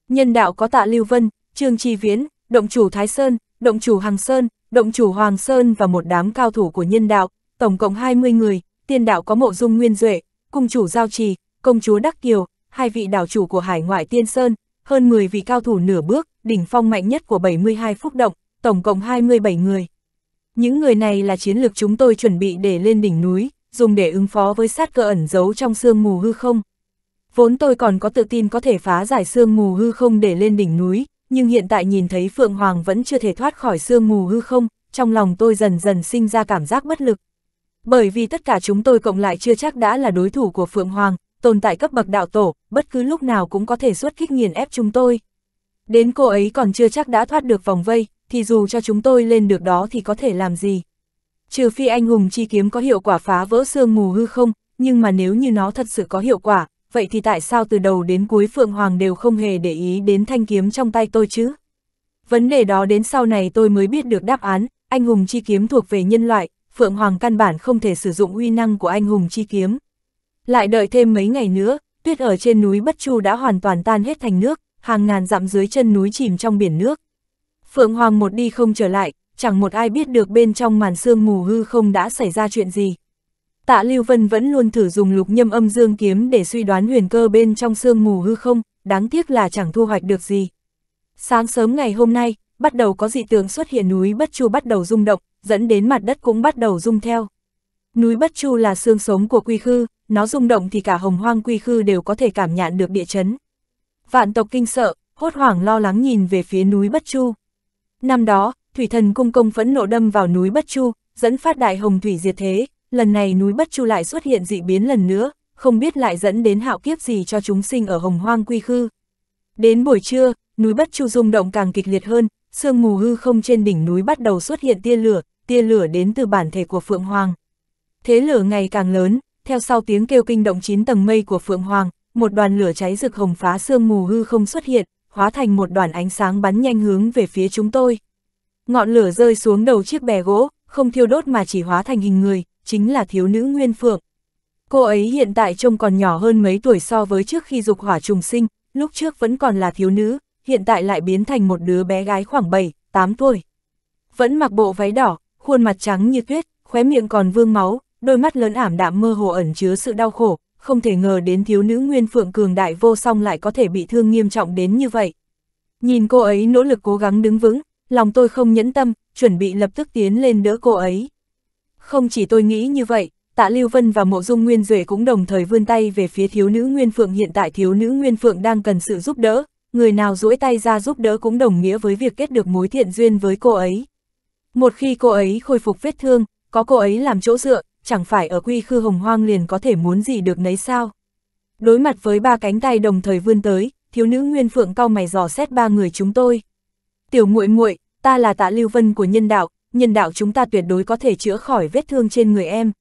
Nhân đạo có tạ Lưu Vân, Trương Chi Viễn, Động chủ Thái Sơn, Động chủ Hằng Sơn, Động chủ Hoàng Sơn và một đám cao thủ của nhân đạo, tổng cộng 20 người, tiên đạo có mộ dung nguyên duệ, cung chủ giao trì, công chúa Đắc Kiều, hai vị đảo chủ của hải ngoại tiên sơn, hơn 10 vị cao thủ nửa bước, đỉnh phong mạnh nhất của 72 phúc động, tổng cộng 27 người. Những người này là chiến lược chúng tôi chuẩn bị để lên đỉnh núi, dùng để ứng phó với sát cơ ẩn giấu trong sương mù hư không. Vốn tôi còn có tự tin có thể phá giải sương mù hư không để lên đỉnh núi, nhưng hiện tại nhìn thấy Phượng Hoàng vẫn chưa thể thoát khỏi sương mù hư không, trong lòng tôi dần dần sinh ra cảm giác bất lực. Bởi vì tất cả chúng tôi cộng lại chưa chắc đã là đối thủ của Phượng Hoàng, tồn tại cấp bậc đạo tổ, bất cứ lúc nào cũng có thể xuất kích nghiền ép chúng tôi. Đến cô ấy còn chưa chắc đã thoát được vòng vây, thì dù cho chúng tôi lên được đó thì có thể làm gì. Trừ phi anh hùng chi kiếm có hiệu quả phá vỡ sương mù hư không, nhưng mà nếu như nó thật sự có hiệu quả, vậy thì tại sao từ đầu đến cuối Phượng Hoàng đều không hề để ý đến thanh kiếm trong tay tôi chứ? Vấn đề đó đến sau này tôi mới biết được đáp án, anh hùng chi kiếm thuộc về nhân loại, Phượng Hoàng căn bản không thể sử dụng uy năng của anh hùng chi kiếm. Lại đợi thêm mấy ngày nữa, tuyết ở trên núi Bất Chu đã hoàn toàn tan hết thành nước, hàng ngàn dặm dưới chân núi chìm trong biển nước. Phượng Hoàng một đi không trở lại, chẳng một ai biết được bên trong màn sương mù hư không đã xảy ra chuyện gì. Tạ Lưu Vân vẫn luôn thử dùng lục nhâm âm dương kiếm để suy đoán huyền cơ bên trong sương mù hư không, đáng tiếc là chẳng thu hoạch được gì. Sáng sớm ngày hôm nay, bắt đầu có dị tượng xuất hiện núi Bất Chu bắt đầu rung động, dẫn đến mặt đất cũng bắt đầu rung theo. Núi Bất Chu là xương sống của quy khư, nó rung động thì cả hồng hoang quy khư đều có thể cảm nhận được địa chấn. Vạn tộc kinh sợ, hốt hoảng lo lắng nhìn về phía núi Bất Chu. Năm đó, thủy thần cung công phẫn nộ đâm vào núi Bất Chu, dẫn phát đại hồng thủy diệt thế, lần này núi Bất Chu lại xuất hiện dị biến lần nữa, không biết lại dẫn đến hạo kiếp gì cho chúng sinh ở hồng hoang quy khư. Đến buổi trưa, núi Bất Chu rung động càng kịch liệt hơn, sương mù hư không trên đỉnh núi bắt đầu xuất hiện tia lửa, tia lửa đến từ bản thể của Phượng Hoàng. Thế lửa ngày càng lớn, theo sau tiếng kêu kinh động chín tầng mây của Phượng Hoàng, một đoàn lửa cháy rực hồng phá sương mù hư không xuất hiện, hóa thành một đoàn ánh sáng bắn nhanh hướng về phía chúng tôi. Ngọn lửa rơi xuống đầu chiếc bè gỗ, không thiêu đốt mà chỉ hóa thành hình người, chính là thiếu nữ Nguyên Phượng. Cô ấy hiện tại trông còn nhỏ hơn mấy tuổi so với trước khi dục hỏa trùng sinh, lúc trước vẫn còn là thiếu nữ, hiện tại lại biến thành một đứa bé gái khoảng 7, 8 tuổi. Vẫn mặc bộ váy đỏ, khuôn mặt trắng như tuyết, khóe miệng còn vương máu, đôi mắt lớn ảm đạm mơ hồ ẩn chứa sự đau khổ, không thể ngờ đến thiếu nữ Nguyên Phượng cường đại vô song lại có thể bị thương nghiêm trọng đến như vậy. Nhìn cô ấy nỗ lực cố gắng đứng vững, lòng tôi không nhẫn tâm, chuẩn bị lập tức tiến lên đỡ cô ấy. Không chỉ tôi nghĩ như vậy, Tạ Lưu Vân và Mộ Dung Nguyên Duệ cũng đồng thời vươn tay về phía thiếu nữ Nguyên Phượng hiện tại thiếu nữ Nguyên Phượng đang cần sự giúp đỡ, người nào duỗi tay ra giúp đỡ cũng đồng nghĩa với việc kết được mối thiện duyên với cô ấy. Một khi cô ấy khôi phục vết thương, có cô ấy làm chỗ dựa, chẳng phải ở quy khư hồng hoang liền có thể muốn gì được nấy sao. Đối mặt với ba cánh tay đồng thời vươn tới, thiếu nữ Nguyên Phượng cau mày dò xét ba người chúng tôi. Tiểu muội muội, ta là Tạ Lưu Vân của nhân đạo, nhân đạo chúng ta tuyệt đối có thể chữa khỏi vết thương trên người em.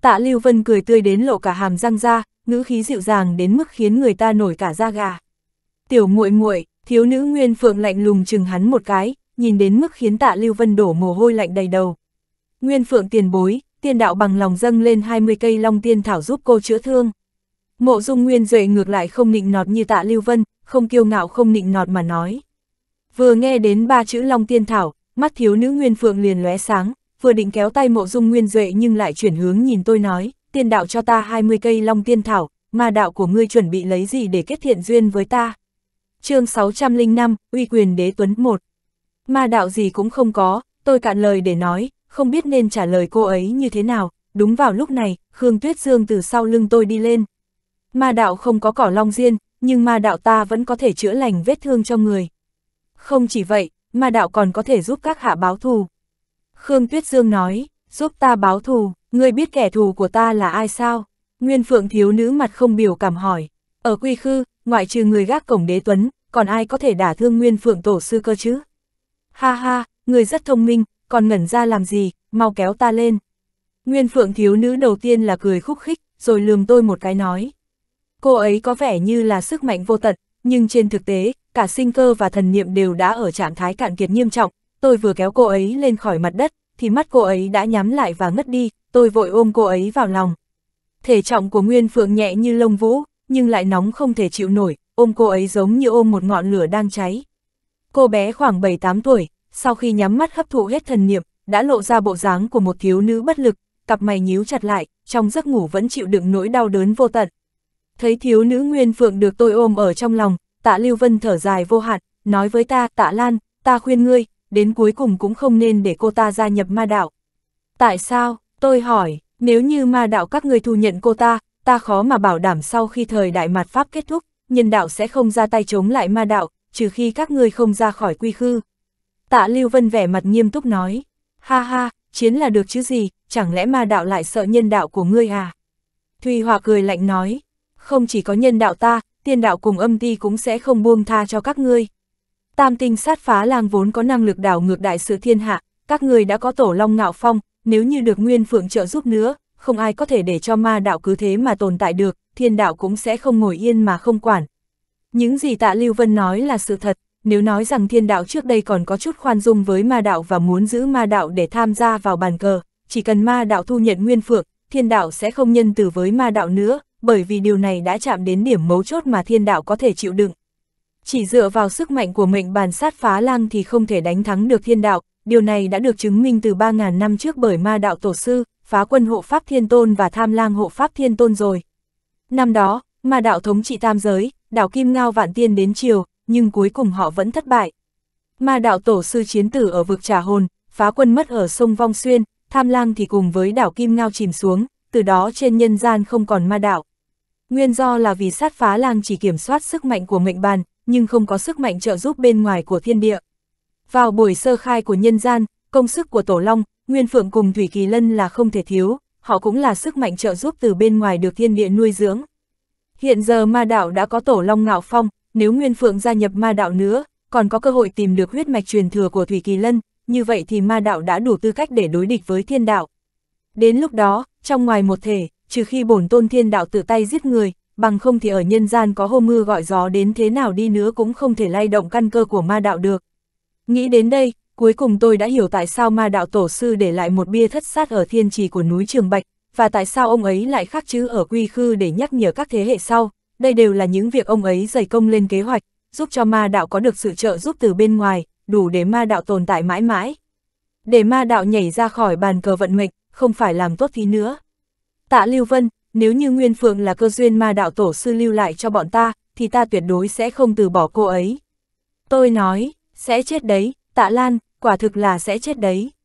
Tạ Lưu Vân cười tươi đến lộ cả hàm răng ra, ngữ khí dịu dàng đến mức khiến người ta nổi cả da gà. Tiểu muội muội, thiếu nữ Nguyên Phượng lạnh lùng chừng hắn một cái, nhìn đến mức khiến Tạ Lưu Vân đổ mồ hôi lạnh đầy đầu. Nguyên Phượng tiền bối, tiên đạo bằng lòng dâng lên 20 cây long tiên thảo giúp cô chữa thương. Mộ dung nguyên duệ ngược lại không nịnh nọt như tạ Lưu Vân, không kiêu ngạo không nịnh nọt mà nói. Vừa nghe đến ba chữ long tiên thảo, mắt thiếu nữ nguyên phượng liền lóe sáng, vừa định kéo tay mộ dung nguyên duệ nhưng lại chuyển hướng nhìn tôi nói, tiên đạo cho ta 20 cây long tiên thảo, mà đạo của ngươi chuẩn bị lấy gì để kết thiện duyên với ta. chương 605, Uy quyền đế tuấn 1 Ma đạo gì cũng không có, tôi cạn lời để nói, không biết nên trả lời cô ấy như thế nào, đúng vào lúc này, Khương Tuyết Dương từ sau lưng tôi đi lên. Ma đạo không có cỏ long diên, nhưng ma đạo ta vẫn có thể chữa lành vết thương cho người. Không chỉ vậy, ma đạo còn có thể giúp các hạ báo thù. Khương Tuyết Dương nói, giúp ta báo thù, ngươi biết kẻ thù của ta là ai sao? Nguyên Phượng thiếu nữ mặt không biểu cảm hỏi, ở quy khư, ngoại trừ người gác cổng đế tuấn, còn ai có thể đả thương Nguyên Phượng tổ sư cơ chứ? Ha ha, người rất thông minh, còn ngẩn ra làm gì, mau kéo ta lên. Nguyên phượng thiếu nữ đầu tiên là cười khúc khích, rồi lườm tôi một cái nói. Cô ấy có vẻ như là sức mạnh vô tận, nhưng trên thực tế, cả sinh cơ và thần niệm đều đã ở trạng thái cạn kiệt nghiêm trọng. Tôi vừa kéo cô ấy lên khỏi mặt đất, thì mắt cô ấy đã nhắm lại và ngất đi, tôi vội ôm cô ấy vào lòng. Thể trọng của Nguyên Phượng nhẹ như lông vũ, nhưng lại nóng không thể chịu nổi, ôm cô ấy giống như ôm một ngọn lửa đang cháy. Cô bé khoảng 7-8 tuổi, sau khi nhắm mắt hấp thụ hết thần niệm, đã lộ ra bộ dáng của một thiếu nữ bất lực, cặp mày nhíu chặt lại, trong giấc ngủ vẫn chịu đựng nỗi đau đớn vô tận. Thấy thiếu nữ Nguyên Phượng được tôi ôm ở trong lòng, tạ Lưu Vân thở dài vô hạn, nói với ta, tạ Lan, ta khuyên ngươi, đến cuối cùng cũng không nên để cô ta gia nhập ma đạo. Tại sao, tôi hỏi, nếu như ma đạo các ngươi thu nhận cô ta, ta khó mà bảo đảm sau khi thời đại mạt Pháp kết thúc, nhân đạo sẽ không ra tay chống lại ma đạo, trừ khi các ngươi không ra khỏi quy khư. Tạ Lưu Vân vẻ mặt nghiêm túc nói, ha ha, chiến là được chứ gì, chẳng lẽ ma đạo lại sợ nhân đạo của ngươi à? Thùy Hòa cười lạnh nói, không chỉ có nhân đạo ta, tiên đạo cùng âm ti cũng sẽ không buông tha cho các ngươi. Tam tinh sát phá lang vốn có năng lực đảo ngược đại sự thiên hạ, các ngươi đã có tổ long ngạo phong, nếu như được nguyên phượng trợ giúp nữa, không ai có thể để cho ma đạo cứ thế mà tồn tại được, thiên đạo cũng sẽ không ngồi yên mà không quản. Những gì tạ Lưu Vân nói là sự thật, nếu nói rằng thiên đạo trước đây còn có chút khoan dung với ma đạo và muốn giữ ma đạo để tham gia vào bàn cờ, chỉ cần ma đạo thu nhận nguyên phượng, thiên đạo sẽ không nhân từ với ma đạo nữa, bởi vì điều này đã chạm đến điểm mấu chốt mà thiên đạo có thể chịu đựng. Chỉ dựa vào sức mạnh của mệnh bàn sát phá lang thì không thể đánh thắng được thiên đạo, điều này đã được chứng minh từ 3.000 năm trước bởi ma đạo tổ sư, phá quân hộ pháp thiên tôn và tham lang hộ pháp thiên tôn rồi. Năm đó, ma đạo thống trị tam giới, đảo Kim Ngao Vạn Tiên đến chiều, nhưng cuối cùng họ vẫn thất bại. Ma đạo tổ sư chiến tử ở vực trà hồn, phá quân mất ở sông Vong Xuyên, tham lang thì cùng với đảo Kim Ngao chìm xuống, từ đó trên nhân gian không còn ma đạo. Nguyên do là vì sát phá lang chỉ kiểm soát sức mạnh của mệnh bàn, nhưng không có sức mạnh trợ giúp bên ngoài của thiên địa. Vào buổi sơ khai của nhân gian, công sức của Tổ Long, Nguyên Phượng cùng Thủy Kỳ Lân là không thể thiếu, họ cũng là sức mạnh trợ giúp từ bên ngoài được thiên địa nuôi dưỡng. Hiện giờ ma đạo đã có Tổ Long Ngạo Phong, nếu Nguyên Phượng gia nhập ma đạo nữa, còn có cơ hội tìm được huyết mạch truyền thừa của Thủy Kỳ Lân, như vậy thì ma đạo đã đủ tư cách để đối địch với thiên đạo. Đến lúc đó, trong ngoài một thể, trừ khi bổn tôn thiên đạo tự tay giết người, bằng không thì ở nhân gian có hô mưa gọi gió đến thế nào đi nữa cũng không thể lay động căn cơ của ma đạo được. Nghĩ đến đây, cuối cùng tôi đã hiểu tại sao ma đạo tổ sư để lại một bia thất sát ở thiên trì của núi Trường Bạch, và tại sao ông ấy lại khắc chữ ở quy khư để nhắc nhở các thế hệ sau đây đều là những việc ông ấy dày công lên kế hoạch, giúp cho ma đạo có được sự trợ giúp từ bên ngoài, đủ để ma đạo tồn tại mãi mãi. Để ma đạo nhảy ra khỏi bàn cờ vận mệnh, không phải làm tốt tí nữa. Tạ Lưu Vân, nếu như Nguyên Phượng là cơ duyên ma đạo tổ sư lưu lại cho bọn ta, thì ta tuyệt đối sẽ không từ bỏ cô ấy. Tôi nói, sẽ chết đấy, Tạ Lan, quả thực là sẽ chết đấy.